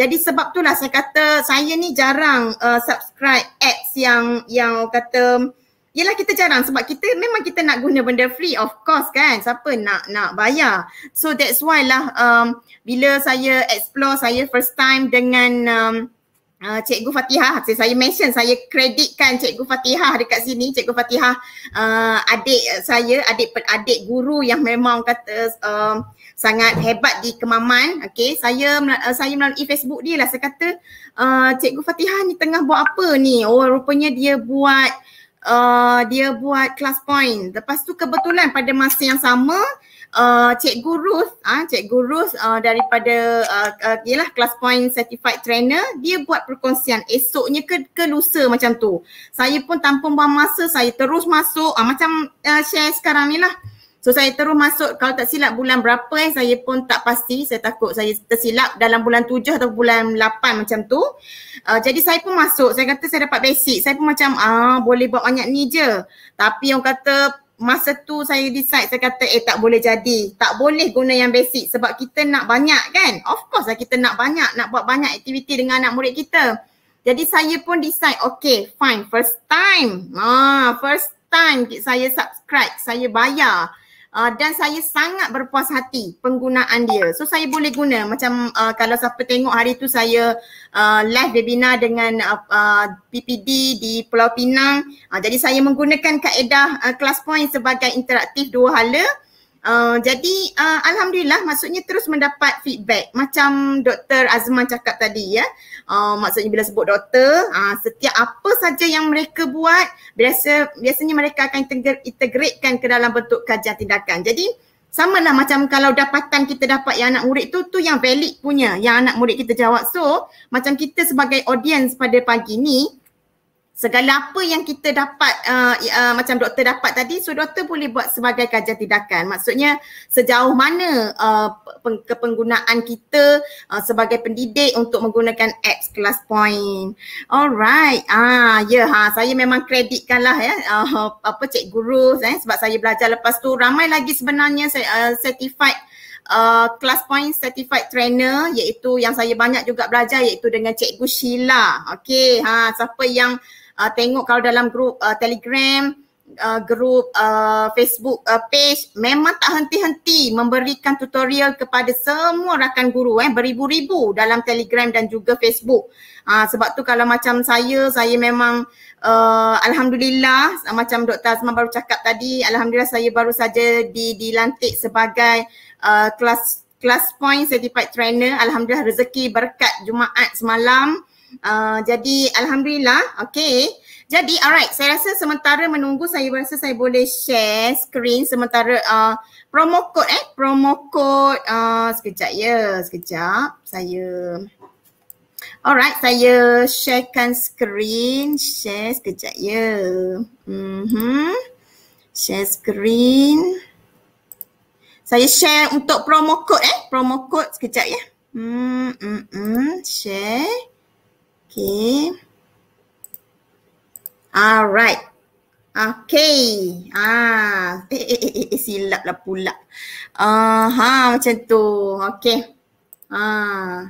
A: Jadi sebab itulah saya kata saya ni jarang uh, subscribe apps yang yang kata Yelah kita jarang sebab kita memang kita nak guna benda free of course kan siapa nak nak bayar so that's why lah um, bila saya explore saya first time dengan um, uh, Cikgu Fatihah saya, saya mention saya kreditkan Cikgu Fatihah dekat sini Cikgu Fatihah uh, adik saya adik adik guru yang memang kata um, sangat hebat di Kemaman okay saya uh, saya melalui Facebook dia lah saya kata uh, Cikgu Fatihah ni tengah buat apa ni oh rupanya dia buat uh, dia buat class point. Lepas tu kebetulan pada masa yang sama uh, Cikgu ah uh, Cikgu Ruth uh, daripada uh, uh, ialah class point certified trainer dia buat perkongsian esoknya ke, ke lusa macam tu. Saya pun tanpa buang masa saya terus masuk uh, macam uh, share sekarang ni lah. So saya terus masuk kalau tak silap bulan berapa eh saya pun tak pasti saya takut saya tersilap dalam bulan tujuh atau bulan lapan macam tu. Uh, jadi saya pun masuk saya kata saya dapat basic saya pun macam ah boleh buat banyak ni je. Tapi orang kata masa tu saya decide saya kata eh tak boleh jadi. Tak boleh guna yang basic sebab kita nak banyak kan. Of course lah kita nak banyak nak buat banyak aktiviti dengan anak murid kita. Jadi saya pun decide okay fine first time. Ah first time saya subscribe saya bayar uh, dan saya sangat berpuas hati penggunaan dia. So saya boleh guna macam uh, kalau siapa tengok hari tu saya uh, live webinar dengan uh, uh, PPD di Pulau Pinang. Uh, jadi saya menggunakan kaedah uh, class point sebagai interaktif dua hala. Uh, jadi uh, alhamdulillah maksudnya terus mendapat feedback macam Dr Azman cakap tadi ya. Yeah uh, maksudnya bila sebut doktor uh, setiap apa saja yang mereka buat biasa biasanya mereka akan integratekan ke dalam bentuk kajian tindakan jadi sama lah macam kalau dapatan kita dapat yang anak murid tu, tu yang valid punya yang anak murid kita jawab. So macam kita sebagai audience pada pagi ni, segala apa yang kita dapat uh, uh, macam doktor dapat tadi so doktor boleh buat sebagai kajian tindakan maksudnya sejauh mana uh, kepenggunaan kita uh, sebagai pendidik untuk menggunakan apps kelas point alright ah ya yeah, ha saya memang kreditkan lah ya uh, apa cik guru eh, sebab saya belajar lepas tu ramai lagi sebenarnya saya uh, certified Uh, class point certified trainer iaitu yang saya banyak juga belajar iaitu dengan cikgu Sheila. Okey, ha siapa yang uh, tengok kalau dalam grup uh, ah, Telegram, uh, ah, grup uh, Facebook uh, page memang tak henti-henti memberikan tutorial kepada semua rakan guru eh beribu-ribu dalam Telegram dan juga Facebook. Uh, sebab tu kalau macam saya saya memang uh, alhamdulillah macam Dr. Azman baru cakap tadi alhamdulillah saya baru saja di dilantik sebagai uh, kelas class point certified trainer alhamdulillah rezeki berkat jumaat semalam Uh, jadi Alhamdulillah. Okay. Jadi alright. Saya rasa sementara menunggu saya rasa saya boleh share screen sementara uh, promo code eh. Promo code uh, sekejap ya. Sekejap. Saya. Alright. Saya sharekan screen. Share sekejap ya. Mm-hmm. Share screen. Saya share untuk promo code eh. Promo code sekejap ya. Hmm, hmm, hmm. Share. Okay. Alright. Okay. Ah, eh, eh, eh, eh, silap lah pula. Uh, ha, macam tu. Okay. Ah.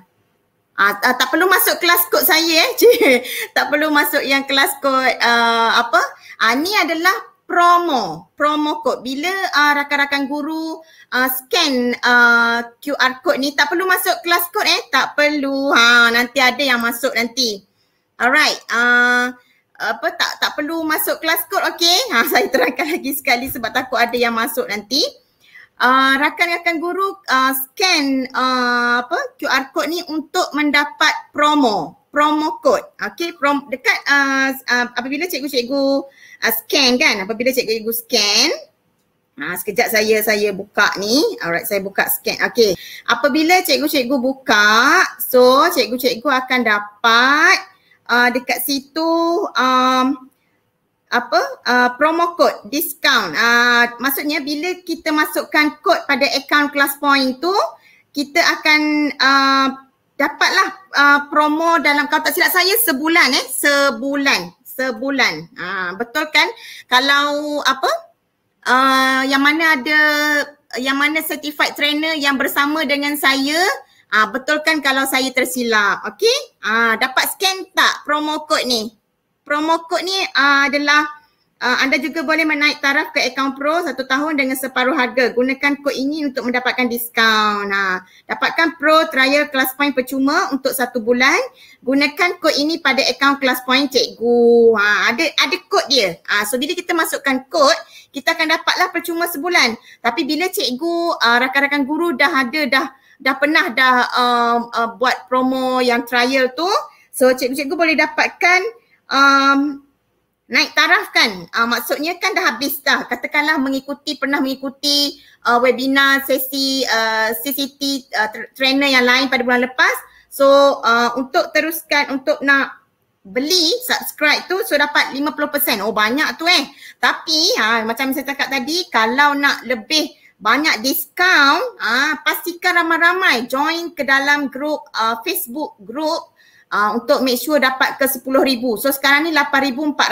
A: Ah, ah, tak perlu masuk kelas kod saya eh. Cik. Tak perlu masuk yang kelas kod uh, ah, apa. Ah, ni adalah promo promo kod bila uh, rakan-rakan guru uh, scan uh, ah, QR kod ni tak perlu masuk kelas kod eh tak perlu ha nanti ada yang masuk nanti alright uh, apa tak tak perlu masuk kelas kod okey ha saya terangkan lagi sekali sebab takut ada yang masuk nanti uh, rakan-rakan guru uh, scan uh, apa QR kod ni untuk mendapat promo promo kod okey dekat uh, uh, apabila cikgu-cikgu uh, scan kan apabila cikgu scan Ha, sekejap saya saya buka ni. Alright, saya buka scan. Okay. Apabila cikgu-cikgu buka, so cikgu-cikgu akan dapat uh, dekat situ um, apa uh, promo code discount. Uh, maksudnya bila kita masukkan kod pada account class point tu, kita akan uh, dapatlah uh, promo dalam kalau tak silap saya sebulan eh sebulan sebulan. Ha, betul kan? Kalau apa? Uh, yang mana ada yang mana certified trainer yang bersama dengan saya ah, betul kan? kalau saya tersilap. Okey? Ah dapat scan tak promo code ni? Promo code ni ah, adalah Uh, anda juga boleh menaik taraf ke account pro satu tahun dengan separuh harga. Gunakan kod ini untuk mendapatkan diskaun. Nah, ha, dapatkan pro trial kelas point percuma untuk satu bulan. Gunakan kod ini pada account kelas point cikgu. Ha, ada ada kod dia. Ha, so bila kita masukkan kod, kita akan dapatlah percuma sebulan. Tapi bila cikgu, uh, rakan-rakan guru dah ada, dah dah pernah dah um, uh, buat promo yang trial tu. So cikgu-cikgu boleh dapatkan um, naik taraf kan uh, maksudnya kan dah habis dah katakanlah mengikuti pernah mengikuti uh, webinar sesi uh, ah, CCT uh, trainer yang lain pada bulan lepas so uh, untuk teruskan untuk nak beli subscribe tu so dapat 50% oh banyak tu eh tapi ha macam saya cakap tadi kalau nak lebih banyak diskaun ah pastikan ramai-ramai join ke dalam group uh, Facebook group uh, untuk make sure dapat ke 10,000. So sekarang ni 8,400. Uh,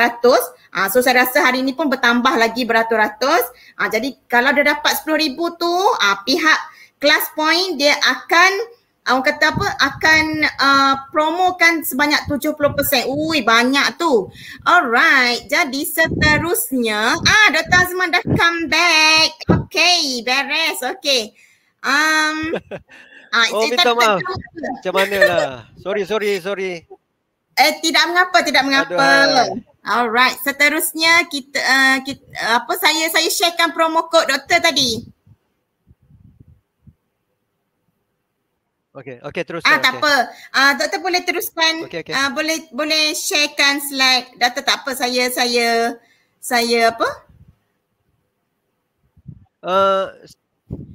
A: ah, so saya rasa hari ni pun bertambah lagi beratus-ratus. Uh, jadi kalau dia dapat 10,000 tu uh, pihak kelas point dia akan orang kata apa akan uh, promokan sebanyak 70%. Ui banyak tu. Alright, jadi seterusnya ah Dr. Azman dah come back. Okay, beres. Okay. Um
C: Ah, oh, minta tak maaf. Tak Macam manalah. Sorry, sorry, sorry.
A: Eh, tidak mengapa, tidak mengapa. Aduh. Alright, seterusnya kita, uh, kita uh, apa saya saya sharekan promo code doktor tadi.
C: Okay, okay terus. Ah, tak okay. apa.
A: Uh, doktor boleh teruskan. Okay, okay. Uh, ah, boleh boleh sharekan slide. Doktor tak apa, saya saya saya apa? Uh,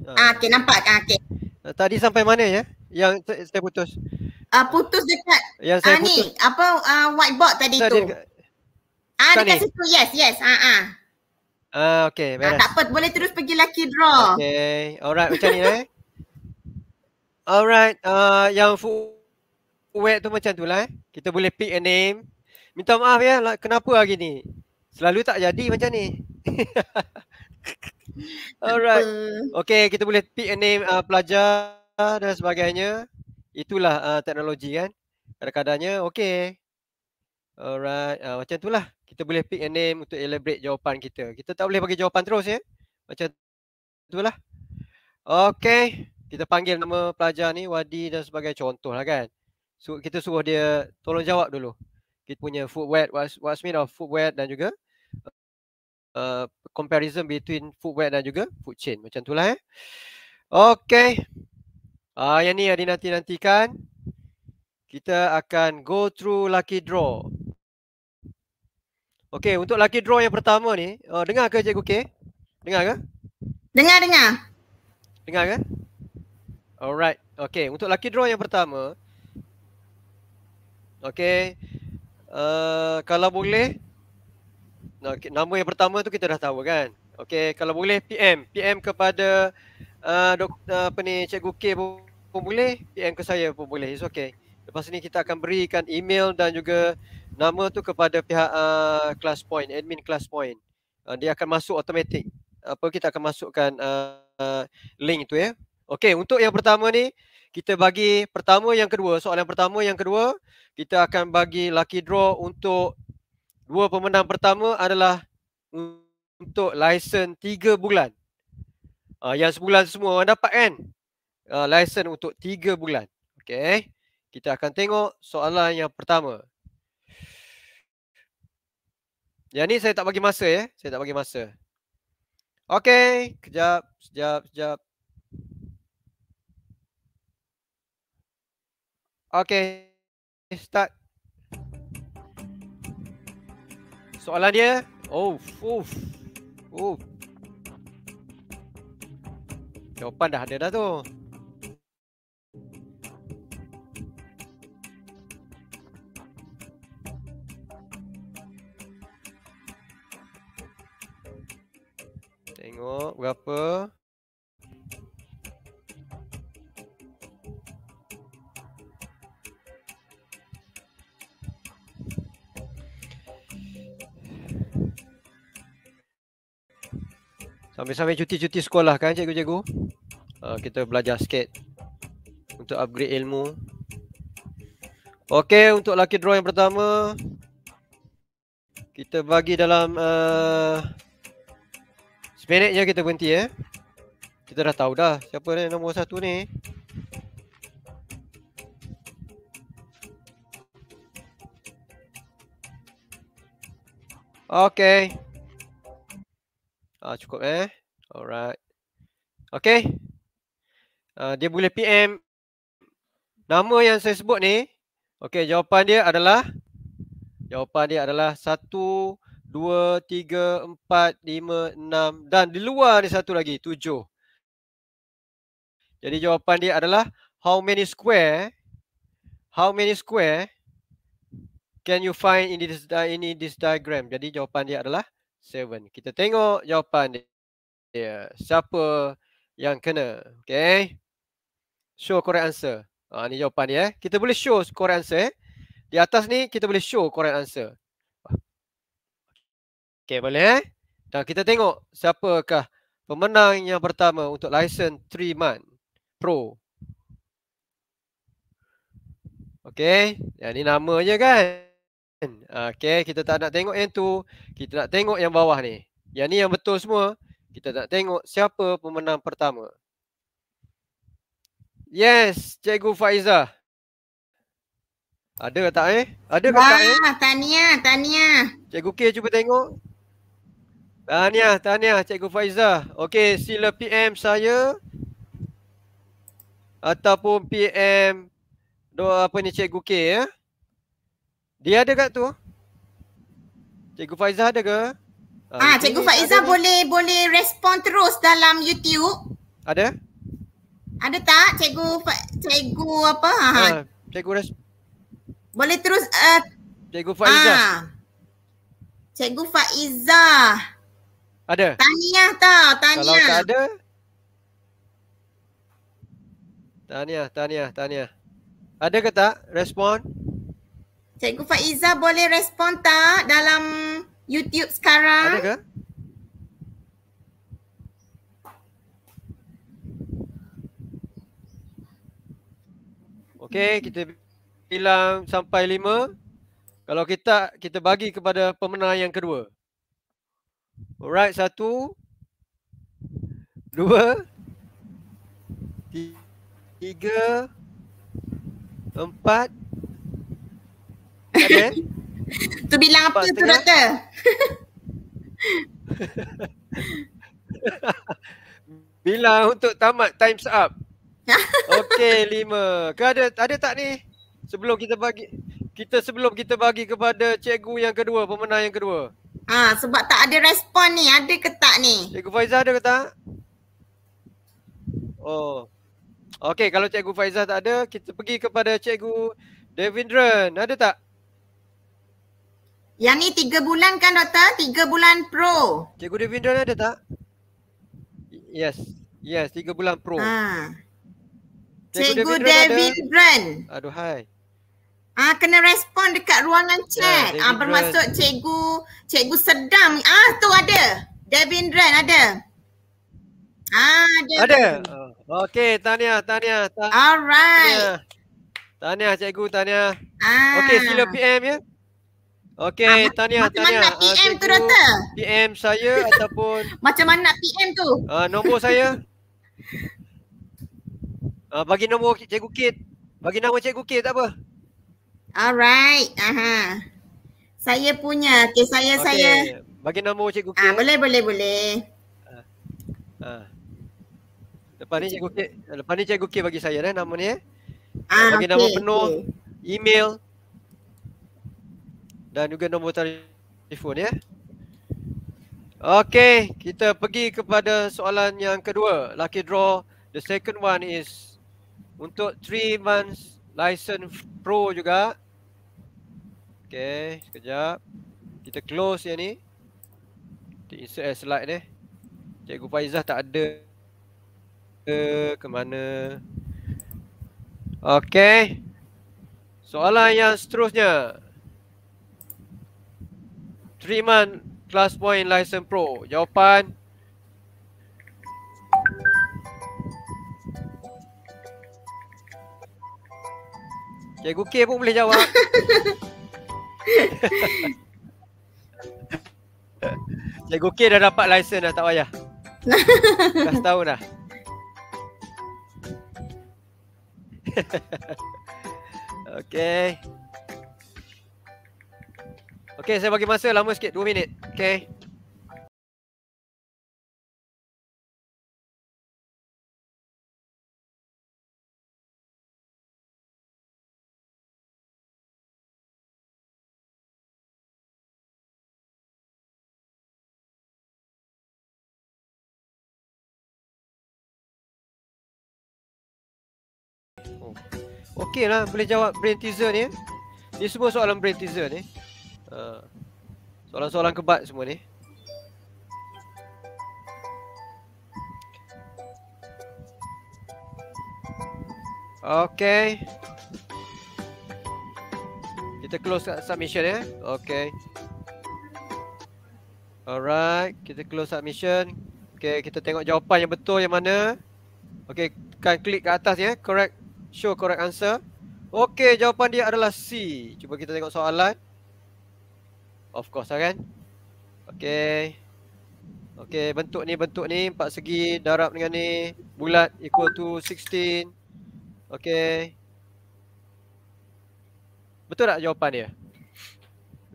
A: Ah, ah, okey nampak kan okey.
C: Eh, tadi sampai mana ya? Yang saya putus.
A: Ah uh, putus dekat yang saya uh, putus. ni apa uh, whiteboard tadi Tadi tu. ah dekat ni. situ yes yes. Ha ah. Ah
C: uh, okey beres. Ah, tak
A: apa boleh terus pergi lucky draw.
C: Okey. Alright macam ni eh. Alright uh, yang web tu macam tu lah eh. Kita boleh pick a name. Minta maaf ya lah, kenapa hari ni. Selalu tak jadi macam ni. Alright. Okay, kita boleh pick a name uh, pelajar dan sebagainya. Itulah uh, teknologi kan. Kadang-kadangnya, okay. Alright, uh, macam itulah. Kita boleh pick a name untuk elaborate jawapan kita. Kita tak boleh bagi jawapan terus ya. Macam itulah. Okay, kita panggil nama pelajar ni, Wadi dan sebagai contoh lah kan. So, kita suruh dia tolong jawab dulu. Kita punya footwear, what's, what's made of footwear dan juga uh, comparison between footwear dan juga food chain. Macam itulah eh. Okay. Uh, ah, yang ni hari nanti-nantikan. Kita akan go through lucky draw. Okay, untuk lucky draw yang pertama ni. Uh, dengar ke Cikgu K? Dengar ke? Dengar, dengar. Dengar ke? Alright. Okay, untuk lucky draw yang pertama. Okay. Uh, kalau boleh, okay, nombor yang pertama tu kita dah tahu kan. Okey, kalau boleh PM, PM kepada uh, doktor uh, apa ni Cikgu K pun, pun boleh, PM ke saya pun boleh. It's okay. Lepas ni kita akan berikan email dan juga nama tu kepada pihak uh, class point, admin class point. Uh, dia akan masuk automatik. Apa kita akan masukkan uh, link tu ya. Okey, untuk yang pertama ni kita bagi pertama yang kedua, soalan pertama yang kedua, kita akan bagi lucky draw untuk dua pemenang pertama adalah untuk lesen tiga bulan. Uh, yang sebulan semua orang dapat kan? Uh, ah, lesen untuk tiga bulan. Okay. Kita akan tengok soalan yang pertama. Yang ni saya tak bagi masa ya. Saya tak bagi masa. Okay. Kejap, sekejap, sekejap. Okay. Start. soalan dia oh oh oh jawapan dah ada dah tu tengok berapa sambil-sambil cuti-cuti sekolah kan cikgu-cikgu uh, kita belajar sikit untuk upgrade ilmu Okey untuk lucky draw yang pertama kita bagi dalam uh, ah, minit je kita berhenti eh kita dah tahu dah siapa ni nombor satu ni Okay. Uh, cukup eh. Alright. Okay. Uh, dia boleh PM. Nama yang saya sebut ni. Okay, jawapan dia adalah. Jawapan dia adalah 1, 2, 3, 4, 5, 6 dan di luar ni satu lagi, 7. Jadi jawapan dia adalah how many square how many square can you find in this, in this diagram? Jadi jawapan dia adalah seven. Kita tengok jawapan dia. Siapa yang kena? Okay. Show correct answer. Ha, ni jawapan dia. Eh. Kita boleh show correct answer. Eh. Di atas ni kita boleh show correct answer. Okay boleh eh. Dan kita tengok siapakah pemenang yang pertama untuk license 3 month pro. Okay. Yang ni namanya kan. Kan? Okay, kita tak nak tengok yang tu. Kita nak tengok yang bawah ni. Yang ni yang betul semua. Kita nak tengok siapa pemenang pertama. Yes, Cikgu Faiza. Ada tak eh? Ada ke tak eh?
A: Wah, tania, tania.
C: Cikgu K cuba tengok. Tania, tania Cikgu Faiza. Okey, sila PM saya ataupun PM doa apa ni Cikgu K ya. Eh? Dia ada kat tu? Cikgu Faizah ada ke? Ah, ha, Cikgu Faizah boleh
A: tak? boleh respon terus dalam YouTube.
C: Ada? Ada tak
A: Cikgu Cikgu apa? Ha, ha. Ah, Cikgu res- Boleh terus uh,
C: Cikgu Faizah. Ha.
A: Cikgu Faizah.
C: Ada? Tanya
A: tau, Tanya. Kalau tak ada,
C: Tanya, tanya, tanya. Ada ke tak respon?
A: Cikgu Faiza boleh respon tak dalam YouTube sekarang?
C: Ada ke? Okey, kita bilang sampai lima. Kalau kita kita bagi kepada pemenang yang kedua. Alright, satu. Dua. Tiga. Empat. Okay, tu bilang apa tu doktor? bilang untuk tamat times up. Okey, lima. Ada ada tak ni? Sebelum kita bagi kita sebelum kita bagi kepada cikgu yang kedua, pemenang yang kedua.
A: Ah, ha, sebab tak ada respon ni, ada ke tak ni?
C: Cikgu Faizah ada ke tak? Oh. Okey, kalau cikgu Faizah tak ada, kita pergi kepada cikgu Devindran. Ada tak? Yang ni tiga bulan kan doktor? Tiga bulan pro. Cikgu Devindra ada tak? Yes. Yes, tiga bulan pro. Ha.
A: Cikgu, Devindra. Aduh hai. Ah kena respon dekat ruangan ah, chat. Ah, ah bermaksud cikgu cikgu sedam. Ah tu ada. Devindran ada. Ah ada. Ada.
C: Oh, okey, tanya tanya. tahniah. Alright. Tanya cikgu, tanya. Ah. Okey, sila PM ya. Okey, ah, tanya macam tanya. Macam mana
A: ah, PM tu doktor?
C: PM saya ataupun
A: Macam mana PM tu? Ah, nombor saya.
C: ah, bagi nombor Cikgu Kit. Bagi nama Cikgu Kit tak apa.
A: Alright. Aha. Saya punya. Okey, saya okay. saya. Bagi nombor Cikgu ah, Kit. Ah, boleh boleh boleh. Ah.
C: ah. Lepas ni Cikgu Kit, lepas ni Cikgu Kit bagi saya dah nama ni eh. Ah, bagi okay, nama penuh, okay. email, dan juga nombor telefon ya. Okey, kita pergi kepada soalan yang kedua. Lucky draw. The second one is untuk 3 months license pro juga. Okey, sekejap. Kita close yang ni. Kita insert slide ni. Cikgu Faizah tak ada ke mana. Okey. Soalan yang seterusnya. 3 month class point license pro. Jawapan Cikgu K pun boleh jawab. Cikgu K dah dapat lesen dah tak payah. dah tahu dah. okay.
D: Okay, saya bagi masa lama sikit, 2 minit. Okay. Okey lah boleh jawab brain teaser ni eh.
C: Ni semua soalan brain teaser ni Ah. Soalan-soalan kebat semua ni Okay Kita close submission ya eh? Okay Alright Kita close submission Okay kita tengok jawapan yang betul yang mana Okay kan klik kat atas ya eh? Correct Show correct answer Okay jawapan dia adalah C Cuba kita tengok soalan Of course lah kan Okay Okay bentuk ni bentuk ni Empat segi darab dengan ni Bulat equal to 16 Okay Betul tak jawapan dia?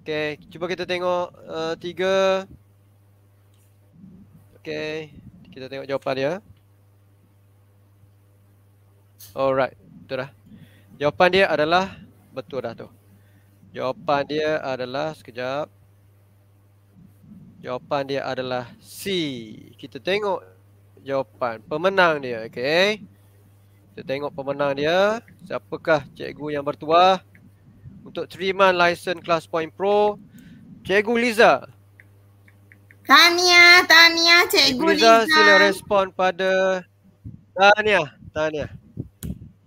C: Okay cuba kita tengok uh, Tiga Okay Kita tengok jawapan dia Alright Betul dah Jawapan dia adalah Betul dah tu Jawapan dia adalah sekejap. Jawapan dia adalah C. Kita tengok jawapan pemenang dia, okey. Kita tengok pemenang dia, siapakah cikgu yang bertuah untuk terima license class point pro? Cikgu Liza.
A: Tania, Tania, cikgu, cikgu Liza. Liza sila respon
C: pada Tania, Tania.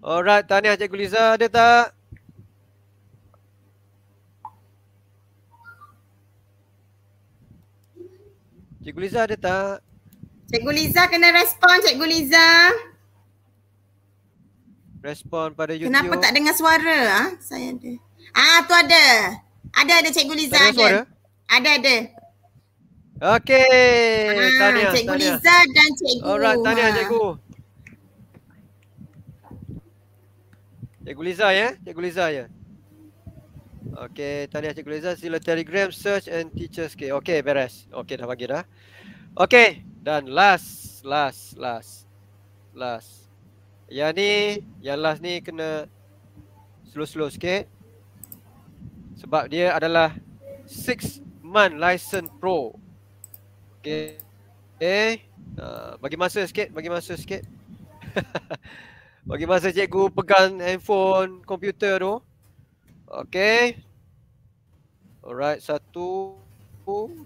C: Alright, Tania cikgu Liza ada tak? Cikgu Liza ada tak?
A: Cikgu Liza kena respon Cikgu Liza.
C: Respon pada YouTube. Kenapa tak dengar
A: suara? Ha? Saya ada. Ah tu ada. Ada ada Cikgu Liza ada. Ada ada.
C: Okey. Ah, Cikgu tanya. Liza
A: dan Cikgu. Alright, tanya ha. Cikgu.
C: Cikgu Liza ya, Cikgu Liza ya. Okay, tahniah Cikgu Liza. Sila telegram search and teachers. Okey, okay, beres. Okay dah bagi dah. Okay dan last, last, last, last. Yang ni, yang last ni kena slow-slow sikit. Sebab dia adalah 6 month license pro. Okey. Okay. Eh, uh, bagi masa sikit, bagi masa sikit. bagi masa cikgu pegang handphone, komputer tu. Okay. Alright. Satu,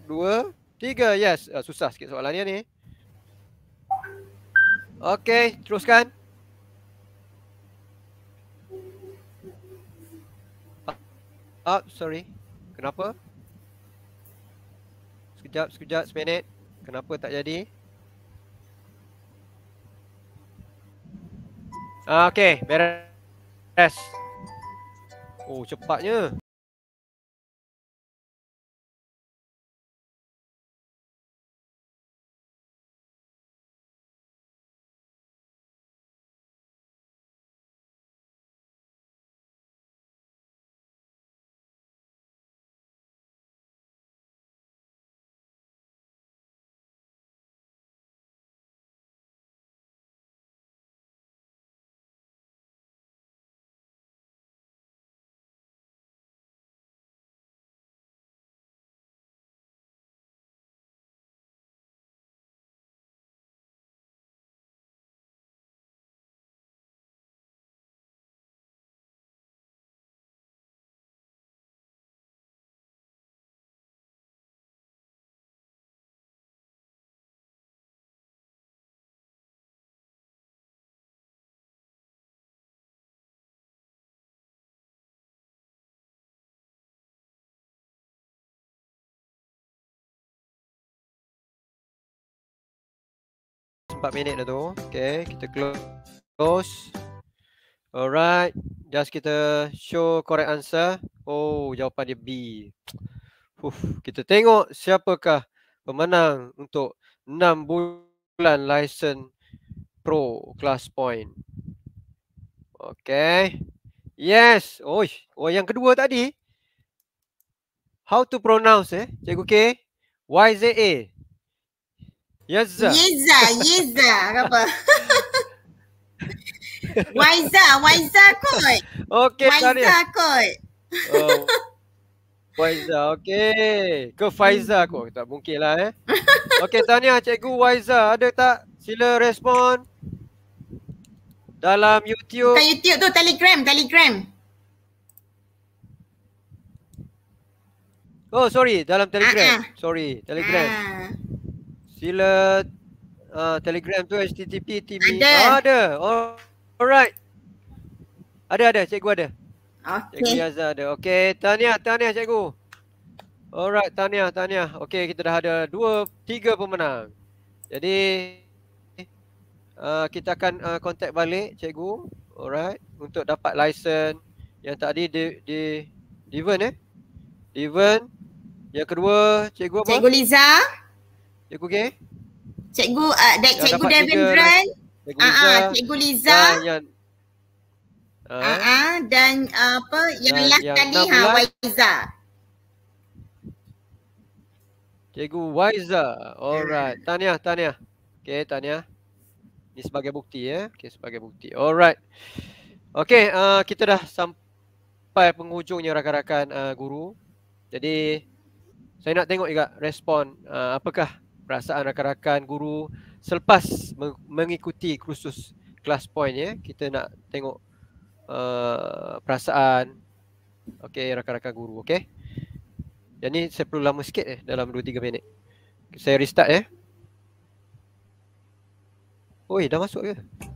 C: dua, tiga. Yes. Uh, susah sikit soalan ni. Okay. Teruskan. Ah, uh, sorry. Kenapa? Sekejap, sekejap, seminit. Kenapa tak jadi?
D: Ah, okay, beres. Yes. Oh cepatnya. 4 minit dah tu. Okay, kita close.
C: close. Alright, just kita show correct answer. Oh, jawapan dia B. Huf, kita tengok siapakah pemenang untuk 6 bulan license pro class point. Okay. Yes. Oh, oh yang kedua tadi. How to pronounce eh? Cikgu K. Y-Z-A. Yaza. Yaza,
A: Yaza. Apa? Waiza, Waiza kot.
C: Okey, Waiza kot. Oh. Waiza, okey. Ke Faiza kot. Tak mungkin lah eh. Okey, tanya cikgu Waiza. Ada tak? Sila respon. Dalam YouTube. Dalam
A: YouTube tu, Telegram, Telegram.
C: Oh, sorry. Dalam Telegram. Uh-huh. Sorry, Telegram. Uh-huh. Sila uh, telegram tu http tv. Ada. Oh, ada. Oh, alright. Ada ada cikgu ada. Okay. Cikgu Yaza ada. Okay. Tahniah tahniah cikgu. Alright tahniah tahniah. Okay kita dah ada dua tiga pemenang. Jadi uh, kita akan uh, contact balik cikgu. Alright. Untuk dapat lesen yang tadi di di Divan eh. Divan. Yang kedua, cikgu apa? Cikgu Liza. Cikgu okey?
A: Cikgu uh, da- Cikgu Devin Brand.
C: Ah ah Cikgu Liza. Ah uh, ah
A: dan uh, apa yang last tadi ha Waiza.
C: Cikgu Waiza. Alright. Tanya, tanya. okay, tanya. Ini sebagai bukti ya. okay sebagai bukti. Alright. okay, uh, kita dah sampai penghujungnya rakan-rakan uh, guru. Jadi saya nak tengok juga respon uh, apakah perasaan rakan-rakan guru selepas mengikuti kursus kelas point ya kita nak tengok uh, perasaan okey rakan-rakan guru okey yang ni saya perlu lama sikit eh dalam 2 3 minit saya restart ya eh. oi dah masuk ke ya?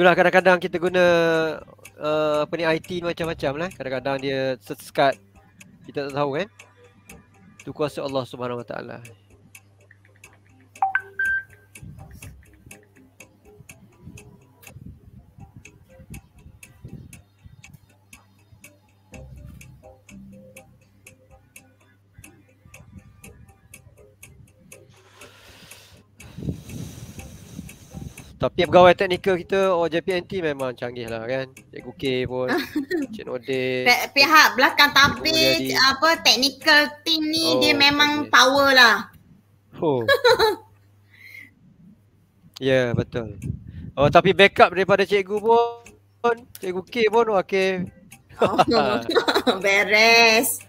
C: Yalah kadang-kadang kita guna uh, apa ni IT macam-macam lah. Kadang-kadang dia sesekat kita tak tahu kan. Itu kuasa Allah Subhanahu Wa Tapi pegawai teknikal kita oh OJPNT memang canggih lah kan Cikgu K pun Cik Nodin
A: Pihak belakang tapi apa teknikal team ni oh, dia memang okay. power lah
C: Oh. ya yeah, betul. Oh tapi backup daripada cikgu pun cikgu K pun okey. Oh, beres.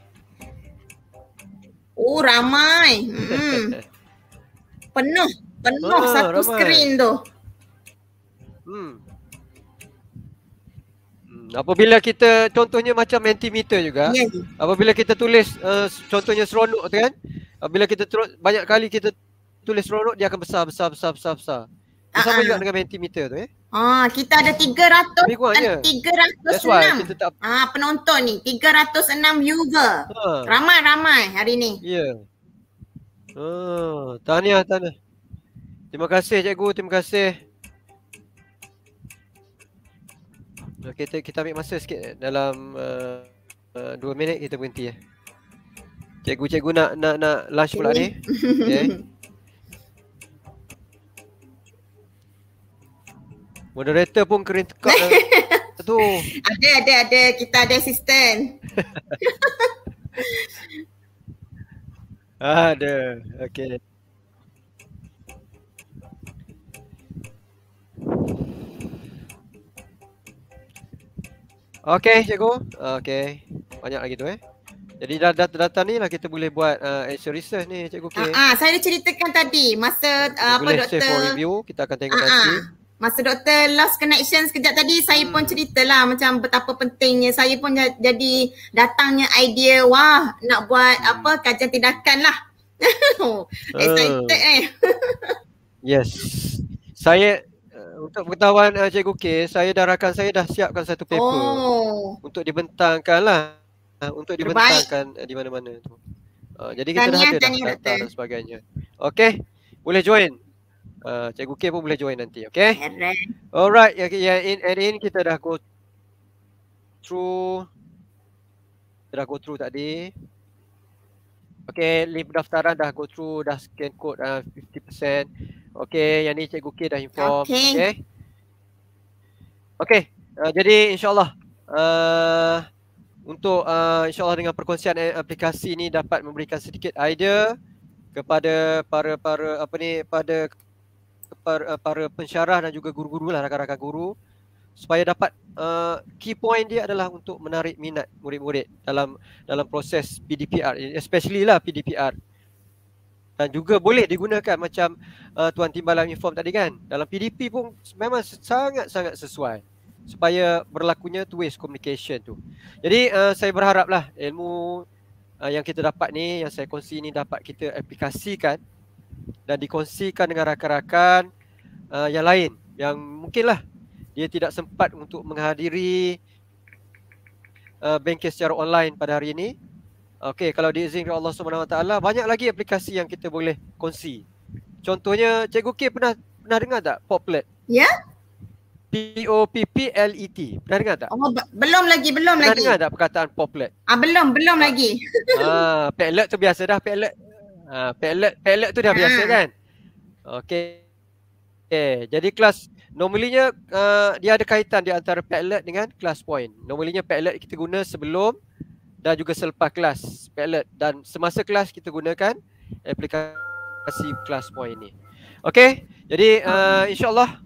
A: Oh ramai. Hmm. penuh, penuh oh, satu ramai. screen
C: tu. Hmm. hmm. Apabila kita contohnya macam mentimeter juga. Yeah. Apabila kita tulis uh, contohnya seronok tu kan. Apabila kita terus, banyak kali kita tulis seronok dia akan besar besar besar besar besar. Uh-huh. Sama ah, ah. juga dengan mentimeter tu eh.
A: Ah, kita ada 300 Lebih kurang, 306. Eh, ya. That's why tak... Ah, penonton ni 306 viewer. Huh. Ah. Ramai-ramai hari ni.
C: Ya. Yeah. Oh, tahniah tahniah. Terima kasih cikgu, terima kasih. Okay, kita, kita ambil masa sikit eh, dalam uh, uh, 2 minit kita berhenti ya. Eh. Cikgu-cikgu nak nak nak lunch pula ni. Okay. Moderator pun kering tekak lah. tu.
A: Ada, ada, ada. Kita ada sistem.
C: ada. Okay. Okey, cikgu. Okey. Banyak lagi tu eh. Jadi data-data ni lah kita boleh buat uh, actual research ni cikgu K. Okay. Ah,
A: ah, saya dah ceritakan tadi masa uh, apa boleh doktor. Boleh
C: review. Kita akan tengok ah, nanti. Ah.
A: Masa doktor lost connection sekejap tadi saya hmm. pun lah macam betapa pentingnya saya pun jadi datangnya idea wah nak buat hmm. apa kajian tindakan lah. Oh, excited uh. eh.
C: yes. Saya untuk pengetahuan uh, Cikgu K, saya dan rakan saya dah siapkan satu paper oh. untuk dibentangkan lah. Uh, untuk Terbaik. dibentangkan uh, di mana-mana tu. Uh, ah, jadi kita tanya, dah ada tanya, data dan sebagainya. Okay, boleh join. Uh, Cikgu K pun boleh join nanti, okay? Alright, yang yeah, in and in kita dah go through. Kita dah go through tadi. Okay, link pendaftaran dah go through, dah scan code uh, 50%. Okay, yang ni Cikgu K dah inform. Okay. Okay, okay. Uh, jadi insyaAllah uh, untuk uh, insyaAllah dengan perkongsian aplikasi ni dapat memberikan sedikit idea kepada para para apa ni pada para, para pensyarah dan juga guru-guru lah rakan-rakan guru. -rakan guru supaya dapat uh, key point dia adalah untuk menarik minat murid-murid dalam dalam proses PDPR especially lah PDPR dan juga boleh digunakan macam uh, tuan timbalan inform tadi kan dalam PDP pun memang sangat-sangat sesuai supaya berlakunya two way communication tu. Jadi uh, saya berharaplah ilmu uh, yang kita dapat ni yang saya kongsi ni dapat kita aplikasikan dan dikongsikan dengan rakan-rakan uh, yang lain yang mungkinlah dia tidak sempat untuk menghadiri uh, banking secara online pada hari ini. Okey, kalau diizinkan Allah Subhanahu Wa Taala, banyak lagi aplikasi yang kita boleh kongsi. Contohnya, Cikgu K pernah pernah dengar tak Poplet? Ya. Yeah. P O P P L E T. Pernah dengar tak? Oh, belum lagi, belum pernah lagi. Pernah dengar tak perkataan Poplet?
A: Ah, belum, belum ah. lagi. ah,
C: Padlet tu biasa dah Padlet. Ah, Padlet, Padlet tu dah ah. biasa kan? Okey. Okay, jadi kelas Normalnya uh, dia ada kaitan di antara Padlet dengan class point. Normalnya Padlet kita guna sebelum dan juga selepas kelas Padlet dan semasa kelas kita gunakan aplikasi class point ni. Okey, jadi uh, insyaAllah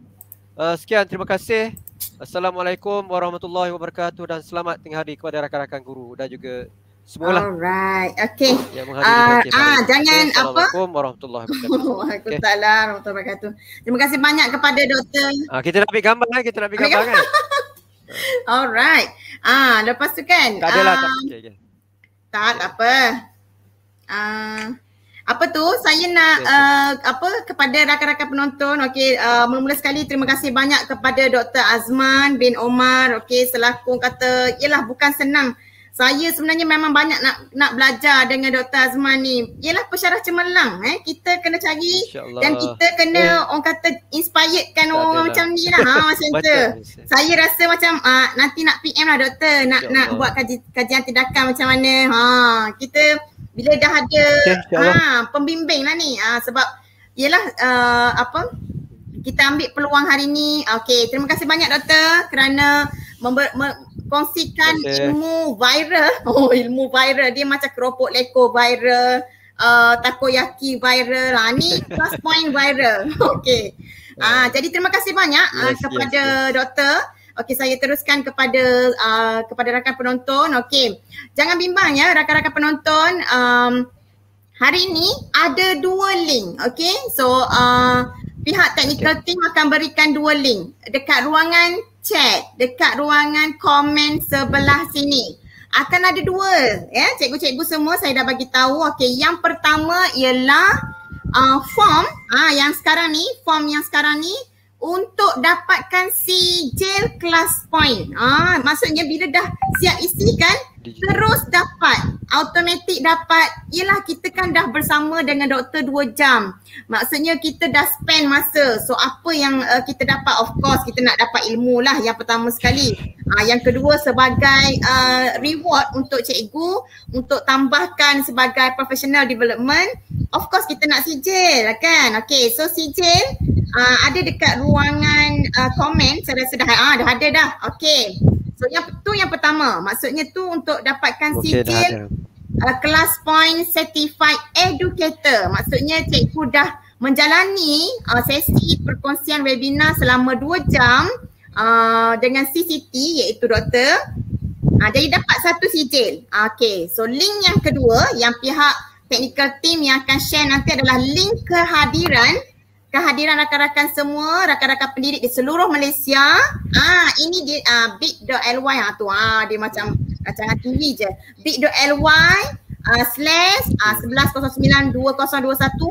C: uh, sekian terima kasih. Assalamualaikum warahmatullahi wabarakatuh dan selamat tengah hari kepada rakan-rakan guru dan juga Semualah. Alright.
A: Okay. Ah, uh, uh, jangan apa? Assalamualaikum
C: warahmatullahi wabarakatuh.
A: Waalaikumsalam warahmatullahi wabarakatuh. Terima kasih banyak kepada doktor.
C: Ah, kita nak ambil gambar kan? Kita nak ambil gambar kan?
A: Alright. Ah, uh, lepas tu kan? Tak adalah. Uh, Okay, okay. Tak, ah, okay. apa. Ah, uh, apa tu saya nak yes. uh, eh, apa kepada rakan-rakan penonton Okay, uh, eh, mula-mula sekali terima kasih banyak kepada Dr Azman bin Omar Okay, selaku kata ialah bukan senang saya sebenarnya memang banyak nak nak belajar dengan Dr. Azman ni. Ialah pesyarah cemerlang eh. Kita kena cari dan kita kena eh. orang kata inspired kan tak orang macam ni lah. Ha, macam tu. Saya rasa macam uh, nanti nak PM lah doktor nak InsyaAllah. nak buat kaji, kajian tindakan macam mana. Ha, kita bila dah ada okay, ha, pembimbing lah ni. Ha, sebab ialah uh, ah, apa kita ambil peluang hari ni. Okay terima kasih banyak doktor kerana member, me, kongsikan okay. ilmu viral. Oh, ilmu viral. Dia macam keropok leko viral, uh, takoyaki viral. Ha, ni plus point viral. Okay. Uh, ah, ya. jadi terima kasih banyak uh, yes, kepada yes, doktor. Okey saya teruskan kepada uh, kepada rakan penonton. Okey. Jangan bimbang ya rakan-rakan penonton. Um, hari ini ada dua link. Okey. So uh, pihak technical okay. team akan berikan dua link dekat ruangan chat dekat ruangan komen sebelah sini. Akan ada dua. Ya, cikgu-cikgu semua saya dah bagi tahu. Okey, yang pertama ialah uh, form ah uh, yang sekarang ni, form yang sekarang ni untuk dapatkan sijil class point. Ah, uh, maksudnya bila dah siap isi kan, digital. terus dapat automatik dapat ialah kita kan dah bersama dengan doktor dua jam maksudnya kita dah spend masa so apa yang uh, kita dapat of course kita nak dapat ilmu lah yang pertama sekali uh, yang kedua sebagai uh, reward untuk cikgu untuk tambahkan sebagai professional development of course kita nak sijil lah kan okay so sijil uh, ada dekat ruangan uh, komen saya rasa dah uh, dah ada dah okay So yang tu yang pertama. Maksudnya tu untuk dapatkan okay, sijil uh, class point certified educator. Maksudnya cikgu dah menjalani uh, sesi perkongsian webinar selama dua jam uh, dengan CCT iaitu doktor. Uh, jadi dapat satu sijil. Uh, okay. So link yang kedua yang pihak technical team yang akan share nanti adalah link kehadiran kehadiran rakan-rakan semua, rakan-rakan pendidik di seluruh Malaysia. Ah, ini di uh, ah, bit.ly ha, tu. Ah, dia macam kacang TV je. bit.ly uh, slash uh, 11092021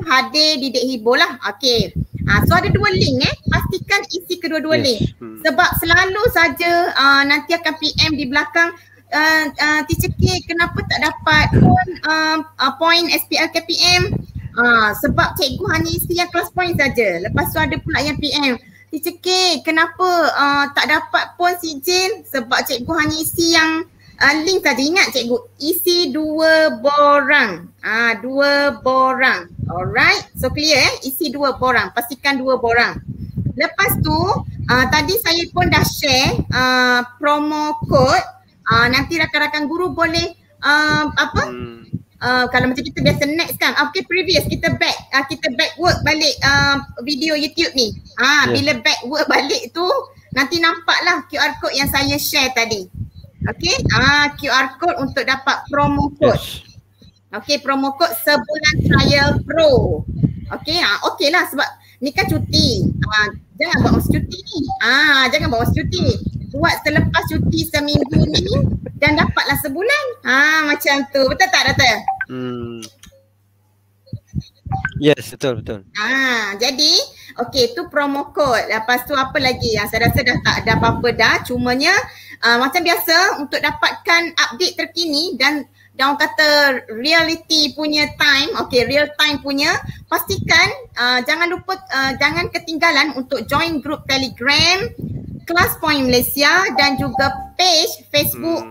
A: hadir di Dek lah. Okay. Ha, so ada dua link eh. Pastikan isi kedua-dua yes. link. Hmm. Sebab selalu saja uh, nanti akan PM di belakang uh, uh, Teacher K kenapa tak dapat pun uh, uh, point SPL KPM Ah, sebab cikgu hanya isi yang class point saja. Lepas tu ada pula yang PM. Teacher K, kenapa uh, tak dapat pun sijil? Sebab cikgu hanya isi yang uh, link saja. Ingat cikgu, isi dua borang. Ah, dua borang. Alright, so clear eh? Isi dua borang. Pastikan dua borang. Lepas tu, uh, tadi saya pun dah share uh, promo code. Uh, nanti rakan-rakan guru boleh uh, apa? Hmm uh, kalau macam kita biasa next kan ah, okay previous kita back uh, kita backward balik uh, video YouTube ni Ah, yeah. bila backward balik tu nanti nampaklah QR code yang saya share tadi okay uh, QR code untuk dapat promo code yes. Okay, promo code sebulan trial pro. Okay, ha, okay lah sebab ni kan cuti. Ha, jangan buat masa cuti ni. Ha, jangan buat masa cuti. Buat selepas cuti seminggu ni dan dapatlah sebulan. Ah, macam tu. Betul tak, Dato'?
C: Hmm, Yes, betul betul.
A: Ah, jadi okey tu promo code. Lepas tu apa lagi? Yang ah, saya rasa dah tak ada apa-apa dah. Cumanya uh, macam biasa untuk dapatkan update terkini dan dan orang kata reality punya time, okay real time punya pastikan uh, jangan lupa uh, jangan ketinggalan untuk join group telegram kelas point Malaysia dan juga page Facebook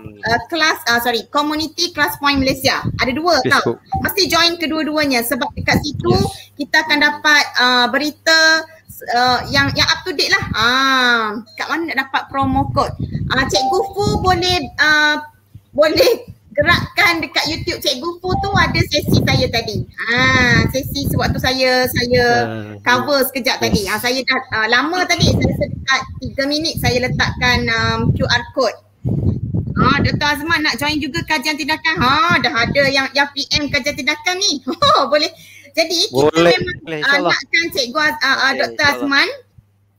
A: kelas hmm. uh, uh, sorry community kelas point Malaysia. Ada dua Facebook. tau. Mesti join kedua-duanya sebab dekat situ yes. kita akan dapat uh, berita uh, yang yang up to date lah. Ah, kat mana nak dapat promo code? Ah uh, cikgu Fu boleh uh, boleh gerakkan dekat YouTube Cikgu Fu tu ada sesi saya tadi. Ha, sesi sewaktu saya saya uh, cover ha. sekejap yes. tadi. Ha, saya dah uh, lama tadi saya sedekat 3 minit saya letakkan um, QR code. Ha, Dr. Azman nak join juga kajian tindakan. Ha, dah ada yang yang PM kajian tindakan ni. Oh, boleh. Jadi kita boleh. memang boleh, uh, nakkan Cikgu uh, uh, Dr. Insya Azman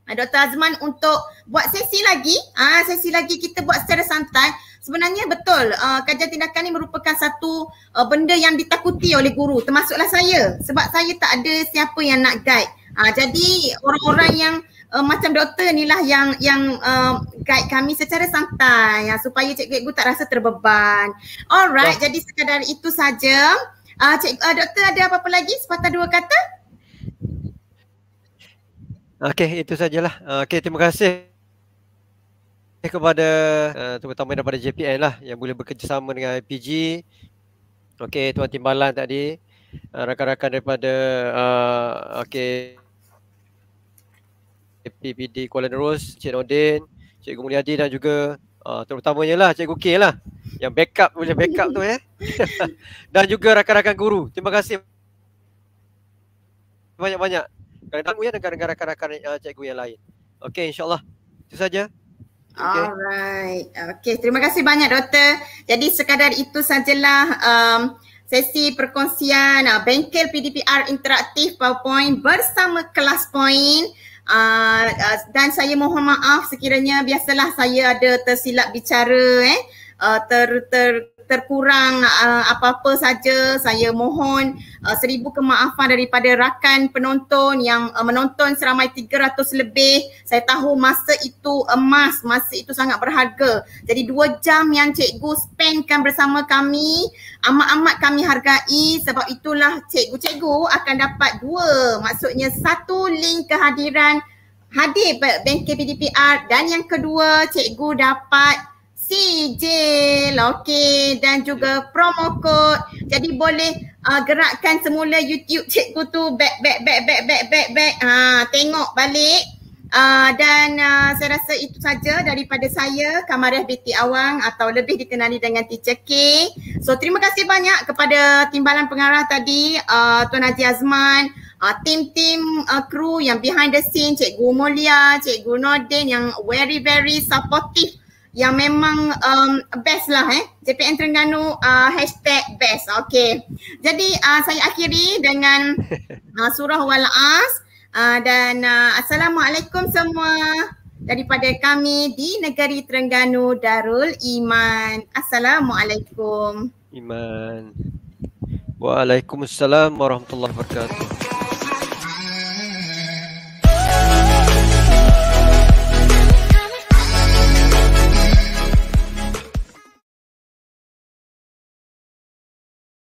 A: uh, Dr. Azman untuk buat sesi lagi. Ah, sesi lagi kita buat secara santai sebenarnya betul uh, kajian tindakan ni merupakan satu uh, benda yang ditakuti oleh guru termasuklah saya sebab saya tak ada siapa yang nak guide. Uh, jadi orang-orang yang uh, macam doktor ni lah yang yang uh, guide kami secara santai ya, supaya cikgu-cikgu tak rasa terbeban. Alright, ya. jadi sekadar itu saja. Uh, cik uh, doktor ada apa-apa lagi sepatah dua kata?
C: Okey, itu sajalah. Okey, terima kasih kasih eh, kepada uh, terutama daripada JPN lah yang boleh bekerjasama dengan IPG. Okey, tuan timbalan tadi uh, rakan-rakan daripada uh, okey PPD Kuala Nerus, Cik Nordin, Cik Mulyadi dan juga uh, terutamanya lah Cik Gukil lah yang backup boleh backup tu ya. Eh. dan juga rakan-rakan guru. Terima kasih banyak-banyak. Kadang-kadang ya dengan rakan-rakan uh, cikgu yang lain. Okey, insyaAllah. Itu saja.
A: Alright. Okay. Terima kasih banyak doktor. Jadi sekadar itu sajalah um, sesi perkongsian uh, bengkel PDPR interaktif PowerPoint bersama kelas point. Uh, uh, dan saya mohon maaf sekiranya biasalah saya ada tersilap bicara eh uh, ter ter terkurang uh, apa-apa saja saya mohon uh, seribu kemaafan daripada rakan penonton yang uh, menonton seramai 300 lebih saya tahu masa itu emas masa itu sangat berharga jadi dua jam yang cikgu spendkan bersama kami amat-amat kami hargai sebab itulah cikgu-cikgu akan dapat dua maksudnya satu link kehadiran hadir bank KPDPR dan yang kedua cikgu dapat sijil lah, okey dan juga promo kod. jadi boleh uh, gerakkan semula YouTube cikgu tu back back back back back back back ha tengok balik Uh, dan uh, saya rasa itu saja daripada saya Kamariah Binti Awang atau lebih dikenali dengan Teacher K. So terima kasih banyak kepada timbalan pengarah tadi uh, Tuan Haji Azman, uh, tim-tim uh, kru yang behind the scene Cikgu Mulia, Cikgu Nordin yang very very supportive yang memang um, best lah eh. JPN Terengganu uh, hashtag best. Okay. Jadi uh, saya akhiri dengan uh, surah wal'as uh, dan uh, Assalamualaikum semua daripada kami di negeri Terengganu Darul Iman. Assalamualaikum.
C: Iman. Waalaikumsalam warahmatullahi wabarakatuh.